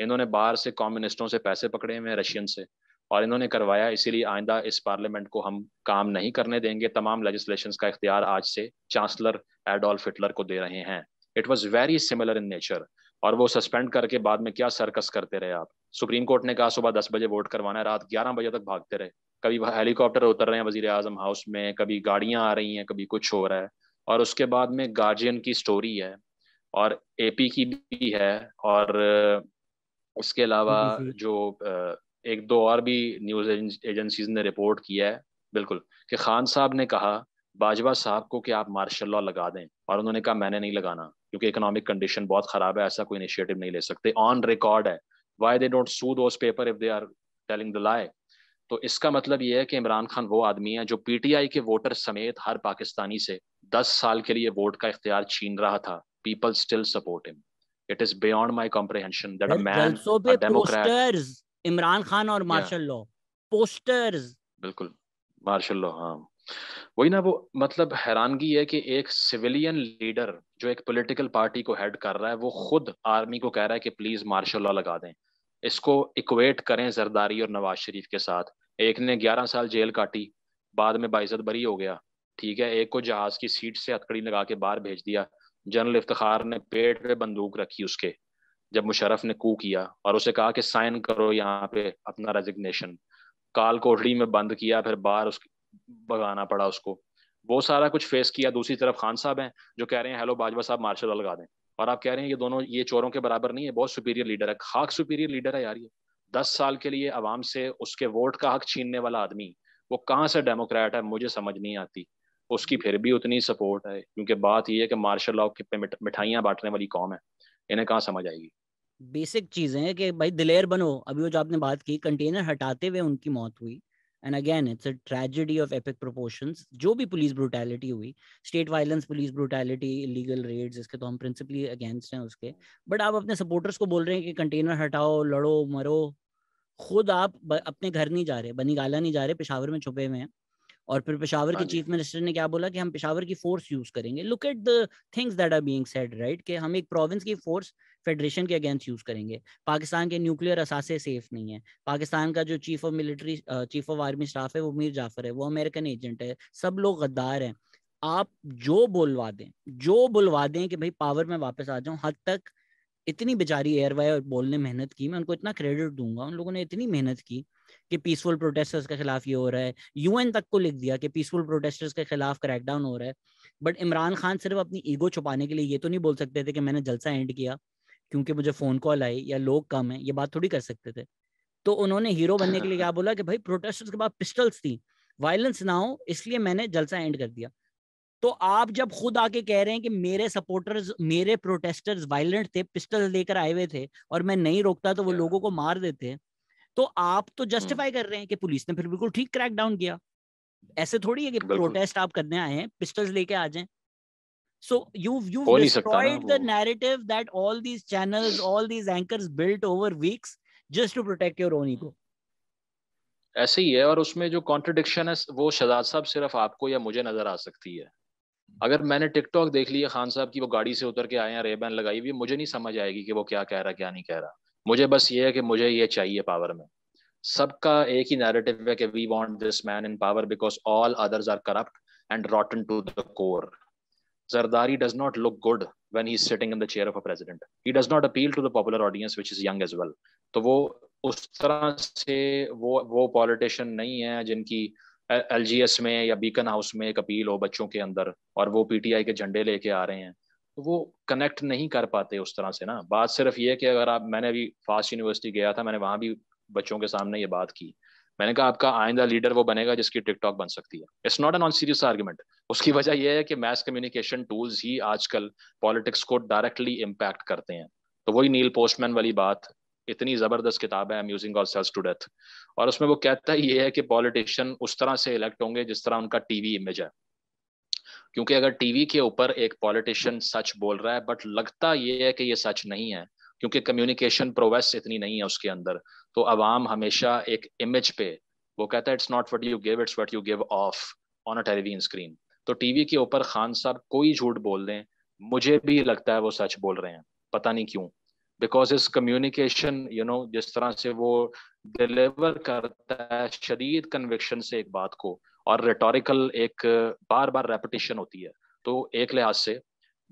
इन्होंने बाहर से कम्युनिस्टों से पैसे पकड़े हुए हैं रशियन से और इन्होंने करवाया इसीलिए आइंदा इस पार्लियामेंट को हम काम नहीं करने देंगे तमाम लेजिस्लेशन का इख्तियार आज से चांसलर एडोल्फ हिटलर को दे रहे हैं it was very similar in nature और वो सस्पेंड करके बाद में क्या सर्कस करते रहे आप सुप्रीम कोर्ट ने कहा सुबह दस बजे वोट करवाना है रात ग्यारह बजे तक भागते रहे कभी हेलीकॉप्टर उतर रहे हैं वजीर आजम हाउस में कभी गाड़ियां आ रही हैं कभी कुछ हो रहा है और उसके बाद में गार्जियन की स्टोरी है और एपी की भी है और उसके अलावा जो एक दो और भी न्यूज एजेंसीज ने रिपोर्ट किया है बिल्कुल कि खान साहब ने कहा बाजवा साहब को कि आप मार्शल लॉ लगा दें और उन्होंने कहा मैंने नहीं लगाना क्योंकि इकोनॉमिक कंडीशन बहुत खराब है ऐसा कोई इनिशिएटिव नहीं ले सकते ऑन रिकॉर्ड है why they don't sue those paper if they are telling the lie तो इसका मतलब ये है कि इमरान खान वो आदमी है जो पीटीआई के वोटर समेत हर पाकिस्तानी से दस साल के लिए वोट का इख्तियार छीन रहा था people still support him it is beyond my comprehension that a man also a democrat posters imran khan martial yeah. law posters बिल्कुल मार्शल लॉ हाँ वही ना वो मतलब हैरानगी है कि एक सिविलियन लीडर जो एक पॉलिटिकल पार्टी को हेड कर रहा है वो खुद आर्मी को कह रहा है कि प्लीज मार्शल लॉ लगा दें इसको इक्वेट करें जरदारी और नवाज शरीफ के साथ एक ने 11 साल जेल काटी बाद में बाइजत बरी हो गया ठीक है एक को जहाज की सीट से हथकड़ी लगा के बाहर भेज दिया जनरल इफ्तार ने पेट पे बंदूक रखी उसके जब मुशरफ ने कू किया और उसे कहा कि साइन करो यहाँ पे अपना रेजिग्नेशन काल कोठड़ी में बंद किया फिर बाहर उस भगाना पड़ा उसको वो सारा कुछ फेस किया दूसरी तरफ खान साहब हैं जो कह रहे हैं हेलो बाजवा साहब मार्शल लगा दें और आप कह रहे हैं ये दोनों ये चोरों के बराबर नहीं है बहुत सुपीरियर लीडर है खाक सुपीरियर लीडर है यार ये दस साल के लिए आवाम से उसके वोट का हक छीनने वाला आदमी वो कहाँ से डेमोक्रेट है मुझे समझ नहीं आती उसकी फिर भी उतनी सपोर्ट है क्योंकि बात यह है कि मार्शल लॉ की मिठाइयाँ बांटने वाली कौम है इन्हें कहाँ समझ आएगी बेसिक चीजें हैं कि भाई दिलेर बनो अभी वो जो आपने बात की कंटेनर हटाते हुए उनकी मौत हुई and again it's a tragedy of epic proportions जो भी पुलिस ब्रूटैलिटी हुई state violence police brutality illegal raids इसके तो हम प्रिंसिपली अगेंस्ट हैं उसके बट आप अपने सपोर्टर्स को बोल रहे हैं कि कंटेनर हटाओ लड़ो मरो खुद आप अपने घर नहीं जा रहे बनी गाला नहीं जा रहे पेशावर में छुपे हुए हैं और फिर पेशावर के हाँ चीफ मिनिस्टर ने क्या बोला कि हम पेशावर की फोर्स यूज करेंगे look at the things that are being said right कि हम एक प्रोविंस की फोर्स फेडरेशन के अगेंस्ट यूज करेंगे पाकिस्तान के न्यूक्लियर असासे सेफ नहीं है पाकिस्तान का जो chief of military chief of army staff है वो मीर जाफर है वो अमेरिकन एजेंट है सब लोग गद्दार हैं आप जो बोलवा दें जो बुलवा दें कि भाई पावर में वापस आ जाऊं हद तक इतनी बेचारी एयरवाई और बोल ने मेहनत की मैं उनको इतना क्रेडिट दूंगा उन लोगों ने इतनी मेहनत की कि पीसफुल प्रोटेस्टर्स के खिलाफ ये हो रहा है यूएन तक को लिख दिया कि पीसफुल प्रोटेस्टर्स के खिलाफ क्रैकडाउन हो रहा है बट इमरान खान सिर्फ अपनी ईगो छुपाने के लिए ये तो नहीं बोल सकते थे कि मैंने जलसा एंड किया क्योंकि मुझे फोन कॉल आई या लोग कम है ये बात थोड़ी कर सकते थे तो उन्होंने हीरो बनने के लिए क्या बोला कि भाई प्रोटेस्टर्स के पास पिस्टल्स थी वायलेंस ना हो इसलिए मैंने जलसा एंड कर दिया तो आप जब खुद आके कह रहे हैं कि मेरे सपोर्टर्स मेरे प्रोटेस्टर्स वायलेंट थे पिस्टल लेकर आए हुए थे और मैं नहीं रोकता तो वो लोगों को मार देते तो आप तो जस्टिफाई hmm. कर रहे हैं कि पुलिस ने फिर बिल्कुल ठीक क्रैक डाउन किया ऐसे थोड़ी है कि प्रोटेस्ट आप करने आए हैं पिस्टल्स लेके आ जाए so you've you've destroyed the narrative that all these channels all these anchors built over weeks just to protect your own ego ऐसे ही है और उसमें जो कॉन्ट्रडिक्शन है वो शहजाद साहब सिर्फ आपको या मुझे नजर आ सकती है अगर मैंने टिकटॉक देख लिया खान साहब की वो गाड़ी से उतर के आए हैं रेबैन लगाई हुई मुझे नहीं समझ आएगी कि वो क्या कह रहा क्या नहीं कह रहा मुझे बस ये है कि मुझे ये चाहिए पावर में सबका एक ही नैरेटिव है कि we want this man in power because all others are corrupt and rotten to the core Zardari does not look good when he's sitting in the chair of a president he does not appeal to the popular audience which is young as well तो वो उस तरह से वो वो politician नहीं है जिनकी एल में या बीकन हाउस में एक अपील हो बच्चों के अंदर और वो पीटीआई के झंडे लेके आ रहे हैं तो वो कनेक्ट नहीं कर पाते उस तरह से ना बात सिर्फ ये कि अगर आप मैंने अभी फास्ट यूनिवर्सिटी गया था मैंने वहाँ भी बच्चों के सामने ये बात की मैंने कहा आपका आइंदा लीडर वो बनेगा जिसकी टिकटॉक बन सकती है it's not an on serious argument उसकी वजह यह है कि मैस कम्युनिकेशन टूल्स ही आजकल पॉलिटिक्स को डायरेक्टली इम्पैक्ट करते हैं तो वही नील पोस्टमैन वाली बात इतनी जबरदस्त किताब है amusing ourselves to death और उसमें वो कहता है ये है कि पॉलिटिशियन उस तरह से इलेक्ट होंगे जिस तरह उनका टीवी इमेज है क्योंकि अगर टीवी के ऊपर एक पॉलिटिशियन सच बोल रहा है बट लगता ये है कि ये सच नहीं है क्योंकि कम्युनिकेशन प्रोवेस इतनी नहीं है उसके अंदर तो अवाम हमेशा एक इमेज पे वो कहता है it's not what you give it's what you give off on a television screen तो टीवी के ऊपर खान साहब कोई झूठ बोल दें मुझे भी लगता है वो सच बोल रहे हैं पता नहीं क्यों बिकॉज इस कम्युनिकेशन यू नो जिस तरह से वो डिलीवर करता है शदीद कन्विक्शन से एक बात को और रेटोरिकल एक बार बार रेपिटेशन होती है तो एक लिहाज से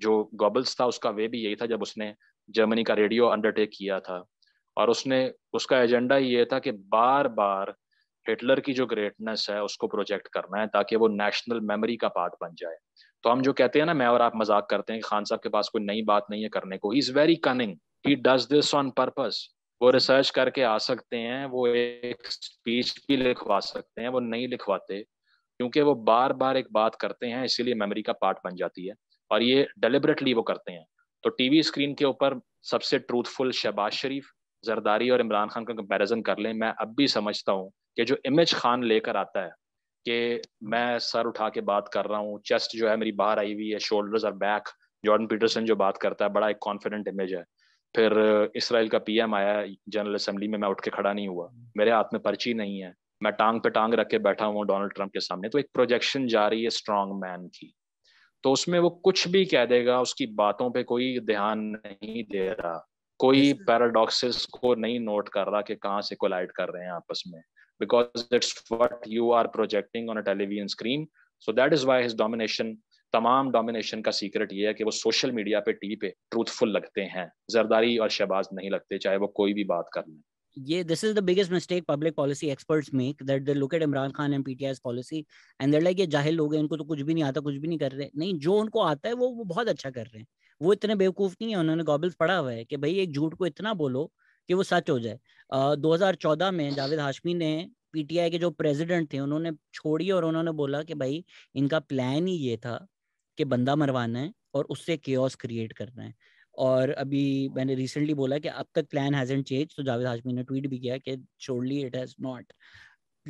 जो गॉबल्स था उसका वे भी यही था जब उसने जर्मनी का रेडियो अंडरटेक किया था और उसने उसका एजेंडा ये था कि बार बार हिटलर की जो ग्रेटनेस है उसको प्रोजेक्ट करना है ताकि वो नेशनल मेमोरी का पार्ट बन जाए तो हम जो कहते हैं ना मैं और आप मजाक करते हैं कि खान साहब के पास कोई नई बात नहीं है करने को he is very cunning he does this on purpose वो रिसर्च करके आ सकते हैं वो एक स्पीच भी लिखवा सकते हैं वो नहीं लिखवाते क्योंकि वो बार बार एक बात करते हैं इसीलिए मेमोरी का पार्ट बन जाती है और ये डेलिबरेटली वो करते हैं तो टीवी स्क्रीन के ऊपर सबसे ट्रूथफुल शहबाज शरीफ जरदारी और इमरान खान का कंपैरिजन कर लें मैं अब भी समझता हूँ कि जो इमेज खान लेकर आता है कि मैं सर उठा के बात कर रहा हूँ चेस्ट जो है मेरी बाहर आई हुई है शोल्डर्स और बैक जॉर्डन पीटरसन जो बात करता है बड़ा एक कॉन्फिडेंट इमेज है फिर इसराइल का पीएम आया जनरल असेंबली में मैं उठ के खड़ा नहीं हुआ मेरे हाथ में पर्ची नहीं है मैं टांग पे टांग रख के बैठा हुआ डोनाल्ड ट्रंप के सामने तो एक प्रोजेक्शन जा रही है स्ट्रांग मैन की तो उसमें वो कुछ भी कह देगा उसकी बातों पे कोई ध्यान नहीं दे रहा कोई पैराडॉक्सिस को नहीं नोट कर रहा कि कहाँ से कोलाइड कर रहे हैं आपस में because it's what you are projecting on a television screen so that is why his domination तमाम डोमिनेशन का सीक्रेट ये है कि वो सोशल मीडिया पे टीवी पे ट्रूथफुल लगते हैं जरदारी और शहबाज नहीं लगते चाहे वो कोई भी बात कर लें ये this is the biggest mistake public policy experts make that they look at Imran Khan and PTI's policy and they like ये जाहिल लोग हैं इनको तो कुछ भी नहीं आता कुछ भी नहीं कर रहे नहीं जो उनको आता है वो वो बहुत अच्छा कर रहे हैं वो इतने बेवकूफ नहीं है उन्होंने गॉबल्स पढ़ा हुआ है कि भाई एक झूठ को इतना बोलो कि वो सच हो जाए दो uh, में जावेद हाशमी ने पीटीआई के जो प्रेसिडेंट थे उन्होंने छोड़ी और उन्होंने बोला कि भाई इनका प्लान ही ये था के बंदा मरवाना है और उससे केस क्रिएट करना है और अभी मैंने रिसेंटली बोला कि अब तक प्लान हैजन चेंज तो जावेद हाशमी ने ट्वीट भी किया कि surely it has not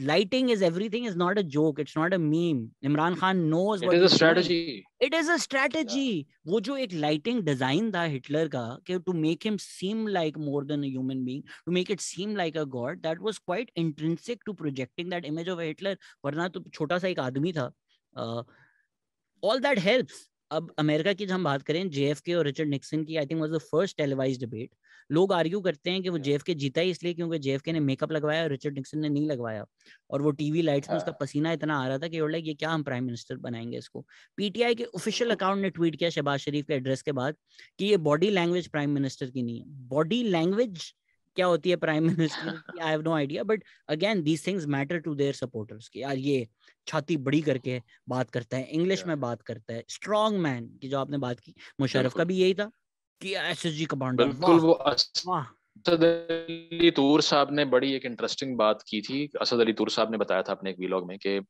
lighting is everything is not a joke it's not a meme imran khan knows it what is a strategy doing. it is a strategy yeah. wo jo ek lighting design tha hitler ka ke to make him seem like more than a human being to make it seem like a god that was quite intrinsic to projecting that image of hitler warna to chota sa ek aadmi tha uh, all that helps अब America की जब हम बात करें जेएफके और Richard Nixon की I think was the first televised debate लोग argue करते हैं कि वो जेएफके जीता ही इसलिए क्योंकि जेएफके ने मेकअप लगवाया और रिचर्ड निक्सन ने नहीं लगवाया और वो टीवी लाइट्स में उसका पसीना इतना आ रहा था कि लाइक ये क्या हम प्राइम मिनिस्टर बनाएंगे इसको पीटीआई के ऑफिशियल अकाउंट ने ट्वीट किया शहबाज शरीफ के एड्रेस के बाद कि ये बॉडी लैंग्वेज प्राइम मिनिस्टर की नहीं है बॉडी लैंग्वेज क्या होती है prime minister I have no idea but again these things matter to their supporters कि यार ये छाती बड़ी करके बात करता है इंग्लिश में बात करता है स्ट्रॉन्ग मैन की जो आपने बात की मुशरफ का भी यही था कि एसएसजी कमांडर बिल्कुल वो असद अली तूर साहब ने बड़ी एक इंटरेस्टिंग बात की थी असद अली तूर साहब ने बताया था अपने एक व्लॉग में कि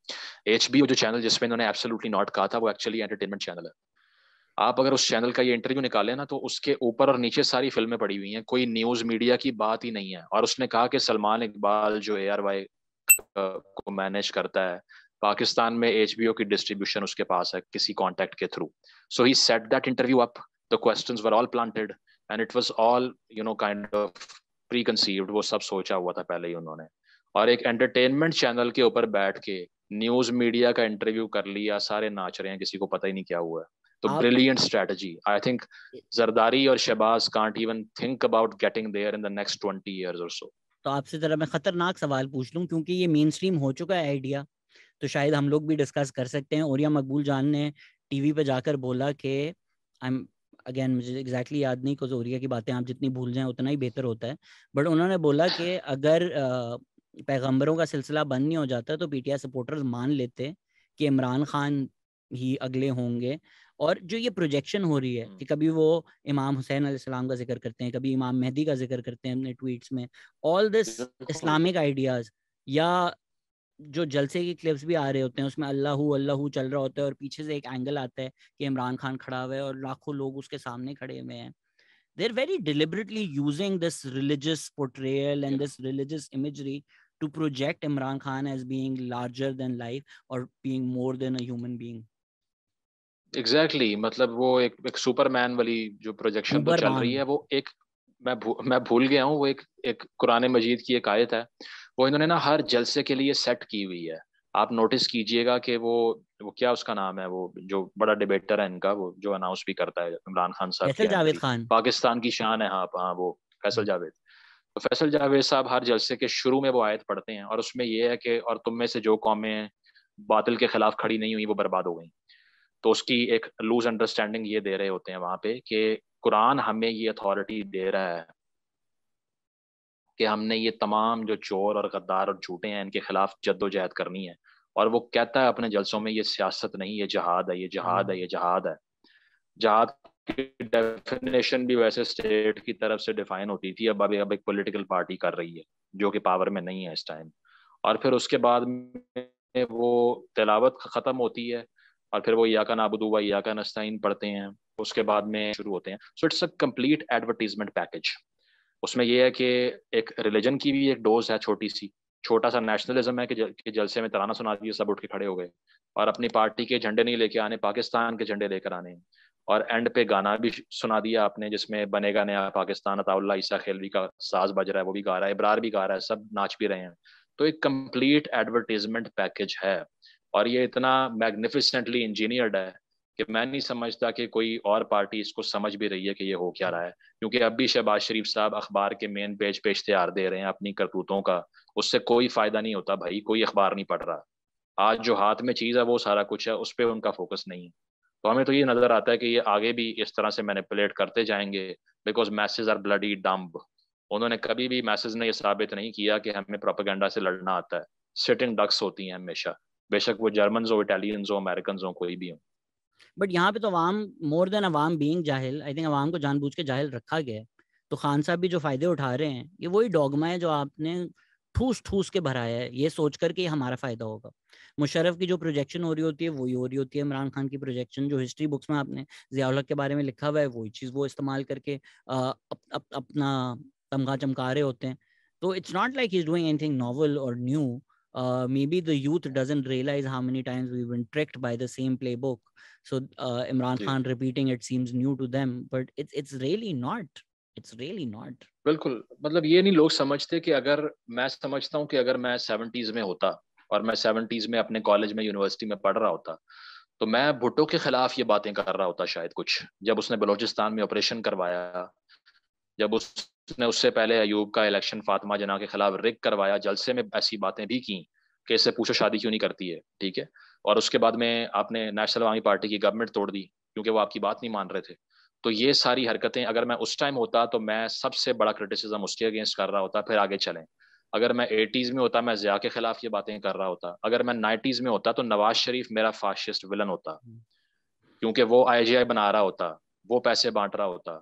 एचबीओ जो चैनल जिसमें इन्होंने एब्सोल्युटली नॉट कहा था वो एक्चुअली एंटरटेनमेंट चैनल है आप अगर उस चैनल का ये इंटरव्यू निकाले ना तो उसके ऊपर और नीचे सारी फिल्में पड़ी हुई हैं कोई न्यूज मीडिया की बात ही नहीं है और उसने कहा कि सलमान इकबाल जो ए आर वाई को मैनेज करता है पाकिस्तान में एच बी ओ की डिस्ट्रीब्यूशन उसके पास है किसी कॉन्टैक्ट के through so he set that interview up the question were all planted and it was all you know kind of preconceived वो सब सोचा हुआ था पहले ही उन्होंने और एक एंटरटेनमेंट चैनल के ऊपर बैठ के न्यूज मीडिया का इंटरव्यू कर लिया सारे नाच रहे हैं किसी को पता ही नहीं क्या हुआ है तो brilliant strategy I think Zardari और Shahbaz can't even think about getting there in the next twenty year और सो तो आपसे जरा मैं खतरनाक सवाल पूछ लूँ क्योंकि ये मेन स्ट्रीम हो चुका है आइडिया तो शायद हम लोग भी डिस्कस कर सकते हैं ओरिया मकबूल जान ने टीवी पर जाकर बोला कि आई एम अगेन मुझे एग्जैक्टली याद नहीं कोजोरिया की बातें आप जितनी भूल जाएं उतना ही बेहतर होता है बट उन्होंने बोला कि अगर पैगंबरों का सिलसिला बंद नहीं हो जाता तो पीटीआई सपोर्टर्स मान लेते कि इमरान खान ही अगले होंगे और जो ये प्रोजेक्शन हो रही है हम्म। कि कभी वो इमाम हुसैन अलैहिस्सलाम का जिक्र करते हैं कभी इमाम मेहदी का जिक्र करते हैं अपने ट्वीट्स में ऑल दिस इस्लामिक आइडियाज या जो जलसे की क्लिप्स भी आ रहे होते हैं उसमें अल्लाह अल्लाह चल रहा होता है और पीछे से एक एंगल आता है कि इमरान खान खड़ा हुआ है और लाखों लोग उसके सामने खड़े हुए हैं there very deliberately using this religious religious and yeah. this religious imagery to project Imran Khan as being larger than life or being more than a human exactly exactly, मतलब वो एक एक सुपरमैन वाली जो प्रोजेक्शन तो चल रही है वो एक मैं भू, मैं भूल गया हूँ वो एक एक कुरान मजीद की एक आयत है वो इन्होंने ना हर जलसे के लिए सेट की हुई है आप नोटिस कीजिएगा कि वो वो क्या उसका नाम है वो जो बड़ा डिबेटर है इनका वो जो अनाउंस भी करता है इमरान खान साहब जावेद खान पाकिस्तान की शान है हाँ हाँ वो फैसल हाँ। जावेद तो फैसल जावेद साहब हर जलसे के शुरू में वो आयत पढ़ते हैं और उसमें यह है कि और तुम में से जो कौमें बातिल के खिलाफ खड़ी नहीं हुई वो बर्बाद हो गई तो उसकी एक लूज अंडरस्टैंडिंग ये दे रहे होते हैं वहां पे कि कुरान हमें ये अथॉरिटी दे रहा है कि हमने ये तमाम जो चोर और गद्दार और झूठे हैं इनके खिलाफ जद्दोजहद करनी है और वो कहता है अपने जलसों में ये सियासत नहीं ये जहाद है ये जहाद है ये जहाद है जहाद की डेफिनेशन भी वैसे स्टेट की तरफ से डिफाइन होती थी अब अब अब एक पॉलिटिकल पार्टी कर रही है जो कि पावर में नहीं है इस टाइम और फिर उसके बाद में वो तलावत ख़त्म होती है और फिर वो या का नाबुदू व या का नस्ताइन पढ़ते हैं उसके बाद में शुरू होते हैं so it's a complete advertisement package उसमें यह है कि एक रिलीजन की भी एक डोज है छोटी सी छोटा सा नेशनलिज्म है कि, जलसे में तराना सुना दिए सब उठ के खड़े हो गए और अपनी पार्टी के झंडे नहीं लेके आने पाकिस्तान के झंडे लेकर आने और एंड पे गाना भी सुना दिया आपने जिसमें बनेगा नया पाकिस्तान अताउल्ला ईसा खेलवी का साज बज रहा है वो भी गा रहा है इब्रार भी गा रहा है सब नाच भी रहे हैं तो एक कंप्लीट एडवर्टीजमेंट पैकेज है और ये इतना मैग्निफिसेंटली इंजीनियर्ड है कि मैं नहीं समझता कि कोई और पार्टी इसको समझ भी रही है कि ये हो क्या रहा है क्योंकि अब भी शहबाज शरीफ साहब अखबार के मेन पेज पे इश्तेहार दे रहे हैं अपनी करतूतों का उससे कोई फायदा नहीं होता भाई कोई अखबार नहीं पढ़ रहा आज जो हाथ में चीज़ है वो सारा कुछ है उस पर उनका फोकस नहीं है तो हमें तो ये नजर आता है कि ये आगे भी इस तरह से मैनिपुलेट करते जाएंगे because masses are bloody dumb उन्होंने कभी भी मैसेज ने यह साबित नहीं किया कि हमें प्रोपागेंडा से लड़ना आता है सिटिंग डक्स होती हैं हमेशा बेशक वो जर्मन हो इटालियंस हो अमेरिकन हो कोई भी हो बट यहाँ पे तो अवाम मोर देन अवाम बींग जाहिल आई थिंक अवाम को जानबूझ के जाहिल रखा गया है तो खान साहब भी जो फायदे उठा रहे हैं ये वही डॉगमा है जो आपने ठूस ठूस के भराया है ये सोच करके हमारा फायदा होगा मुशरफ की जो प्रोजेक्शन हो रही होती है वही हो रही होती है इमरान खान की प्रोजेक्शन जो हिस्ट्री बुक्स में आपने जियाउलहक के बारे में लिखा हुआ है वही चीज़ वो इस्तेमाल करके अपना तमगा चमका रहे होते हैं तो it's not like is doing anything novel और new uh, maybe the youth doesn't realize how many times we've been tricked by the same playbook. So uh, Imran yeah. Khan repeating it seems new to them, but it's it's really not. It's really not. बिल्कुल मतलब ये नहीं लोग समझते कि अगर मैं समझता हूँ कि अगर मैं सेवेंटीज में होता और मैं सेवेंटीज में अपने कॉलेज में यूनिवर्सिटी में पढ़ रहा होता तो मैं भुट्टो के खिलाफ ये बातें कर रहा होता शायद कुछ जब उसने बलोचिस्तान में ऑपरेशन करवाया जब उस उसने उससे पहले अयूब का इलेक्शन फातिमा जना के खिलाफ रिक करवाया जलसे में ऐसी बातें भी की कि इससे पूछो शादी क्यों नहीं करती है ठीक है और उसके बाद में आपने नेशनल आवामी पार्टी की गवर्नमेंट तोड़ दी क्योंकि वो आपकी बात नहीं मान रहे थे तो ये सारी हरकतें अगर मैं उस टाइम होता तो मैं सबसे बड़ा क्रिटिसिज्म उसके अगेंस्ट कर रहा होता फिर आगे चलें अगर मैं एटीज़ में होता मैं ज़िया के खिलाफ ये बातें कर रहा होता अगर मैं नाइन्टीज़ में होता तो नवाज शरीफ मेरा फासिस्ट विलन होता हम्म। क्योंकि वो आई बना रहा होता वो पैसे बांट रहा होता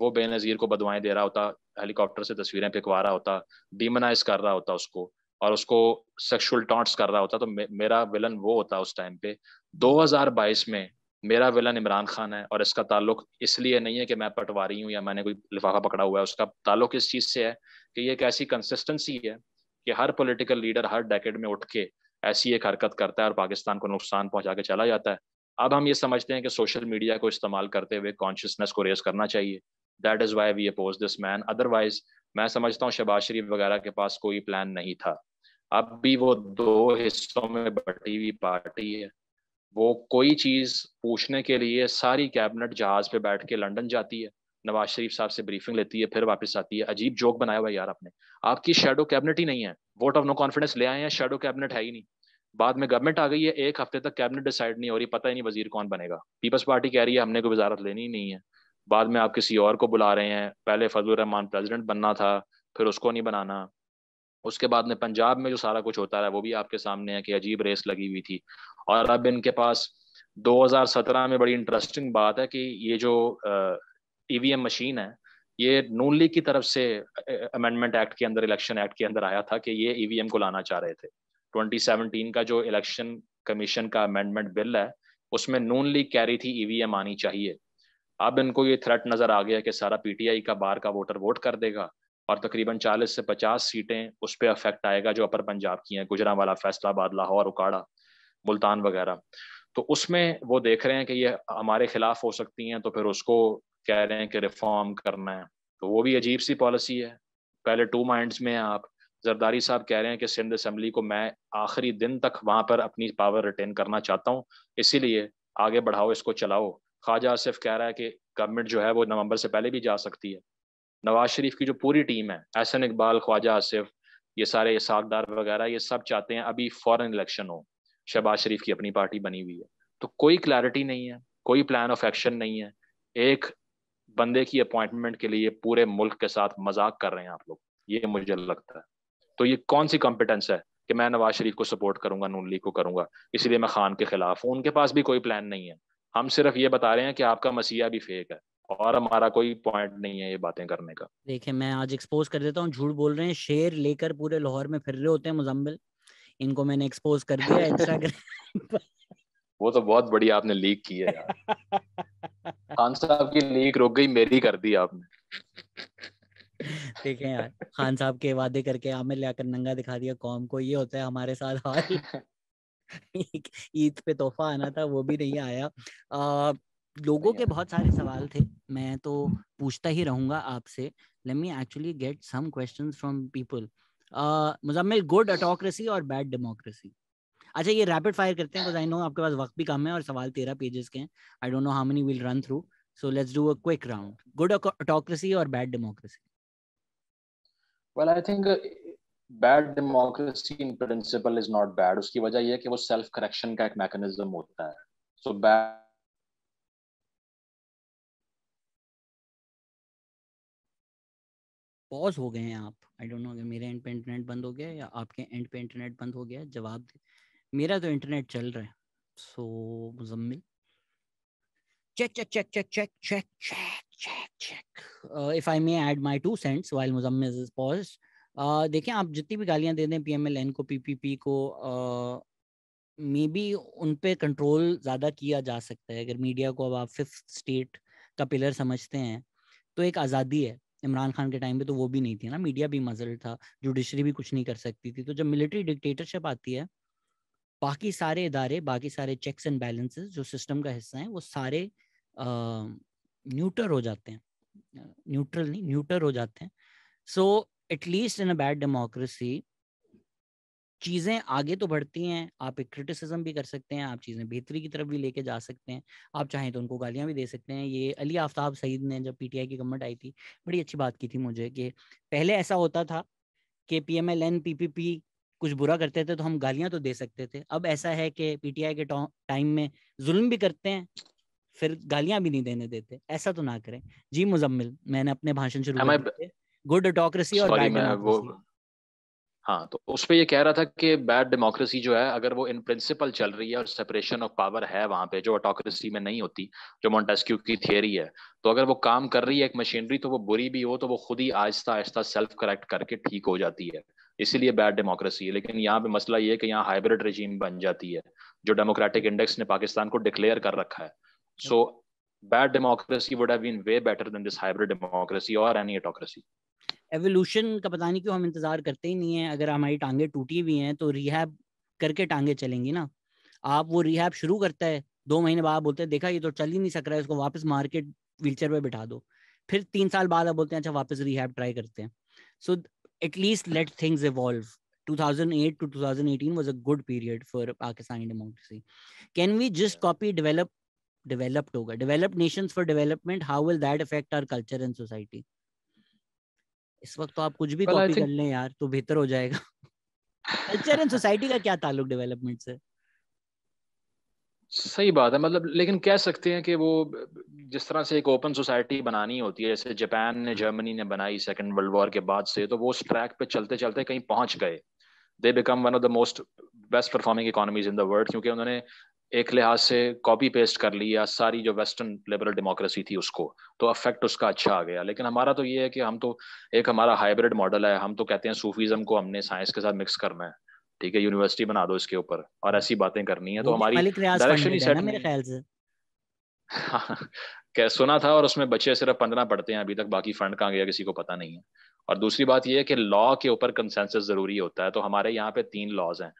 वो बेनज़ीर को बदवाएं दे रहा होता हेलीकॉप्टर से तस्वीरें पिकवा रहा होता डीमनाइज कर रहा होता उसको और उसको सेक्सुअल टॉन्ट्स कर रहा होता तो मे, मेरा विलन वो होता उस टाइम पे 2022 में मेरा विलन इमरान खान है और इसका ताल्लुक इसलिए नहीं है कि मैं पटवारी हूँ या मैंने कोई लिफाफा पकड़ा हुआ है उसका ताल्लुक इस चीज़ से है कि ये एक ऐसी कंसिस्टेंसी है कि हर पॉलिटिकल लीडर हर डेकेड में उठ के ऐसी एक हरकत करता है और पाकिस्तान को नुकसान पहुंचा के चला जाता है अब हम ये समझते हैं कि सोशल मीडिया को इस्तेमाल करते हुए कॉन्शियसनेस को रेज करना चाहिए that is why we oppose this man otherwise मैं समझता हूँ शबाज शरीफ वगैरह के पास कोई प्लान नहीं था अब भी वो दो हिस्सों में बटी हुई पार्टी है वो कोई चीज़ पूछने के लिए सारी कैबिनेट जहाज पे बैठ के लंदन जाती है नवाज शरीफ साहब से ब्रीफिंग लेती है फिर वापस आती है अजीब जोक बनाया हुआ यार आपने आपकी शेडो कैबिनेट ही नहीं है वोट ऑफ नो कॉन्फिडेंस ले आए हैं शेडो कैबिनेट है ही नहीं बाद में गवर्नमेंट आ गई है एक हफ्ते तक कैबिनेट डिसाइड नहीं हो रही पता ही नहीं वजीर कौन बनेगा पीपल्स पार्टी कह रही है हमने कोई वजारत लेनी ही नहीं है बाद में आप किसी और को बुला रहे हैं पहले फजल रहमान प्रेसिडेंट बनना था फिर उसको नहीं बनाना उसके बाद में पंजाब में जो सारा कुछ होता रहा वो भी आपके सामने है कि अजीब रेस लगी हुई थी और अब इनके पास 2017 में बड़ी इंटरेस्टिंग बात है कि ये जो ईवीएम मशीन e है ये नून लीग की तरफ से अमेंडमेंट एक्ट के अंदर इलेक्शन एक्ट के अंदर आया था कि ये ई e को लाना चाह रहे थे 2017 का जो इलेक्शन कमीशन का अमेंडमेंट बिल है उसमें नून लीग कह रही थी ई e आनी चाहिए अब इनको ये थ्रेट नजर आ गया कि सारा पीटीआई का बार का वोटर वोट कर देगा और तकरीबन 40 से 50 सीटें उस पर अफेक्ट आएगा जो अपर पंजाब की हैं गुजरा वाला फैसलाबाद लाहौर उकाड़ा मुल्तान वगैरह तो उसमें वो देख रहे हैं कि ये हमारे खिलाफ हो सकती हैं तो फिर उसको कह रहे हैं कि रिफॉर्म करना है तो वो भी अजीब सी पॉलिसी है पहले टू माइंड्स में आप जरदारी साहब कह रहे हैं कि सिंध असम्बली को मैं आखिरी दिन तक वहां पर अपनी पावर रिटेन करना चाहता हूँ इसीलिए आगे बढ़ाओ इसको चलाओ ख्वाजा आसिफ कह रहा है कि गवर्नमेंट जो है वो नवंबर से पहले भी जा सकती है नवाज शरीफ की जो पूरी टीम है एहसन इकबाल ख्वाजा आसिफ ये सारे सागदार वगैरह ये सब चाहते हैं अभी फॉरन इलेक्शन हो शहबाज शरीफ की अपनी पार्टी बनी हुई है तो कोई क्लैरिटी नहीं है कोई प्लान ऑफ एक्शन नहीं है एक बंदे की अपॉइंटमेंट के लिए पूरे मुल्क के साथ मजाक कर रहे हैं आप लोग ये मुझे लगता है तो ये कौन सी कॉम्पिटेंस है कि मैं नवाज शरीफ को सपोर्ट करूंगा नून लीग को करूंगा इसलिए मैं खान के खिलाफ हूँ उनके पास भी कोई प्लान नहीं है हम सिर्फ ये बता रहे हैं कि आपका मसीहा भी फेक है और हमारा कोई पॉइंट नहीं है ये बातें करने का देखिए मैं आज एक्सपोज कर देता हूँ झूठ बोल रहे हैं शेर लेकर पूरे लाहौर में फिर रहे होते हैं मुजम्बिल इनको मैंने एक्सपोज कर दिया इंस्टाग्राम वो तो बहुत बड़ी आपने लीक की है यार खान साहब की लीक रुक गई मेरी कर दी आपने देखें यार खान साहब के वादे करके आमिर लेकर नंगा दिखा दिया कौम को ये होता है हमारे साथ हाल ईद पे तोहफा आना था वो भी नहीं आया आ, लोगों के बहुत सारे सवाल थे मैं तो पूछता ही रहूंगा आपसे let me actually get some question from people Muzammil good autocracy और बैड डेमोक्रेसी अच्छा ये रैपिड फायर करते हैं आई नो आपके पास वक्त भी कम है और सवाल तेरह पेजेस के हैं I don't know how many will run through so let's do a quick round good autocracy और bad democracy Well, I think uh, bad democracy in principle is not bad उसकी वजह यह है कि वो सेल्फ करेक्शन का एक mechanism होता है सो बैड पॉज हो गए हैं आप आई डोंट नो अगर मेरे एंड पे इंटरनेट बंद हो गया या आपके एंड पे इंटरनेट बंद हो गया जवाब मेरा तो इंटरनेट चल रहा है so so, Muzammil check check check check check check check check check uh, if i may add my two cents while muzammil is देखें आप जितनी भी गालियां दे दें पीएमएलएन को पीपीपी को मे बी उन पर कंट्रोल ज़्यादा किया जा सकता है अगर मीडिया को अब आप फिफ्थ स्टेट का पिलर समझते हैं तो एक आज़ादी है इमरान खान के टाइम पे तो वो भी नहीं थी ना मीडिया भी मजल था जुडिशरी भी कुछ नहीं कर सकती थी तो जब मिलिट्री डिक्टेटरशिप आती है बाकी सारे इदारे बाकी सारे चेक्स एंड बैलेंसेस जो सिस्टम का हिस्सा हैं वो सारे न्यूट्रल हो जाते हैं न्यूट्रल नहीं न्यूटर हो जाते हैं so so, at least in a bad democracy चीज़ें आगे तो बढ़ती हैं आप एक क्रिटिसिज्म भी कर सकते हैं आप चीज़ें बेहतरी की तरफ भी लेके जा सकते हैं आप चाहें तो उनको गालियां भी दे सकते हैं ये अली आफ्ताब सईद ने जब पीटीआई की गवर्नमेंट आई थी बड़ी अच्छी बात की थी मुझे कि पहले ऐसा होता था कि P M L N P P P कुछ बुरा करते थे तो हम गालियां तो दे सकते थे अब ऐसा है कि पीटीआई के टाइम में जुल्म भी करते हैं फिर गालियां भी नहीं देने देते ऐसा तो ना करें जी मुजम्मिल मैंने अपने भाषण शुरू गुड डेमोक्रेसी और बैड डेमोक्रेसी हाँ तो उस पर ये कह रहा था कि बैड डेमोक्रेसी जो है अगर वो इन प्रिंसिपल चल रही है और सेपरेशन ऑफ पावर है वहां पे जो ऑटोक्रेसी में नहीं होती जो मोन्टेस्क्यू की थियरी है तो अगर वो काम कर रही है एक मशीनरी तो वो बुरी भी हो तो वो खुद ही आहिस्ता आहिस्ता सेल्फ करेक्ट करके ठीक हो जाती है इसीलिए बैड डेमोक्रेसी है लेकिन यहाँ पे मसला ये है कि यहाँ हाइब्रिड रजीम बन जाती है जो डेमोक्रेटिक इंडेक्स ने पाकिस्तान को डिक्लेयर कर रखा है so bad democracy would have been way better than this hybrid democracy और एनी ऑटोक्रेसी एवोल्यूशन का पता नहीं क्यों हम इंतजार करते ही नहीं है अगर हमारी टांगे टूटी हुई हैं तो रिहैब करके टांगे चलेंगी ना आप वो रिहैब शुरू करता है दो महीने बाद बोलते हैं देखा ये तो चल ही नहीं सक रहा है उसको वापस मार्केट के व्हीलचेयर पे बिठा दो फिर तीन साल बाद आप बोलते हैं अच्छा वापस रिहैब ट्राई करते हैं so at least let things evolve 2008 to 2018 was a good period for Pakistani democracy. Can we just copy develop developed over developed nations for development? How will that affect our culture and society? इस वक्त तो आप कुछ भी copy कर लें यार तो बेहतर हो जाएगा कल्चर एंड सोसाइटी का क्या ताल्लुक डेवलपमेंट से सही बात है मतलब लेकिन कह सकते हैं कि वो जिस तरह से एक ओपन सोसाइटी बनानी होती है जैसे जापान ने जर्मनी हम्म। ने बनाई सेकंड वर्ल्ड वॉर के बाद से तो वो उस ट्रैक पे चलते चलते कहीं पहुंच गए they become one of the most best performing economies in the world क्योंकि उन्होंने एक लिहाज से कॉपी पेस्ट कर लिया सारी जो वेस्टर्न लिबरल डेमोक्रेसी थी उसको तो अफेक्ट उसका अच्छा आ गया लेकिन हमारा तो ये है कि हम तो एक हमारा हाइब्रिड मॉडल है हम तो कहते हैं सूफीज़म को हमने साइंस के साथ मिक्स करना है ठीक है यूनिवर्सिटी बना दो इसके ऊपर और ऐसी बातें करनी तो है तो हमारी डायरेक्शन ही सेट मेरे सुना था और उसमें बच्चे सिर्फ पंद्रह पढ़ते हैं अभी तक बाकी फंड कहाँ गया किसी को पता नहीं है और दूसरी बात यह है कि लॉ के ऊपर कंसेंसस जरूरी होता है तो हमारे यहाँ पे तीन लॉज हैं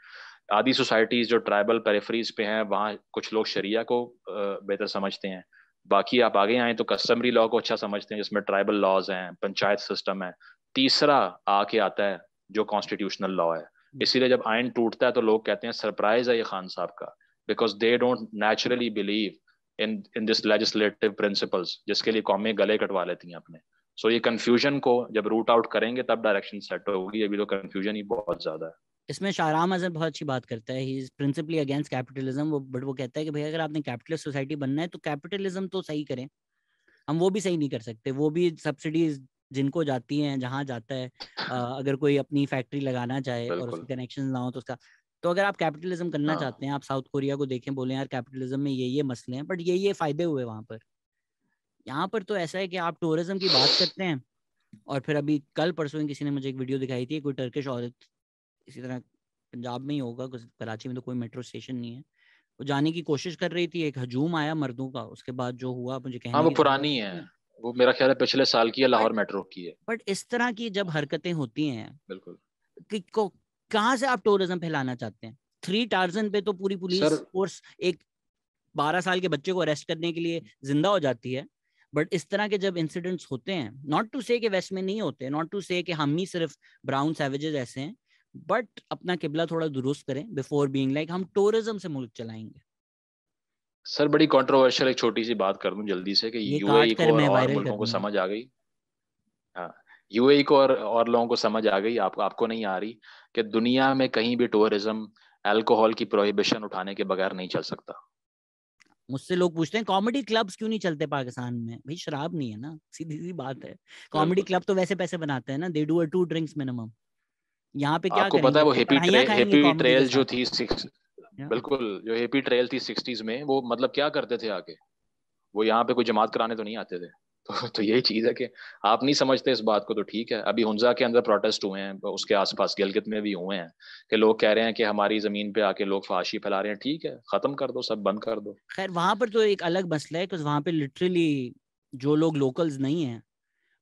आदि सोसाइटीज़ जो ट्राइबल पेरेफरीज पे हैं वहाँ कुछ लोग शरिया को बेहतर समझते हैं बाकी आप आगे आए तो कस्टमरी लॉ को अच्छा समझते हैं जिसमें ट्राइबल लॉज हैं पंचायत सिस्टम है तीसरा आके आता है जो कॉन्स्टिट्यूशनल लॉ है हम्म। इसीलिए जब आयन टूटता है तो लोग कहते हैं सरप्राइज है ये खान साहब का because they don't naturally believe in in this legislative principles जिसके लिए कौमें गले कटवा लेती हैं अपने सो so, ये कन्फ्यूजन को जब रूट आउट करेंगे तब डायरेक्शन सेट होगी अभी तो कन्फ्यूजन ही बहुत ज्यादा है इसमें शाहराम अजहर बहुत अच्छी बात करता है he is principally against capitalism वो बट वो कहता है कि भैया अगर आपने कैपिटलिस्ट सोसाइटी बनना है तो कैपिटलिज्म तो सही करें हम वो भी सही नहीं कर सकते वो भी सब्सिडीज जिनको जाती हैं जहाँ जाता है अगर कोई अपनी फैक्ट्री लगाना चाहे और उसके कनेक्शन ना हो तो उसका तो अगर आप कैपिटलिज्म करना हाँ। चाहते हैं आप साउथ कोरिया को देखें बोले यार कैपिटलिज्म में ये ये मसले हैं बट ये ये फायदे हुए वहाँ पर यहाँ पर तो ऐसा है कि आप टूरिज्म की बात करते हैं और फिर अभी कल परसों किसी ने मुझे एक वीडियो दिखाई थी कोई टर्किश औरत इसी तरह पंजाब में ही होगा कराची में तो कोई मेट्रो स्टेशन नहीं है वो जाने की कोशिश कर रही थी एक हजूम आया मर्दों का उसके बाद जो हुआ मुझे कहना हाँ, वो पुरानी है वो मेरा ख्याल है पिछले साल की है लाहौर मेट्रो की है बट इस तरह की जब हरकतें होती हैं बिल्कुल कहाँ से आप टूरिज्म फैलाना चाहते हैं थ्री टार्जन पे तो पूरी पुलिस फोर्स एक बारह साल के बच्चे को अरेस्ट करने के लिए जिंदा हो जाती है बट इस तरह के जब इंसिडेंट्स होते हैं नॉट टू से वेस्ट में नहीं होते नॉट टू से हम ही सिर्फ ब्राउन सैवेजेस ऐसे हैं बट अपना किबला थोड़ा दुरुस्त करें बिफोर बीइंग लाइक हम टूरिज्म से मुल्क चलाएंगे सर बड़ी कंट्रोवर्शियल एक छोटी सी बात कर दूं जल्दी से कि यूएई e हाँ, e को और, और लोगों को समझ आ गई हाँ यूएई को और और लोगों को समझ आ गई आपको आपको नहीं आ रही कि दुनिया में कहीं भी टूरिज्म अल्कोहल की प्रोहिबिशन उठाने के बगैर नहीं चल सकता मुझसे लोग पूछते हैं कॉमेडी क्लब्स क्यों नहीं चलते पाकिस्तान में भाई शराब नहीं है ना सीधी सी बात है कॉमेडी क्लब तो वैसे पैसे बनाते हैं ना they do a two drinks minimum यहाँ पे क्या आपको पता है वो हैप्पी ट्रे, हैप्पी ट्रेल जो थी सिक्स बिल्कुल जो हैप्पी ट्रेल थी सिक्सटीज में वो मतलब क्या करते थे आके वो यहाँ पे कोई जमात कराने तो नहीं आते थे तो, तो यही चीज है कि आप नहीं समझते इस बात को तो ठीक है अभी हंजा के अंदर प्रोटेस्ट हुए हैं उसके आसपास गिलगित में भी हुए हैं कि लोग कह रहे हैं कि हमारी जमीन पे आके लोग फाशी फैला रहे हैं ठीक है खत्म कर दो सब बंद कर दो खैर वहां पर तो एक अलग मसला है वहां पे लिटरली जो लोग लोकल्स नहीं है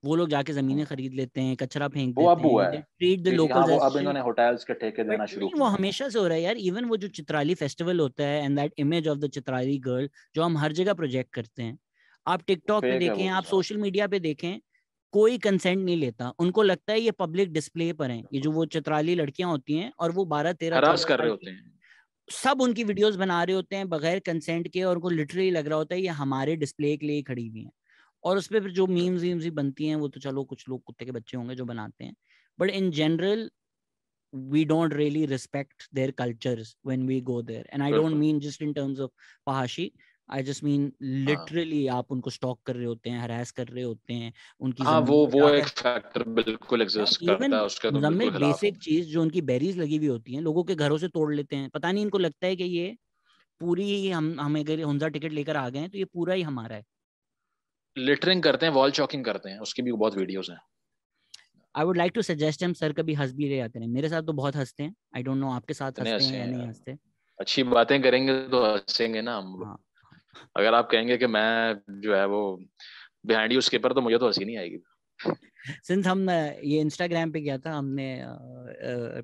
वो लोग जाके जमीनें हाँ। खरीद लेते हैं कचरा फेंक देते हैं है ट्रीट द लोकल्स अब इन्होंने होटल्स के ठेके देना शुरू वो हमेशा से हो रहा है यार इवन वो जो चित्राली फेस्टिवल होता है and that image of the Chitrali girl जो हम हर जगह प्रोजेक्ट करते हैं आप टिकटॉक पे देखें आप सोशल मीडिया पे देखें कोई कंसेंट नहीं लेता उनको लगता है ये पब्लिक डिस्प्ले पर हैं ये जो वो चित्राली लड़कियां होती हैं और वो बारह तेरह कर रहे होते हैं सब उनकी वीडियोस बना रहे होते हैं बगैर कंसेंट के और उनको लिटरली लग रहा होता है ये हमारे डिस्प्ले के लिए खड़ी हुई है और पर फिर जो मीम्स वीम्स ही बनती हैं वो तो चलो कुछ लोग कुत्ते के बच्चे होंगे जो बनाते हैं but in general we don't really respect their cultures when we go there and i don't mean just in terms of fahashi I just mean literally आप उनको स्टॉक कर रहे होते हैं हरास कर रहे होते हैं उनकी हाँ, वो वो एक फैक्टर बिल्कुल एग्जिस्ट करता है उसका तो बिल्कुल बेसिक चीज जो उनकी बेरीज लगी हुई होती हैं लोगों के घरों से तोड़ लेते हैं पता नहीं इनको लगता है कि ये पूरी हम हम अगर हंजा टिकट लेकर आ गए हैं तो ये पूरा ही हमारा है लिटरिंग करते हैं वॉल चॉकिंग करते हैं उसकी भी बहुत वीडियोस हैं I would like to suggest him sir कभी हंस भी रहे आते हैं मेरे साथ तो बहुत हंसते हैं आई डोंट नो आपके साथ हंसते हैं या नहीं हंसते अच्छी बातें करेंगे तो हंसेंगे ना हम हाँ. अगर आप कहेंगे कि मैं जो है वो बिहाइंड यू स्किपर तो मुझे तो हंसी नहीं आएगी सिंस हम ये इंस्टाग्राम पे गया था हमने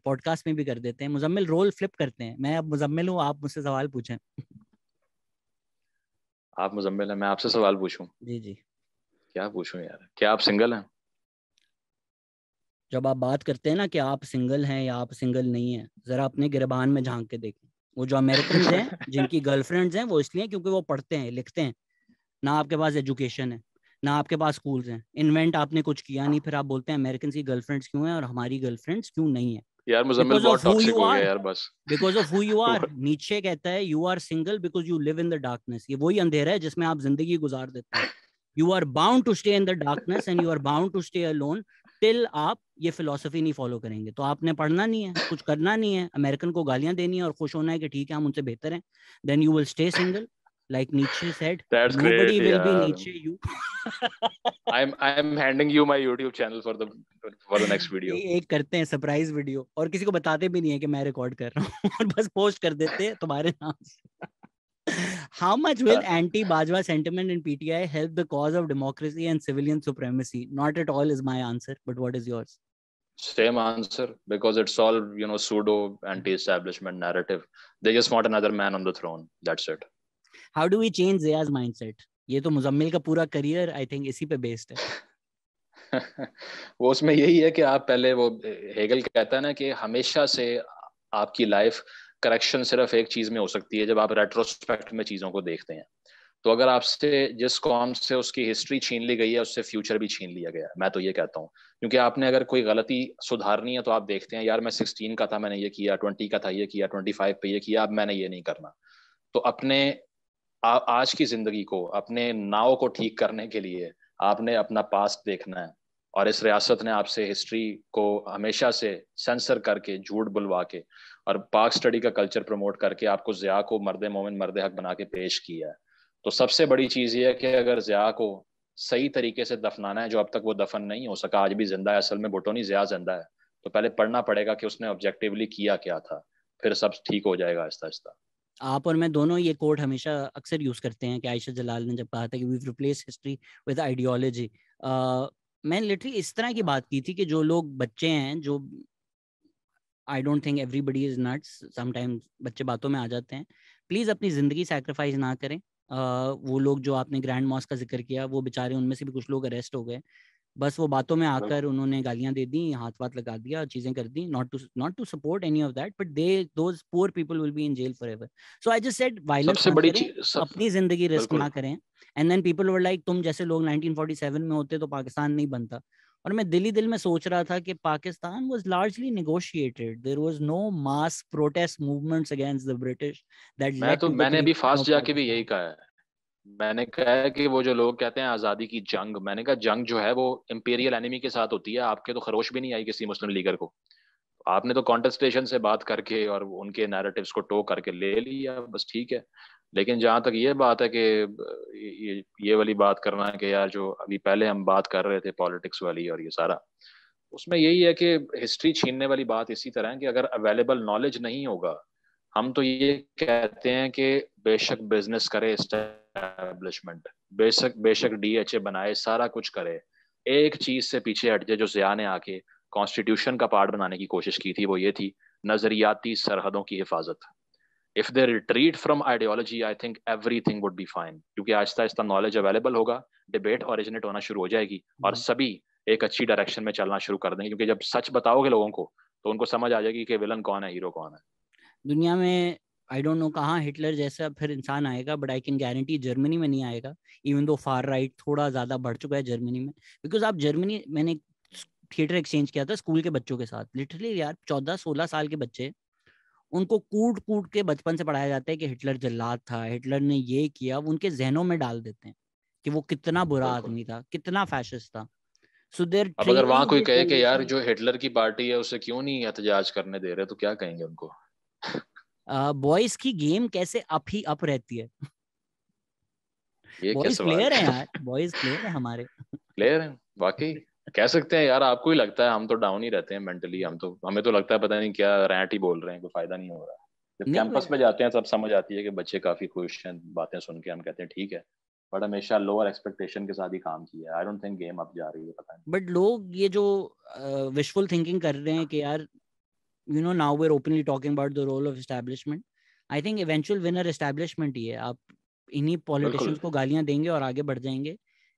पॉडकास्ट में भी कर देते हैं मुजम्मिल रोल फ्लिप करते हैं मैं अब मुजम्मिल हूँ आप मुझसे सवाल पूछें आप मुजम्मिल हैं मैं आपसे सवाल पूछूं जी जी क्या पूछूं यार क्या आप सिंगल हैं जब आप बात करते हैं ना कि आप सिंगल हैं या आप सिंगल नहीं हैं जरा अपने गिरबान में झांक के देखें वो जो अमेरिकन हैं जिनकी गर्लफ्रेंड्स हैं वो इसलिए क्योंकि वो पढ़ते हैं लिखते हैं ना आपके पास एजुकेशन है ना आपके पास स्कूल्स हैं इन्वेंट आपने कुछ किया नहीं फिर आप बोलते हैं अमेरिकन की गर्लफ्रेंड्स क्यों हैं और हमारी गर्लफ्रेंड्स क्यों नहीं है यार मुजम्मिल बहुत टॉक्सिक हो गया यार बस because of who you are नीचे कहता है you are single because you live in the darkness ये वही अंधेरा है जिसमें आप जिंदगी गुजार देते हैं you are bound to stay in the darkness and you are bound to stay alone till आप ये फिलोसफी नहीं फॉलो करेंगे तो आपने पढ़ना नहीं है कुछ करना नहीं है अमेरिकन को गालियां देनी है और खुश होना है कि ठीक है हम उनसे बेहतर हैं then you will stay single like Nietzsche said, That's nobody great, will yeah. be Nietzsche you. I'm I'm handing you my YouTube channel for the for the next video. एक करते हैं सरप्राइज वीडियो और किसी को बताते भी नहीं है कि मैं रिकॉर्ड कर रहा हूँ और बस पोस्ट कर देते हैं तुम्हारे नाम से How much will anti-Bajwa sentiment in PTI help the cause of democracy and civilian supremacy? Not at all is my answer, but what is yours? Same answer because it's all you know pseudo anti-establishment narrative. They just want another man on the throne. That's it. How do we change जयाज mindset ये तो मुजम्मिल का पूरा career I think इसी पे based है वो उसमें यही है कि आप पहले वो हेगल कहता है ना कि हमेशा से आपकी लाइफ करेक्शन सिर्फ एक चीज में हो सकती है जब आप रेट्रोस्पेक्ट में चीजों को देखते हैं तो अगर आपसे जिस कॉम से उसकी हिस्ट्री छीन ली गई है उससे फ्यूचर भी छीन लिया गया है मैं तो ये कहता हूँ क्योंकि आपने अगर कोई गलती सुधारनी है तो आप देखते हैं यार मैं सिक्सटीन का था मैंने ये किया ट्वेंटी का था ये किया ट्वेंटी फाइव पे ये किया अब मैंने ये नहीं करना तो अपने आ, आज की जिंदगी को अपने नाव को ठीक करने के लिए आपने अपना पास्ट देखना है और इस रियासत ने आपसे हिस्ट्री को हमेशा से सेंसर करके झूठ बुलवा के और पाक स्टडी का कल्चर प्रमोट करके आपको जिया को मर्द मोमिन मर्द हक बना के पेश किया है तो सबसे बड़ी चीज़ ये है कि अगर जिया को सही तरीके से दफनाना है जो अब तक वो दफन नहीं हो सका आज भी जिंदा है असल में नहीं जिया जिंदा है तो पहले पढ़ना पड़ेगा कि उसने ऑब्जेक्टिवली किया क्या था फिर सब ठीक हो जाएगा आहिस्ता आहिस्ता आप और मैं दोनों ये कोड हमेशा अक्सर यूज करते हैं कि आयशा जलाल ने जब कहा था कि we replace history with ideology मैंने लिटरली इस तरह की बात की थी कि जो लोग बच्चे हैं जो I don't think everybody is nuts sometimes बच्चे बातों में आ जाते हैं प्लीज़ अपनी ज़िंदगी सेक्रीफाइस ना करें आ, वो लोग जो आपने ग्रैंड मॉस का जिक्र किया वो बेचारे उनमें से भी कुछ लोग अरेस्ट हो गए बस वो बातों में हाँ। आकर उन्होंने गालियां दे दी हाथ वाथ लगा दिया चीजें कर दी not to not to support any of that but they those poor people will be in jail forever so I just said violence अपनी जिंदगी रिस्क ना करें and then people were like तुम जैसे लोग 1947 में होते तो पाकिस्तान नहीं बनता और मैं दिल ही दिल में सोच रहा था कि Pakistan was largely negotiated there was no mass protest movements against the British that मैं तो मैंने भी फास्ट जाके भी यही कहा है मैंने कहा है कि वो जो लोग कहते हैं आज़ादी की जंग मैंने कहा जंग जो है वो इम्पीरियल एनिमी के साथ होती है आपके तो खरोश भी नहीं आई किसी मुस्लिम लीगर को आपने तो कॉन्टेस्टेशन से बात करके और उनके नैरेटिव्स को टो करके ले लिया बस ठीक है लेकिन जहाँ तक ये बात है कि ये ये वाली बात करना है कि यार जो अभी पहले हम बात कर रहे थे पॉलिटिक्स वाली और ये सारा उसमें यही है कि हिस्ट्री छीनने वाली बात इसी तरह है कि अगर अवेलेबल नॉलेज नहीं होगा हम तो ये कहते हैं कि बेशक बिजनेस करे स्टैब्लिशमेंट बेशक बेशक डीएचए बनाए सारा कुछ करे एक चीज से पीछे हट जाए जो जिया ने आके कॉन्स्टिट्यूशन का पार्ट बनाने की कोशिश की थी वो ये थी नजरियाती सरहदों की हिफाजत if they retreat from ideology I think everything would be fine क्योंकि आहिस्ता आहिस्ता नॉलेज अवेलेबल होगा डिबेट ऑरिजिनेट होना शुरू हो जाएगी और हम्म। सभी एक अच्छी डायरेक्शन में चलना शुरू कर देंगे क्योंकि जब सच बताओगे लोगों को तो उनको समझ आ जाएगी कि विलन कौन है हीरो कौन है दुनिया में आई डोंट नो कहाँ हिटलर जैसा फिर इंसान आएगा but I can guarantee Germany में नहीं आएगा इवन दो फार राइट थोड़ा ज़्यादा बढ़ चुका है जर्मनी में बिकॉज आप जर्मनी मैंने थिएटर एक्सचेंज किया था स्कूल के बच्चों के साथ लिटरली यार चौदह सोलह साल के बच्चे उनको कूट कूट के बचपन से पढ़ाया जाता है कि हिटलर जल्लाद था हिटलर ने ये किया वो उनके जहनों में डाल देते हैं कि वो कितना बुरा आदमी था कितना फैशिस्ट था सो अब अगर वहां कोई कहे कि यार जो हिटलर की पार्टी है उसे क्यों नहीं एहतजाज करने दे रहे तो क्या कहेंगे उनको बॉयज की गेम कैसे अप ही अप रहती है बॉयज प्लेयर है यार बॉयज प्लेयर है हमारे प्लेयर है वाकई कह सकते हैं यार आपको ही लगता है हम तो डाउन ही रहते हैं मेंटली हम तो हमें तो लगता है पता नहीं क्या रैंट ही बोल रहे हैं कोई फायदा नहीं हो रहा जब कैंपस में जाते हैं तब समझ आती है कि बच्चे काफी खुश हैं बातें सुन के हम कहते हैं ठीक है बट हमेशा लोअर एक्सपेक्टेशन के साथ ही काम किया I don't think game up जा रही है पता नहीं बट लोग ये जो विशफुल थिंकिंग कर रहे हैं कि यार you know now we're openly talking about the role of establishment I think eventual winner establishment ही है आप इन्हीं पॉलिटिशियंस को गालियां देंगे और आगे बढ़ जाएंगे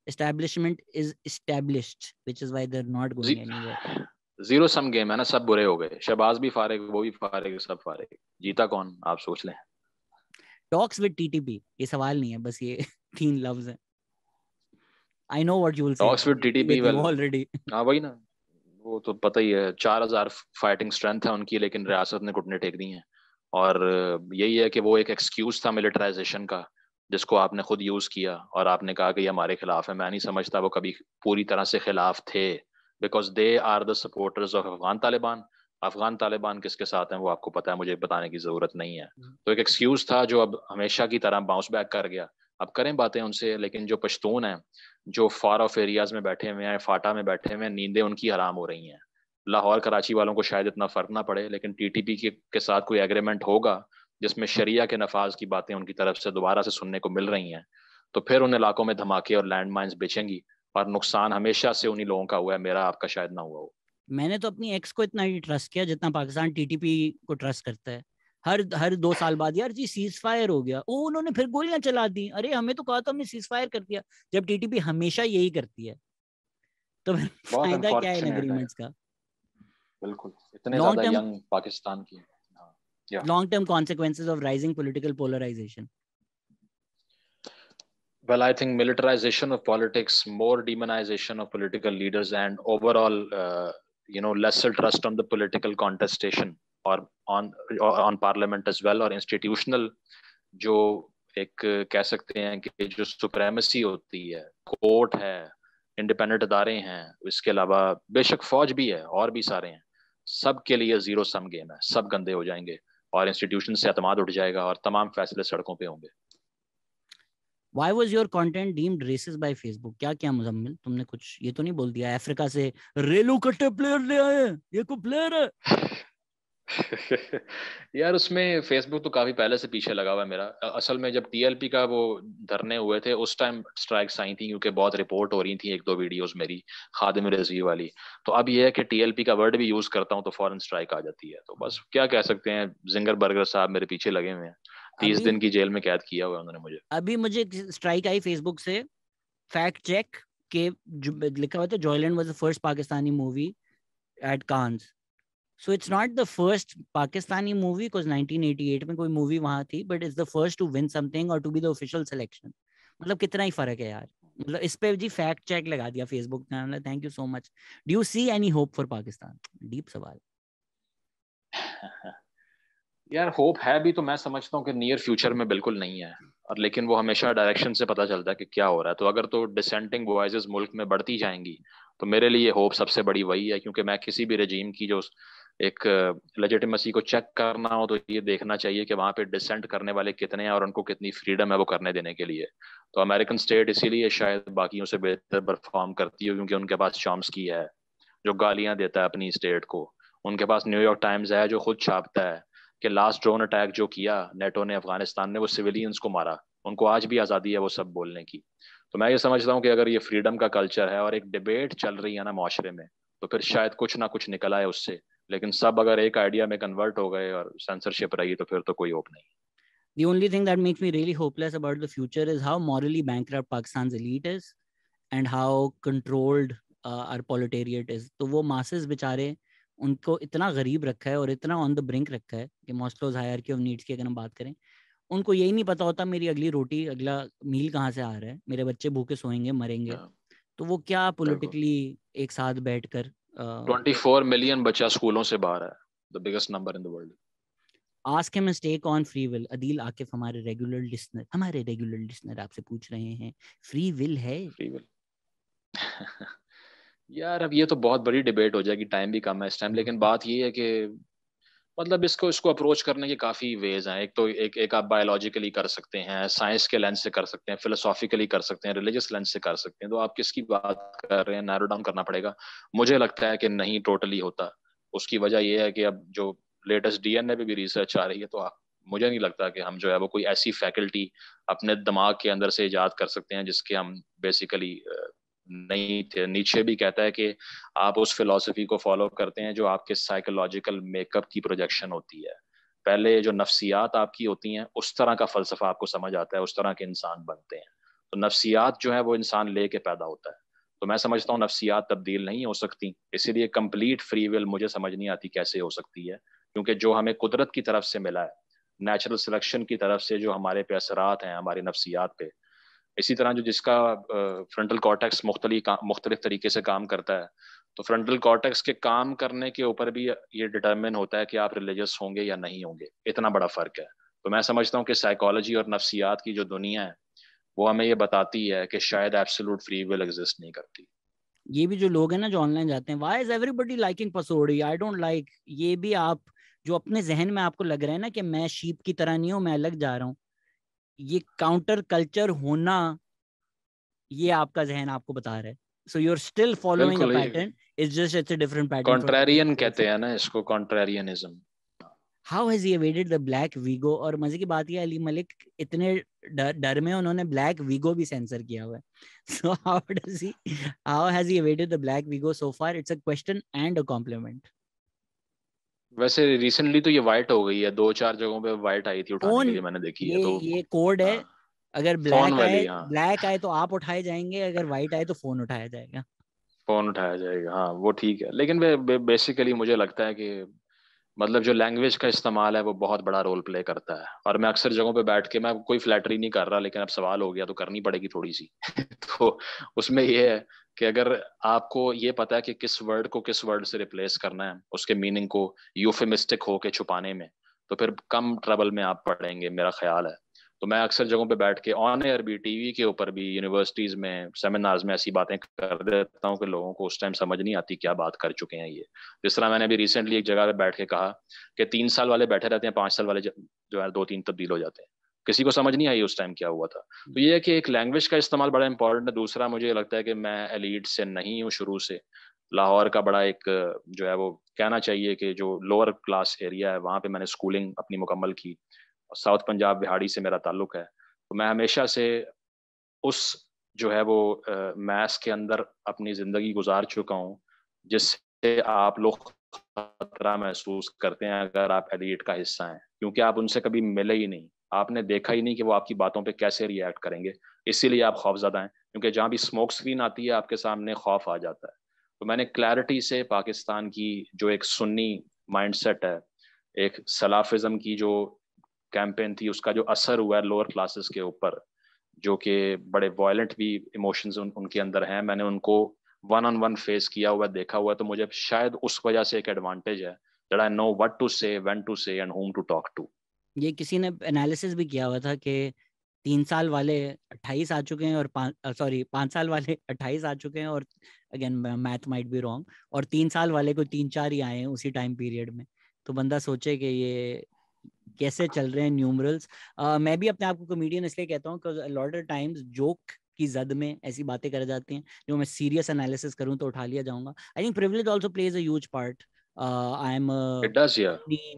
establishment is established which is why they are not going anywhere zero sum game है ना सब बुरे हो गए शहबाज भी फारिग वो भी फारिग सब फारिग जीता कौन आप सोच लें टॉक्स विद टीटीपी ये सवाल नहीं है बस ये तीन लफ्ज हैं I know what you will say talks with TTP well already हां वही ना वो तो पता ही है चार हजार फाइटिंग स्ट्रेंथ है उनकी लेकिन हम्म। रियासत ने घुटने टेक दी हैं और यही है कि वो एक एक्सक्यूज था मिलिटराइजेशन का जिसको आपने खुद यूज़ किया और आपने कहा कि ये हमारे खिलाफ है मैं नहीं समझता वो कभी पूरी तरह से खिलाफ थे because they are the supporters of Afghan Taliban Afghan Taliban किसके साथ हैं वो आपको पता है मुझे बताने की जरूरत नहीं है हम्म। तो एक एक्सक्यूज था जो अब हमेशा की तरह बाउंस बैक कर गया अब करें बातें उनसे लेकिन जो पश्तून हैं जो फार ऑफ एरियाज में बैठे हुए हैं फाटा में बैठे हुए हैं नींदें उनकी हराम हो रही हैं लाहौर कराची वालों को शायद इतना फ़र्क ना पड़े लेकिन टी टी के, के साथ कोई एग्रीमेंट होगा जिसमें शरिया के नफाज की बातें उनकी तरफ से दोबारा से सुनने को मिल रही हैं तो फिर उन इलाकों में धमाके और लैंड माइन्स बेचेंगी और नुकसान हमेशा से उन्हीं लोगों का हुआ है मेरा आपका शायद ना हुआ हो मैंने तो अपनी एक्स को इतना ही ट्रस्ट किया जितना पाकिस्तान टीटीपी को ट्रस्ट करता है हर हर दो साल बाद यार जी सीज फायर हो गया ओ उन्होंने फिर गोलियां चला दी अरे हमें तो कहा था हमने सीज फायर कर दिया जब टीटीपी हमेशा यही करती है तो फायदा क्या है एग्रीमेंट्स का बिल्कुल इतने ज्यादा यंग पाकिस्तान की long term consequences of rising political polarization well i think militarization of politics more demonization of political leaders and overall uh, you know lesser trust on the political contestation और on on parliament as well और institutional जो एक कह सकते हैं कि जो supremacy होती है कोर्ट है इंडिपेंडेंट अदारे हैं इसके अलावा बेशक फौज भी है और भी सारे हैं सब के लिए जीरो सम गेम है सब गंदे हो जाएंगे और इंस्टीट्यूशन से अतमाद उठ जाएगा और तमाम फैसले सड़कों पे होंगे Why was your content deemed racist by Facebook? क्या क्या मुजम्मिल तुमने कुछ ये तो नहीं बोल दिया अफ्रीका से रेलू कट्टे प्लेयर ले आए ये को प्लेयर है यार उसमें फेसबुक तो काफी पहले से पीछे लगा हुआ है मेरा असल में जब टीएलपी का वो धरने हुए थे उस टाइम स्ट्राइक्स आई थी क्योंकि बहुत रिपोर्ट हो रही थी एक दो वीडियोस मेरी खादिम रजी वाली तो अब ये है कि टीएलपी का वर्ड भी यूज करता हूँ तो फॉरन स्ट्राइक आ जाती है तो बस क्या कह सकते हैं जिंगर बर्गर साहब मेरे पीछे लगे हुए हैं तीस दिन की जेल में कैद किया हुआ उन्होंने मुझे अभी मुझे स्ट्राइक आई फेसबुक से फैक्ट चेक के लिखा हुआ था Joyland was the first Pakistani movie at Cannes so it's not the first Pakistani movie because 1988 में कोई मूवी वहां थी but it's the first to win something और to be the official selection मतलब कितना ही फर्क है यार मतलब इस पे जी फैक्ट चेक लगा दिया फेसबुक ने मतलब thank you so much do you see any hope for Pakistan deep सवाल यार होप है भी तो मैं समझता हूँ कि नियर फ्यूचर में बिल्कुल नहीं है और लेकिन वो हमेशा डायरेक्शन से पता चलता है कि क्या हो रहा है तो अगर तो डिसेंटिंग वॉइस मुल्क में बढ़ती जाएंगी तो मेरे लिए होप सबसे बड़ी वही है क्योंकि मैं किसी भी रजीम की जो एक लेजिटिमेसी को चेक करना हो तो ये देखना चाहिए कि वहाँ पे डिसेंट करने वाले कितने हैं और उनको कितनी फ्रीडम है वो करने देने के लिए तो अमेरिकन स्टेट इसीलिए शायद बाकियों से बेहतर परफॉर्म करती हो क्योंकि उनके पास चॉम्सकी है जो गालियाँ देता है अपनी स्टेट को उनके पास न्यूयॉर्क टाइम्स है जो खुद छापता है कि लास्ट ड्रोन अटैक जो किया नेटो ने अफगानिस्तान ने वो सिविलियंस को मारा उनको आज भी आज़ादी है वो सब बोलने की तो मैं ये समझता हूँ कि अगर ये फ्रीडम का कल्चर है और एक डिबेट चल रही है ना माशरे में तो फिर शायद कुछ ना कुछ निकला है उससे लेकिन सब अगर एक आइडिया में कन्वर्ट हो गए और सेंसरशिप रही तो फिर तो कोई होप नहीं The only thing that makes me really hopeless about the future is how morally bankrupt Pakistan's elite is and how controlled uh, our proletariat is. तो वो masses बेचारे उनको इतना गरीब रखा है और इतना ऑन द ब्रिंक रखा है कि मॉस्लोज हायरकी ऑफ नीड्स की अगर हम बात करें उनको यही नहीं पता होता मेरी अगली रोटी अगला मील कहाँ से आ रहा है मेरे बच्चे भूखे सोएंगे मरेंगे हाँ। तो वो क्या पॉलिटिकली एक साथ बैठकर Uh, मिलियन बच्चा स्कूलों से बाहर है the biggest number in the world ask a mistake on free will Adeel Akif हमारे रेगुलर लिसनर हमारे रेगुलर लिसनर आपसे पूछ रहे हैं फ्री विल है फ्री विल यार अब ये तो बहुत बड़ी डिबेट हो जाएगी टाइम भी कम है इस टाइम लेकिन बात ये है कि मतलब इसको इसको अप्रोच करने के काफ़ी वेज हैं एक तो एक एक आप बायोलॉजिकली कर सकते हैं साइंस के लेंस से कर सकते हैं फिलोसॉफिकली कर सकते हैं रिलीजियस लेंस से कर सकते हैं तो आप किसकी बात कर रहे हैं नैरो डाउन करना पड़ेगा मुझे लगता है कि नहीं टोटली होता उसकी वजह यह है कि अब जो लेटेस्ट डीएनए पे भी रिसर्च आ रही है तो आप मुझे नहीं लगता कि हम जो है वो कोई ऐसी फैकल्टी अपने दिमाग के अंदर से ईजाद कर सकते हैं जिसके हम बेसिकली नहीं थे नीचे भी कहता है कि आप उस फिलॉसफी को फॉलो करते हैं जो आपके साइकोलॉजिकल मेकअप की प्रोजेक्शन होती है पहले जो नफ्सियात आपकी होती हैं उस तरह का फलसफा आपको समझ आता है उस तरह के इंसान बनते हैं तो नफ्सियात जो है वो इंसान ले के पैदा होता है तो मैं समझता हूँ नफ्सियात तब्दील नहीं हो सकती इसीलिए कम्प्लीट फ्री विल मुझे समझ नहीं आती कैसे हो सकती है क्योंकि जो हमें कुदरत की तरफ से मिला है नेचुरल सिलेक्शन की तरफ से जो हमारे पे असरात हैं हमारी नफ्सियात पे इसी तरह जो जिसका फ्रंटल कॉर्टेक्स मुख्तलि मुख्तलिफ तरीके से काम करता है तो फ्रंटल कॉर्टेक्स के काम करने के ऊपर भी ये डिटर्मिन होता है कि आप रिलीजियस होंगे या नहीं होंगे इतना बड़ा फर्क है तो मैं समझता हूँ कि साइकोलॉजी और नफ्सियात की जो दुनिया है वो हमें ये बताती है कि शायद एब्सोलूट फ्री विल एग्जिस्ट नहीं करती ये भी जो लोग हैं ना जो ऑनलाइन जाते हैं वाई इज एवरीबडी लाइकिंग पसोड़ी आई डोंट लाइक ये भी आप जो अपने जहन में आपको लग रहा है ना कि मैं शीप की तरह नहीं हूँ मैं अलग जा रहा हूँ ये काउंटर कल्चर होना ये आपका जहन आपको बता रहा है so you are still following a pattern it's just it's a different pattern contrarian कहते हैं ना इसको contrarianism how has he evaded the black Vigo और मजे की बात यह अली मलिक इतने डर में उन्होंने ब्लैक वीगो भी सेंसर किया हुआ है so how does he how has he evaded the black Vigo so far it's a question and a compliment वैसे रिसेंटली तो ये वाइट हो गई है दो चार जगहों पे वाइट आई थी उठाने के लिए मैंने देखी है तो ये कोड है हाँ। अगर ब्लैक आए ब्लैक हाँ। आए तो आप उठाए जाएंगे अगर व्हाइट आए तो फोन उठाया जाएगा फोन उठाया जाएगा हाँ वो ठीक है लेकिन बे, बे, बेसिकली मुझे लगता है कि मतलब जो लैंग्वेज का इस्तेमाल है वो बहुत बड़ा रोल प्ले करता है और मैं अक्सर जगहों पे बैठ के मैं कोई फ्लैटरी नहीं कर रहा लेकिन अब सवाल हो गया तो करनी पड़ेगी थोड़ी सी तो उसमें ये है कि अगर आपको ये पता है कि किस वर्ड को किस वर्ड से रिप्लेस करना है उसके मीनिंग को यूफेमिस्टिक होके छुपाने में तो फिर कम ट्रबल में आप पढ़ेंगे मेरा ख्याल है तो मैं अक्सर जगहों पे बैठ के ऑन एयर भी टीवी के ऊपर भी यूनिवर्सिटीज में सेमिनार्स में ऐसी बातें कर देता हूँ कि लोगों को उस टाइम समझ नहीं आती क्या बात कर चुके हैं ये जिस तरह मैंने अभी रिसेंटली एक जगह पे बैठ के कहा कि तीन साल वाले बैठे रहते हैं पाँच साल वाले जो है दो तीन तब्दील हो जाते हैं किसी को समझ नहीं आई उस टाइम क्या हुआ था तो ये है कि एक लैंग्वेज का इस्तेमाल बड़ा इंपॉर्टेंट है दूसरा मुझे लगता है कि मैं एलिड से नहीं हूँ शुरू से लाहौर का बड़ा एक जो है वो कहना चाहिए कि जो लोअर क्लास एरिया है वहाँ पे मैंने स्कूलिंग अपनी मुकम्मल की साउथ पंजाब बिहाड़ी से मेरा ताल्लुक है तो मैं हमेशा से उस जो है वो मैथ्स के अंदर अपनी ज़िंदगी गुजार चुका हूँ जिससे आप लोग खतरा महसूस करते हैं अगर आप एलिट का हिस्सा हैं क्योंकि आप उनसे कभी मिले ही नहीं आपने देखा ही नहीं कि वो आपकी बातों पे कैसे रिएक्ट करेंगे इसीलिए आप ज्यादा हैं क्योंकि जहाँ भी स्मोक स्क्रीन आती है आपके सामने खौफ आ जाता है तो मैंने क्लैरिटी से पाकिस्तान की जो एक सुन्नी माइंडसेट है एक सलाफिज़म की जो कैंपेन थी उसका जो असर हुआ है लोअर क्लासेस के ऊपर जो कि बड़े वायलेंट भी इमोशंस उन, उनके अंदर हैं मैंने उनको वन ऑन वन फेस किया हुआ देखा हुआ तो मुझे शायद उस वजह से एक एडवांटेज है that I know what to say when to say and whom to talk to ये किसी ने एनालिसिस भी किया हुआ था कि तीन साल वाले अट्ठाईस आ चुके हैं और पाँच सॉरी पाँच साल वाले अट्ठाईस आ चुके हैं और अगेन मैथ माइट भी रॉन्ग और तीन साल वाले को तीन चार ही आए हैं उसी टाइम पीरियड में तो बंदा सोचे कि ये कैसे चल रहे हैं न्यूमरल्स uh, मैं भी अपने आप को कॉमेडियन इसलिए कहता हूँ लॉर्ड टाइम्स जोक की जद में ऐसी बातें कर जाती हैं जो मैं सीरियस एनालिसिस करूँ तो उठा लिया जाऊंगा I think privilege also plays a part I am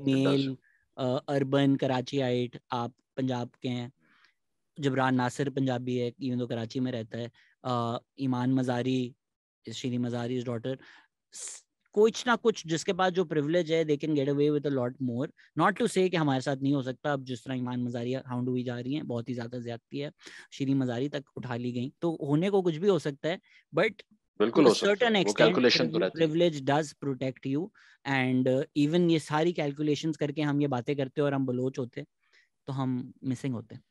male urban Karachiite आप पंजाब के हैं जबरान नासिर पंजाबी है इवन तो कराची में रहता है ईमान मजारी श्री मजारी इज डॉटर कुछ ना कुछ जिसके पास जो प्रिविलेज है they can get away with a lot more not to say कि हमारे साथ नहीं हो सकता अब जिस तरह ईमान मजारी हाउंड हुई जा रही है बहुत ही ज्यादा ज्यादती है श्री मजारी तक उठा ली गई तो होने को कुछ भी हो सकता है बट बिल्कुल हो सकता है कैलकुलेशन तो रहता है privilege does protect you and even ये सारी कैलकुलेशंस करके हम ये बातें करते हैं और हम बलोच होते तो हम मिसिंग होते हैं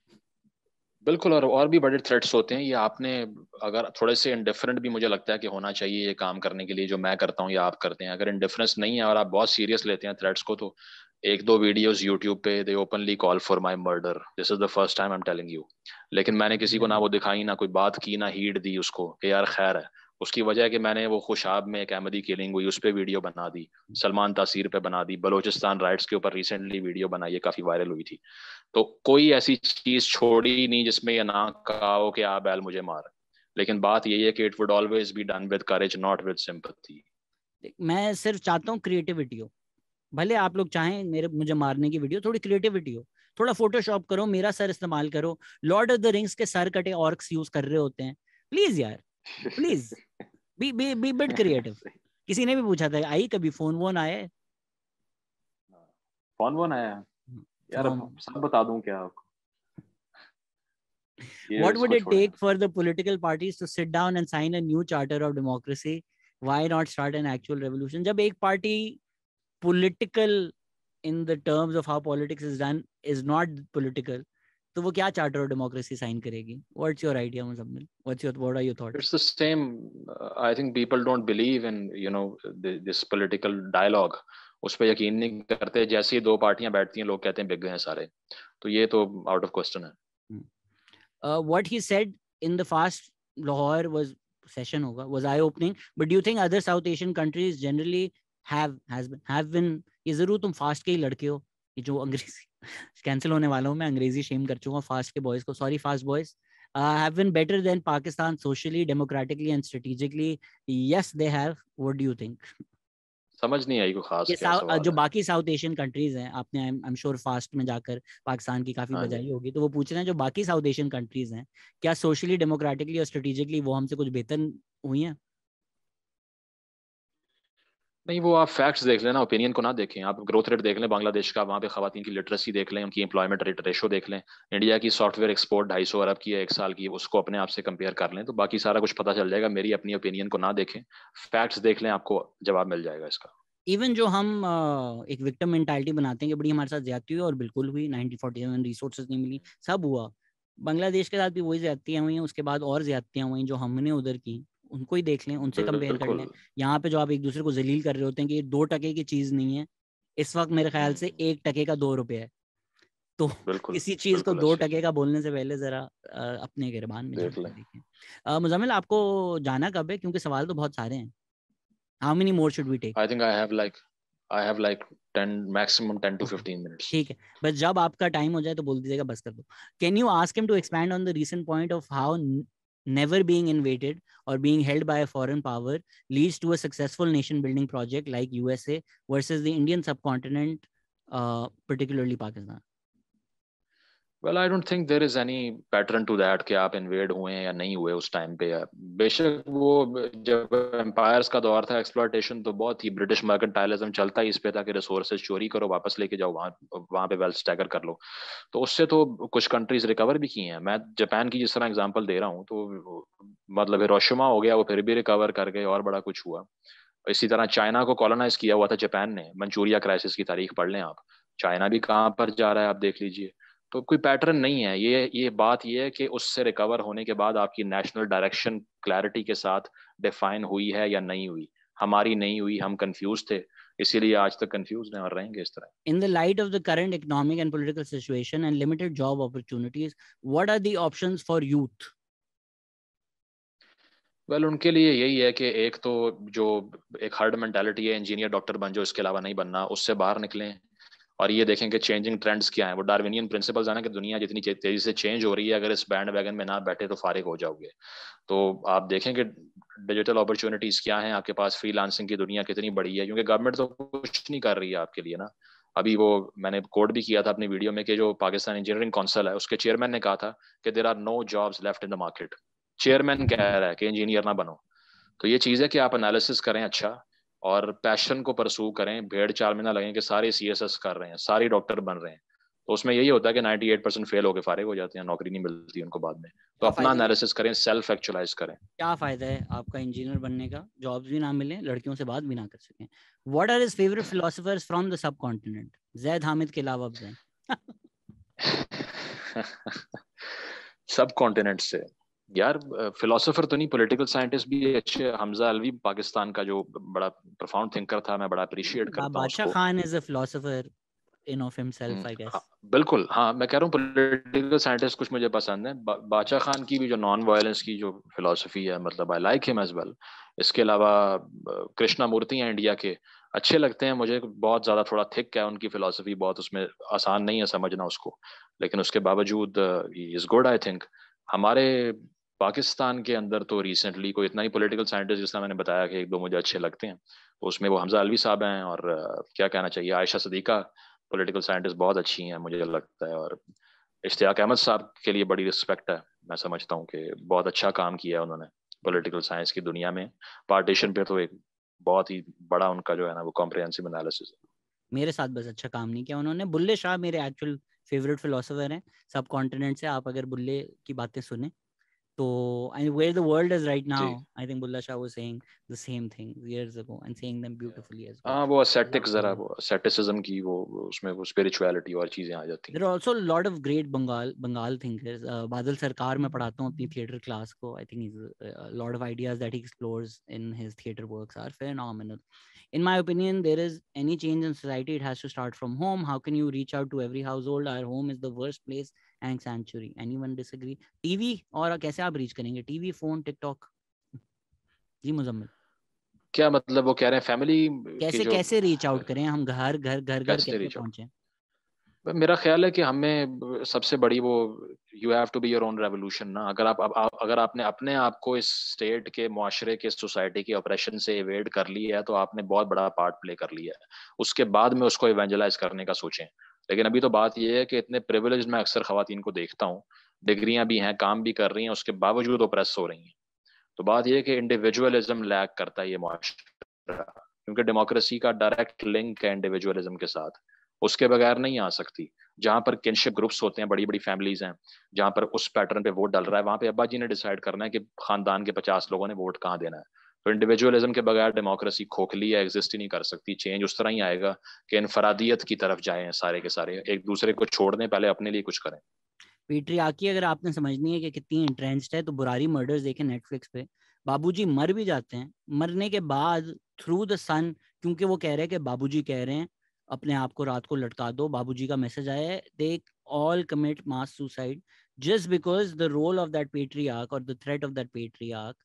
बिल्कुल और और भी बड़े थ्रेट्स होते हैं ये आपने अगर थोड़े से इंडिफरेंट भी मुझे लगता है कि होना चाहिए ये काम करने के लिए जो मैं करता हूँ या आप करते हैं अगर इंडिफरेंस नहीं है और आप बहुत सीरियस लेते हैं थ्रेट्स को तो एक दो वीडियोस यूट्यूब पे they openly call for my murder this is the first time I am telling you लेकिन मैंने किसी को ना वो दिखाई ना कोई बात की ना हीट दी उसको कि यार खैर है उसकी वजह है कि मैंने वो खुशाब में एक अहमदी किलिंग हुई उस पर वीडियो बना दी सलमान तासीर पे बना दी बलोचिस्तान राइट्स के ऊपर रिसेंटली वीडियो बनाई है काफ़ी वायरल हुई थी तो कोई ऐसी चीज़ छोड़ी नहीं जिसमें यह ना कहा हो कि आ बैल मुझे मार लेकिन बात यही है कि it would always be done with courage not with sympathy मैं सिर्फ चाहता हूँ क्रिएटिविटी हो भले आप लोग चाहें मेरे मुझे मारने की वीडियो थोड़ी क्रिएटिविटी हो थोड़ा फोटोशॉप करो मेरा सर इस्तेमाल करो लॉर्ड ऑफ द रिंग्स के सर कटे ऑर्क्स यूज कर रहे होते हैं प्लीज यार please be be be bit creative किसी ने भी पूछा था आई कभी फोन वोन आया फोन वोन आया यार सब बता दूं क्या आपको what would it take for the political parties to sit down and sign a new charter of democracy why not start an actual revolution जब एक party political in the terms of how politics is done is not political तो वो क्या charter of democracy sign करेगी what's your idea Muzammil what's your what are your thought it's the same I think people don't believe in you know this political dialogue उस पर यकीन नहीं करते जैसे ही दो पार्टियां बैठती हैं लोग कहते हैं बिग गए हैं सारे तो ये तो आउट ऑफ क्वेश्चन है what he said in the FAST Lahore was session होगा was I opening but do think other South Asian countries generally have has been have been ये जरूर तुम फास्ट के ही लड़के हो ये जो अंग्रेजी कैंसिल होने वाला हूँ मैं अंग्रेजी शेम कर चुका हूँ फास्ट के बॉयज को sorry FAST boys have been better than Pakistan socially democratically and strategically yes they have what do you think समझ नहीं आई को खास क्या जो बाकी साउथ एशियन कंट्रीज हैं आपने आई एम श्योर फास्ट में जाकर पाकिस्तान की काफी हाँ बजाई होगी तो वो पूछ रहे हैं जो बाकी साउथ एशियन कंट्रीज हैं क्या सोशली डेमोक्रेटिकली और स्ट्रेटेजिकली वो हमसे कुछ बेहतर हुई हैं नहीं वो आप फैक्ट्स देख लेना ओपिनियन को ना देखें आप ग्रोथ रेट देख लें बांग्लादेश का वहाँ पे खातन की लिटरेसी देख लें उनकी एम्प्लॉयमेंट रेट रेशो देख लें इंडिया की सॉफ्टवेयर एक्सपोर्ट ढाई सौ अरब की है एक साल की उसको अपने आप से कंपेयर कर लें तो बाकी सारा कुछ पता चल जाएगा मेरी अपनी ओपिनियन को ना देखें फैक्ट्स देख लें आपको जवाब मिल जाएगा इसका इवन जो हम एक विक्टम मेंटालिटी बनाते हैं कि बड़ी हमारे साथ ज्यादा हुई और बिल्कुल हुई नाइनटीन फोर्टी रिसोर्सेज नहीं मिली सब हुआ बांग्लादेश के साथ भी वही ज्यादतियाँ हुई हैं उसके बाद और ज्यादतियाँ हुई जो हमने उधर की उनको ही देख लें उनसे कंपेयर हम्म, कर लें यहाँ पे जो आप एक दूसरे को जलील कर रहे होते हैं कि ये दो टके की चीज नहीं है इस वक्त मेरे ख्याल से हम्म। एक टके का दो रुपये है तो इसी चीज को दो टके का बोलने से पहले जरा अपने गिरबान में देखें मुजामिल आपको जाना कब है क्योंकि सवाल तो बहुत सारे हैं how many more should we take I think I have like I have like 10 maximum 10 to 15 minutes ठीक है बस जब आपका टाइम हो जाए तो बोल दीजिएगा बस कर दो can you ask him to expand on the recent point of how never being invaded or being held by a foreign power leads to a successful nation building project like USA versus the Indian subcontinent, uh, particularly Pakistan? Well I don't think there is any pattern to that कि आप invade हुए या नहीं हुए उस time पे बेशक वो जब एम्पायर्स का दौर था एक्सप्लॉटेशन तो बहुत ही ब्रिटिश मर्केंटाइलिज्म चलता ही इस पे था कि रिसोर्सेज चोरी करो वापस लेके जाओ वहाँ वहाँ पे वेल्थ स्टैगर कर लो तो उससे तो कुछ कंट्रीज रिकवर भी की हैं मैं जापान की जिस तरह एग्जाम्पल दे रहा हूँ तो मतलब रोशमा हो गया वो फिर भी रिकवर कर गए और बड़ा कुछ हुआ इसी तरह चाइना को कॉलोनाइज किया हुआ था जापान ने मंचूरिया क्राइसिस की तारीख पढ़ लें आप चाइना भी कहाँ पर जा रहा है आप देख लीजिए तो कोई पैटर्न नहीं है ये ये बात ये है कि उससे रिकवर होने के बाद आपकी नेशनल डायरेक्शन क्लैरिटी के साथ डिफाइन हुई है या नहीं हुई हमारी नहीं हुई हम कंफ्यूज थे इसीलिए आज तक कंफ्यूज हैं और रहेंगे इस तरह in the light of the current economic and political situation and limited job opportunities what are the options for youth well well, उनके लिए यही है कि एक तो जो एक हार्ड मेंटेलिटी है इंजीनियर डॉक्टर बन जाओ इसके अलावा नहीं बनना उससे बाहर निकलें और ये देखें कि चेंजिंग ट्रेंड्स क्या है वो डार्विनियन प्रिंसिपल है ना कि दुनिया जितनी तेजी से चेंज हो रही है अगर इस बैंड वैगन में ना बैठे तो फारिग हो जाओगे तो आप देखें कि डिजिटल अपॉर्चुनिटीज क्या हैं आपके पास फ्रीलांसिंग की दुनिया कितनी बड़ी है क्योंकि गवर्नमेंट तो कुछ नहीं कर रही है आपके लिए ना अभी वो मैंने कोड भी किया था अपनी वीडियो में कि जो पाकिस्तान इंजीनियरिंग काउंसिल है उसके चेयरमैन ने कहा था कि there are no jobs left in the market chairman कह रहा है कि इंजीनियर ना बनो तो ये चीज़ है कि आप एनालिसिस करें अच्छा और पैशन को परसू करें भेड़ चाल में ना लगें कि सारे सी कर रहे हैं सारे डॉक्टर बन रहे हैं तो उसमें यही होता है कि एट परसेंट फेल होकर फारिग हो जाते हैं नौकरी नहीं मिलती उनको बाद में तो अपना एनालिसिस करें सेल्फ एक्चुअलाइज करें क्या फायदा है आपका इंजीनियर बनने का जॉब भी ना मिले लड़कियों से बात भी ना कर सकें what are his favourite philosopher from the subcontinent Zaid Hamid के अलावा सब कॉन्टिनेंट से यार फिलोसोफर तो नहीं पॉलिटिकल साइंटिस्ट भी अच्छे हमजा अलवी पाकिस्तान का जो बड़ा प्रोफाउंड थिंकर था मैं बड़ा अप्रिशिएट करता हूं Badshah Khan is a philosopher in of himself I guess बिल्कुल हाँ मैं कह रहा हूँ पॉलिटिकल साइंटिस्ट कुछ मुझे पसंद है बादशाह खान की भी जो नॉन वायलेंस की जो फिलोसफी है मतलब I like him as well इसके अलावा कृष्णा मूर्ति हैं इंडिया के अच्छे लगते हैं मुझे बहुत ज़्यादा थोड़ा थिक है उनकी फिलोसफी बहुत उसमें आसान नहीं है समझना उसको लेकिन उसके बावजूद इज गुड आई थिंक हमारे पाकिस्तान के अंदर तो रिसेंटली कोई इतना ही पॉलिटिकल साइंटिस्ट जिसका मैंने बताया कि एक दो मुझे अच्छे लगते हैं तो उसमें वो हमजा अलवी साहब हैं और क्या कहना चाहिए आयशा सदीका पॉलिटिकल साइंटिस्ट बहुत अच्छी हैं मुझे लगता है और इश्तियाक अहमद साहब के लिए बड़ी रिस्पेक्ट है मैं समझता हूँ कि बहुत अच्छा काम किया है उन्होंने पोलिटिकल साइंस की दुनिया में पार्टीशन पे तो एक बहुत ही बड़ा उनका जो है ना वो कॉम्प्रिहेंसिव एनालिसिस मेरे साथ बस अच्छा काम नहीं किया उन्होंने बुल्ले शाह मेरे एक्चुअल फेवरेट फिलोसोफर हैं सब कॉन्टिनेंट से आप अगर बुल्ले की बातें सुने So, and where the world is right now, I think Bulla Shah was saying the same thing years ago and saying them beautifully as well. हाँ वो ascetic जरा वो asceticism की वो उसमें वो spirituality और चीजें आ जाती हैं. There are also a lot of great Bengal Bengal thinkers. Uh, बादल Sarkar में पढ़ाता हूँ अपनी theater class को. I think he's, uh, a lot of ideas that he explores in his theater works are phenomenal. In my opinion, there is any change in society, it has to start from home. How can you reach out to every household? Our home is the worst place and century anyone disagree TV और कैसे आप reach करेंगे TV phone TikTok ji Muzammil क्या मतलब वो कह रहे हैं फैमिली कैसे कैसे रीच आउट करें हम घर घर घर घर कैसे रीच पहुंचे मेरा ख्याल है कि हमें सबसे बड़ी वो you have to be your own revolution ना अगर आप, आप अगर आपने अपने आप को इस स्टेट के माशरे के सोसाइटी के ऑपरेशन से एवेड कर लिया है तो आपने बहुत बड़ा पार्ट प्ले कर लिया है उसके बाद में उसको इवेंजलाइज करने का सोचें लेकिन अभी तो बात यह है कि इतने प्रिविलेज में अक्सर खातन को देखता हूँ डिग्रियाँ भी हैं काम भी कर रही हैं उसके बावजूद ओप्रेस हो रही हैं तो बात यह है कि इंडिविजुअलिज्म लैक करता है ये माशरा क्योंकि डेमोक्रेसी का डायरेक्ट लिंक है इंडिविजुअलिज्म के साथ उसके बगैर नहीं आ सकती जहां पर किनशिप ग्रुप्स होते हैं बड़ी बड़ी फैमिलीज हैं जहां पर उस पैटर्न पे वोट डल रहा है वहां पे अब्बा जी ने डिसाइड करना है कि खानदान के पचास लोगों ने वोट कहाँ देना है तो इंडिविजुअलिज्म के बगैर डेमोक्रेसी खोखली है एग्जिस्ट ही नहीं कर सकती चेंज उस तरह ही आएगा कि इनफरादियत की तरफ जाए सारे के सारे एक दूसरे को छोड़ दें पहले अपने लिए कुछ करें पीटरी आकी अगर आपने समझनी है कि कितनी इंट्रेंस्ड है तो बुरारी मर्डर्स देखे नेटफ्लिक्स पे बाबूजी मर भी जाते हैं मरने के बाद थ्रू द सन क्योंकि वो कह रहे हैं कि बाबूजी कह रहे हैं अपने आप को रात को लटका दो बाबूजी का मैसेज आया है they all commit mass suicide just because the role of that patriarchy और the threat of that patriarchy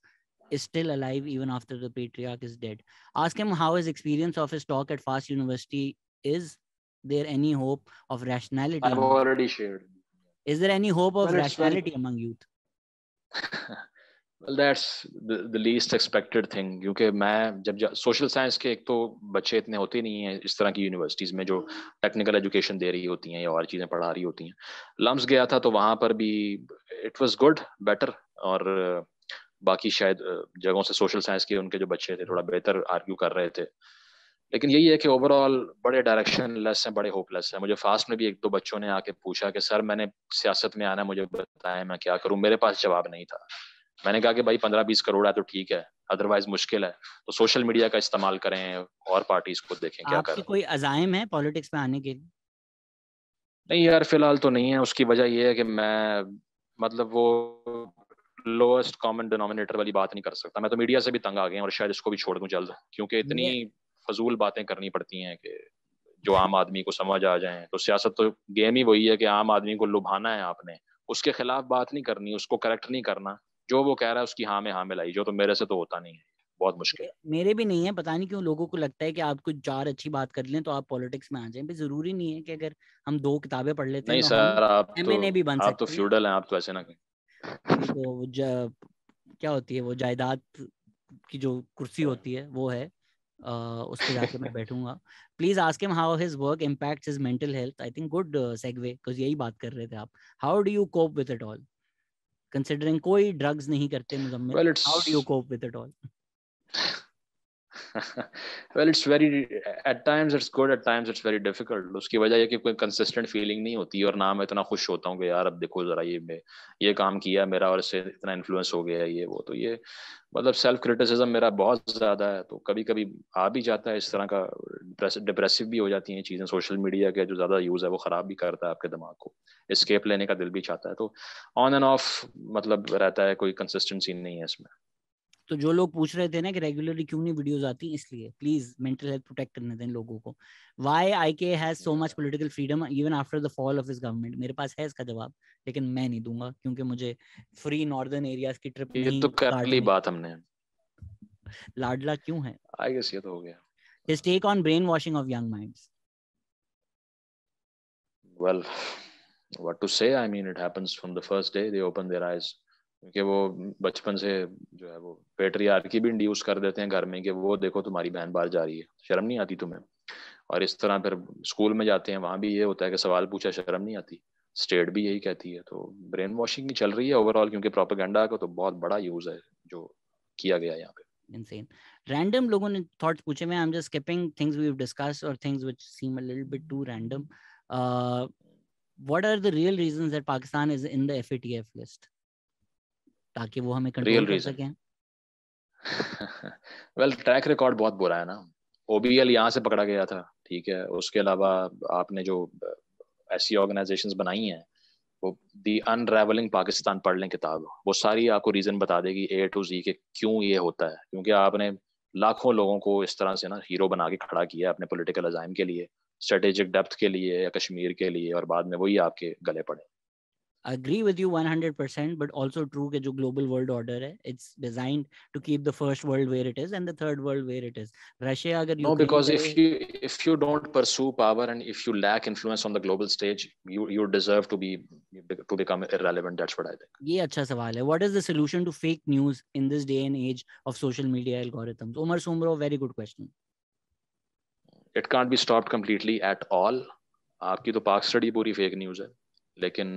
is still alive even after the patriarch is dead. Ask him how his experience of his talk at Fast University is. There any hope of rationality? I've already shared. Is there any hope of well, rationality very... among youth? well, that's the, the least expected thing क्योंकि मैं social science, ke ek to तो itne hote nahi hai is tarah ki universities mein jo technical education de rahi hoti hain ya aur और padha rahi hoti hain. Lums gaya tha to wahan par bhi it was good, better aur uh, बाकी शायद जगहों से social science के उनके जो बच्चे थे थोड़ा बेहतर आर्ग्यू कर रहे थे लेकिन यही है कि ओवरऑल बड़े डायरेक्शन लेस हैं बड़े होपलेस हैं मुझे फास्ट में भी एक दो बच्चों ने आके पूछा कि सर मैंने सियासत में आना मुझे बताया मैं क्या करूं मेरे पास जवाब नहीं था मैंने कहा कि भाई पंद्रह बीस करोड़ है तो ठीक है अदरवाइज मुश्किल है तो सोशल मीडिया का इस्तेमाल करें और पार्टीज को देखें क्या करें कोई अजायम है पॉलिटिक्स में आने के लिए नहीं यार फिलहाल तो नहीं है उसकी वजह यह है कि मैं मतलब वो लोएस्ट कॉमन डिनोमिनेटर वाली बात नहीं कर सकता मैं तो मीडिया से भी तंग आ गया और शायद इसको भी छोड़ दूं जल्द क्योंकि इतनी फजूल बातें करनी पड़ती हैं कि जो आम आदमी को समझ आ जाए तो सियासत तो गेम ही वही है कि आम आदमी को लुभाना है आपने उसके खिलाफ बात नहीं करनी उसको करेक्ट नहीं करना जो वो कह रहा है उसकी हाँ में हाँ में लाई जो तो मेरे से तो होता नहीं है बहुत मुश्किल मेरे भी नहीं है पता नहीं क्यों लोगों को लगता है कि आप कुछ चार अच्छी बात कर लें तो आप पॉलिटिक्स में आ जाएं जरूरी नहीं है कि अगर हम दो किताबें पढ़ लेते हैं नहीं तो सर आप तो, भी बन आप तो फ्यूडल हैं आप तो ऐसे ना तो क्या होती है वो जायदाद की जो कुर्सी होती है वो है uh, उस पर जाके मैं बैठूंगा please ask him how his work impact his mental health I think good segue because यही बात कर रहे थे आप how do you cope with it all considering कोई ड्रग्स नहीं करते Muzammil how do you cope with it all well it's very at times it's good at times it's very difficult उसकी वजह यह कि कोई कंसिस्टेंट फीलिंग नहीं होती और ना मैं इतना खुश होता हूँ कि यार अब देखो जरा ये मैं ये काम किया मेरा और इससे इतना इन्फ्लुएंस हो गया ये वो तो ये मतलब सेल्फ क्रिटिसिज्म मेरा बहुत ज़्यादा है तो कभी कभी आ भी जाता है इस तरह का डिप्रेसिव भी हो जाती हैं चीज़ें सोशल मीडिया का जो ज़्यादा यूज़ है वो ख़राब भी करता है आपके दिमाग को स्केप लेने का दिल भी चाहता है तो ऑन एंड ऑफ मतलब रहता है कोई कंसिस्टेंसी नहीं है इसमें तो जो लोग पूछ रहे थे ना कि रेगुलरली क्यों नहीं वीडियोस आती इसलिए प्लीज मेंटल हेल्थ प्रोटेक्ट करने दें लोगों को why IK has so much political freedom even after the fall of his government मेरे पास है इसका जवाब लेकिन मैं नहीं दूंगा क्योंकि मुझे फ्री नॉर्दर्न एरियाज की ट्रिप ये तो कर ली बात हमने लाडला क्यों है आई गेस ये तो हो गया his take on brain washing of young minds well what to say I mean it happens from the first day they open their eyes क्योंकि वो बचपन से जो है वो की भी इंड्यूस कर देते हैं घर में कि वो देखो तुम्हारी बहन बाहर जा रही है शर्म नहीं आती तुम्हें और इस तरह फिर स्कूल में जाते हैं वहाँ भी ये होता है कि सवाल पूछा शर्म नहीं आती स्टेट भी यही कहती है तो ब्रेन वॉशिंग ही चल रही है ओवरऑल क्योंकि प्रोपागेंडा का तो बहुत बड़ा यूज है जो किया गया यहाँ पे इनसेन रैंडम लोगों ने thoughts पूछे मैं I am just skipping things we have or और things which seem a little bit too random what are the real reasons that Pakistan is in the FATF list ताकि वो हमें कंट्रोल कर सके वेल ट्रैक रिकॉर्ड बहुत बुरा है ना ओबीएल यहाँ से पकड़ा गया था ठीक है उसके अलावा आपने जो ऐसी ऑर्गेनाइजेशंस बनाई हैं वो दी अनरेवलिंग पाकिस्तान पढ़ लें किताब वो सारी आपको रीजन बता देगी ए टू जी के क्यों ये होता है क्योंकि आपने लाखों लोगों को इस तरह से ना हीरो बना के खड़ा किया अपने पोलिटिकल अजाइम के लिए स्ट्रेटेजिक डेप्थ के लिए या कश्मीर के लिए और बाद में वही आपके गले पड़े agree with you 100% but also true that the global world order hai, it's designed to keep the first world where it is and the third world where it is russia agar no because if you if you don't pursue power and if you lack influence on the global stage you you deserve to be to become irrelevant that's what i think ye acha sawal hai what is the solution to fake news in this day and age of social media algorithms omar sumro very good question it can't be stopped completely at all आपकी तो पाक study पूरी fake news है लेकिन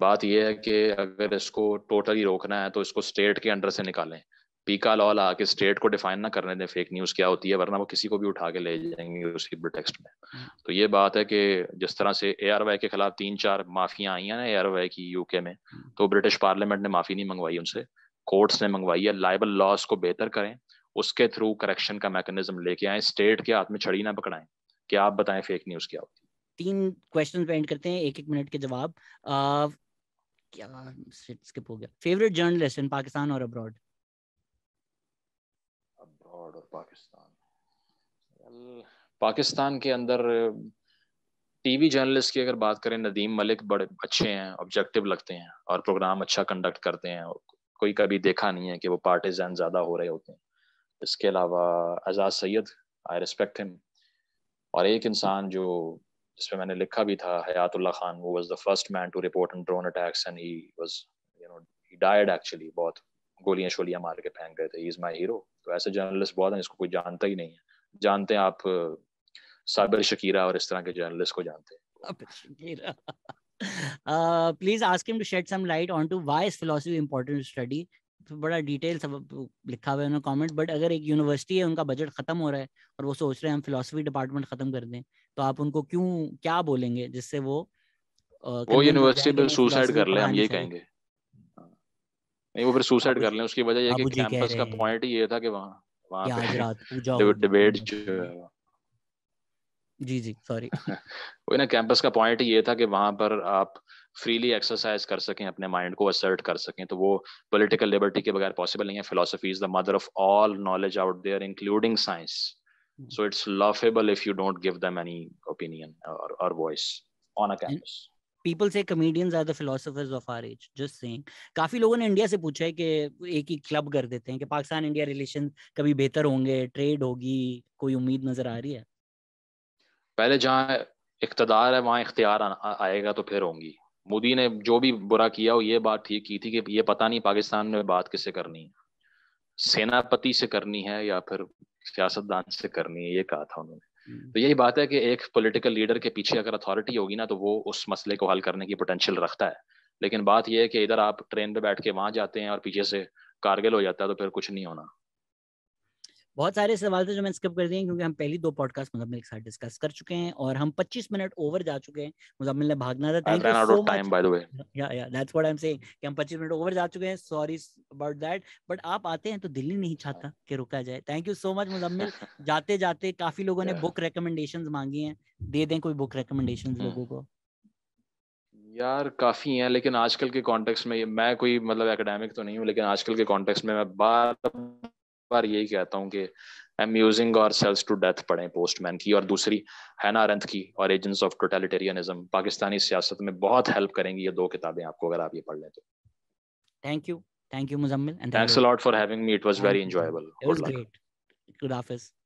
बात यह है कि अगर इसको टोटली रोकना है तो इसको स्टेट के अंडर से निकालें पीका लॉ ला के स्टेट को डिफाइन ना करने दें फेक न्यूज क्या होती है वरना वो किसी को भी उठा के ले जाएंगे उसी टेक्स्ट में हम्म। तो ये बात है कि जिस तरह से ए के खिलाफ तीन चार माफियां आई हैं ना ए की यूके में हम्म। तो ब्रिटिश पार्लियामेंट ने माफी नहीं मंगवाई उनसे कोर्ट्स ने मंगवाई है लाइबल लॉस को बेहतर करें उसके थ्रू करेक्शन का मैकेनिज्म लेके आए स्टेट के हाथ में छड़ी ना पकड़ाएं कि आप बताएं फेक न्यूज क्या होती है तीन क्वेश्चन पे एंड करते हैं एक एक मिनट के जवाब uh, क्या स्किप हो गया फेवरेट जर्नलिस्ट इन पाकिस्तान और अब्रॉड अब्रॉड और पाकिस्तान पाकिस्तान के अंदर टीवी जर्नलिस्ट की अगर बात करें नदीम मलिक बड़े अच्छे हैं ऑब्जेक्टिव लगते हैं और प्रोग्राम अच्छा कंडक्ट करते हैं और कोई कभी देखा नहीं है कि वो पार्टीजन ज़्यादा हो रहे होते हैं इसके अलावा Ejaz Syed I respect him और एक इंसान जो जिसमें मैंने लिखा भी था हयातुल्ला खान वो was the first man to report on drone attacks and he was you know he died actually बहुत गोलियां शोलियां मार के फेंक गए थे ही इज माय हीरो तो ऐसे जर्नलिस्ट बहुत हैं इसको कोई जानता ही नहीं है जानते हैं आप साबिर शकीरा और इस तरह के जर्नलिस्ट को जानते हैं please ask him to shed some light on to why is philosophy important to study तो बड़ा डिटेल सब लिखा हुआ है उन्होंने कमेंट बट अगर एक यूनिवर्सिटी है उनका बजट खत्म हो रहा है और वो सोच रहे हैं हम फिलोसफी डिपार्टमेंट खत्म कर दें तो आप उनको क्यों क्या बोलेंगे जिससे वो वो यूनिवर्सिटी पर सुसाइड कर ले हम ये कहेंगे नहीं वो फिर सुसाइड कर ले उसकी वजह यह कि कैंपस का पॉइंट ही ये था कि वहां वहां पे डिबेट जो जी जी सॉरी वो ना कैंपस का पॉइंट ही ये था कि वहां पर आप फ्रीली एक्सरसाइज कर सकें अपने माइंड को असर्ट कर सकें तो वो पॉलिटिकल लिबर्टी के बगैर पॉसिबल नहीं है philosophy is the mother of all knowledge out there including science so it's laughable if you don't give them any opinion और और voice on a campus people say comedians are the philosophers of our age just saying काफी लोगों ने India से पूछा है कि एक ही क्लब कर देते हैं कि पाकिस्तान इंडिया रिलेशन कभी बेहतर होंगे ट्रेड होगी कोई उम्मीद नजर आ रही है पहले जहाँ इकतदार है वहाँ इख्तियार आएगा तो फिर होंगी मोदी ने जो भी बुरा किया हो ये बात ठीक की थी कि ये पता नहीं पाकिस्तान में बात किससे करनी है सेनापति से करनी है या फिर सियासतदान से करनी है ये कहा था उन्होंने हम्म। तो यही बात है कि एक पॉलिटिकल लीडर के पीछे अगर अथॉरिटी होगी ना तो वो उस मसले को हल करने की पोटेंशियल रखता है लेकिन बात यह है कि इधर आप ट्रेन पे बैठ के वहां जाते हैं और पीछे से कारगिल हो जाता है तो फिर कुछ नहीं होना बहुत सारे सवाल थे जो मैंने स्किप कर दिए क्योंकि हम पहली दो पॉडकास्ट मुजम्मिल के साथ डिस्कस कर चुके हैं और हम 25 मिनट ओवर जा चुके हैं मुजम्मिल ने भागना था thank you so much yeah yeah that's what I am saying कि हम 25 मिनट ओवर जा चुके हैं सॉरी अबाउट दैट बट आप आते हैं तो दिल्ली नहीं चाहता हाँ। कि रुका जाए thank you so much Muzammil जाते जाते काफी लोगों ने बुक रिकमेंडेशंस मांगी हैं दे दें कोई बुक रिकमेंडेशंस हम्म। लोगों को यार काफ़ी हैं लेकिन आजकल के कॉन्टेक्स्ट में मैं कोई मतलब एकेडमिक तो नहीं हूँ लेकिन आजकल के कॉन्टेक्स्ट में मैं बार बार यही कहता हूँ कि amusing ourselves to death पढ़ें पोस्टमैन की और दूसरी हैना रंथ की और एजेंट्स ऑफ टोटलिटेरियनिज्म पाकिस्तानी सियासत में बहुत हेल्प करेंगी ये दो किताबें आपको अगर आप ये पढ़ लें तो thank you thank you Muzammil and thanks a lot for having me it was very enjoyable good Hafiz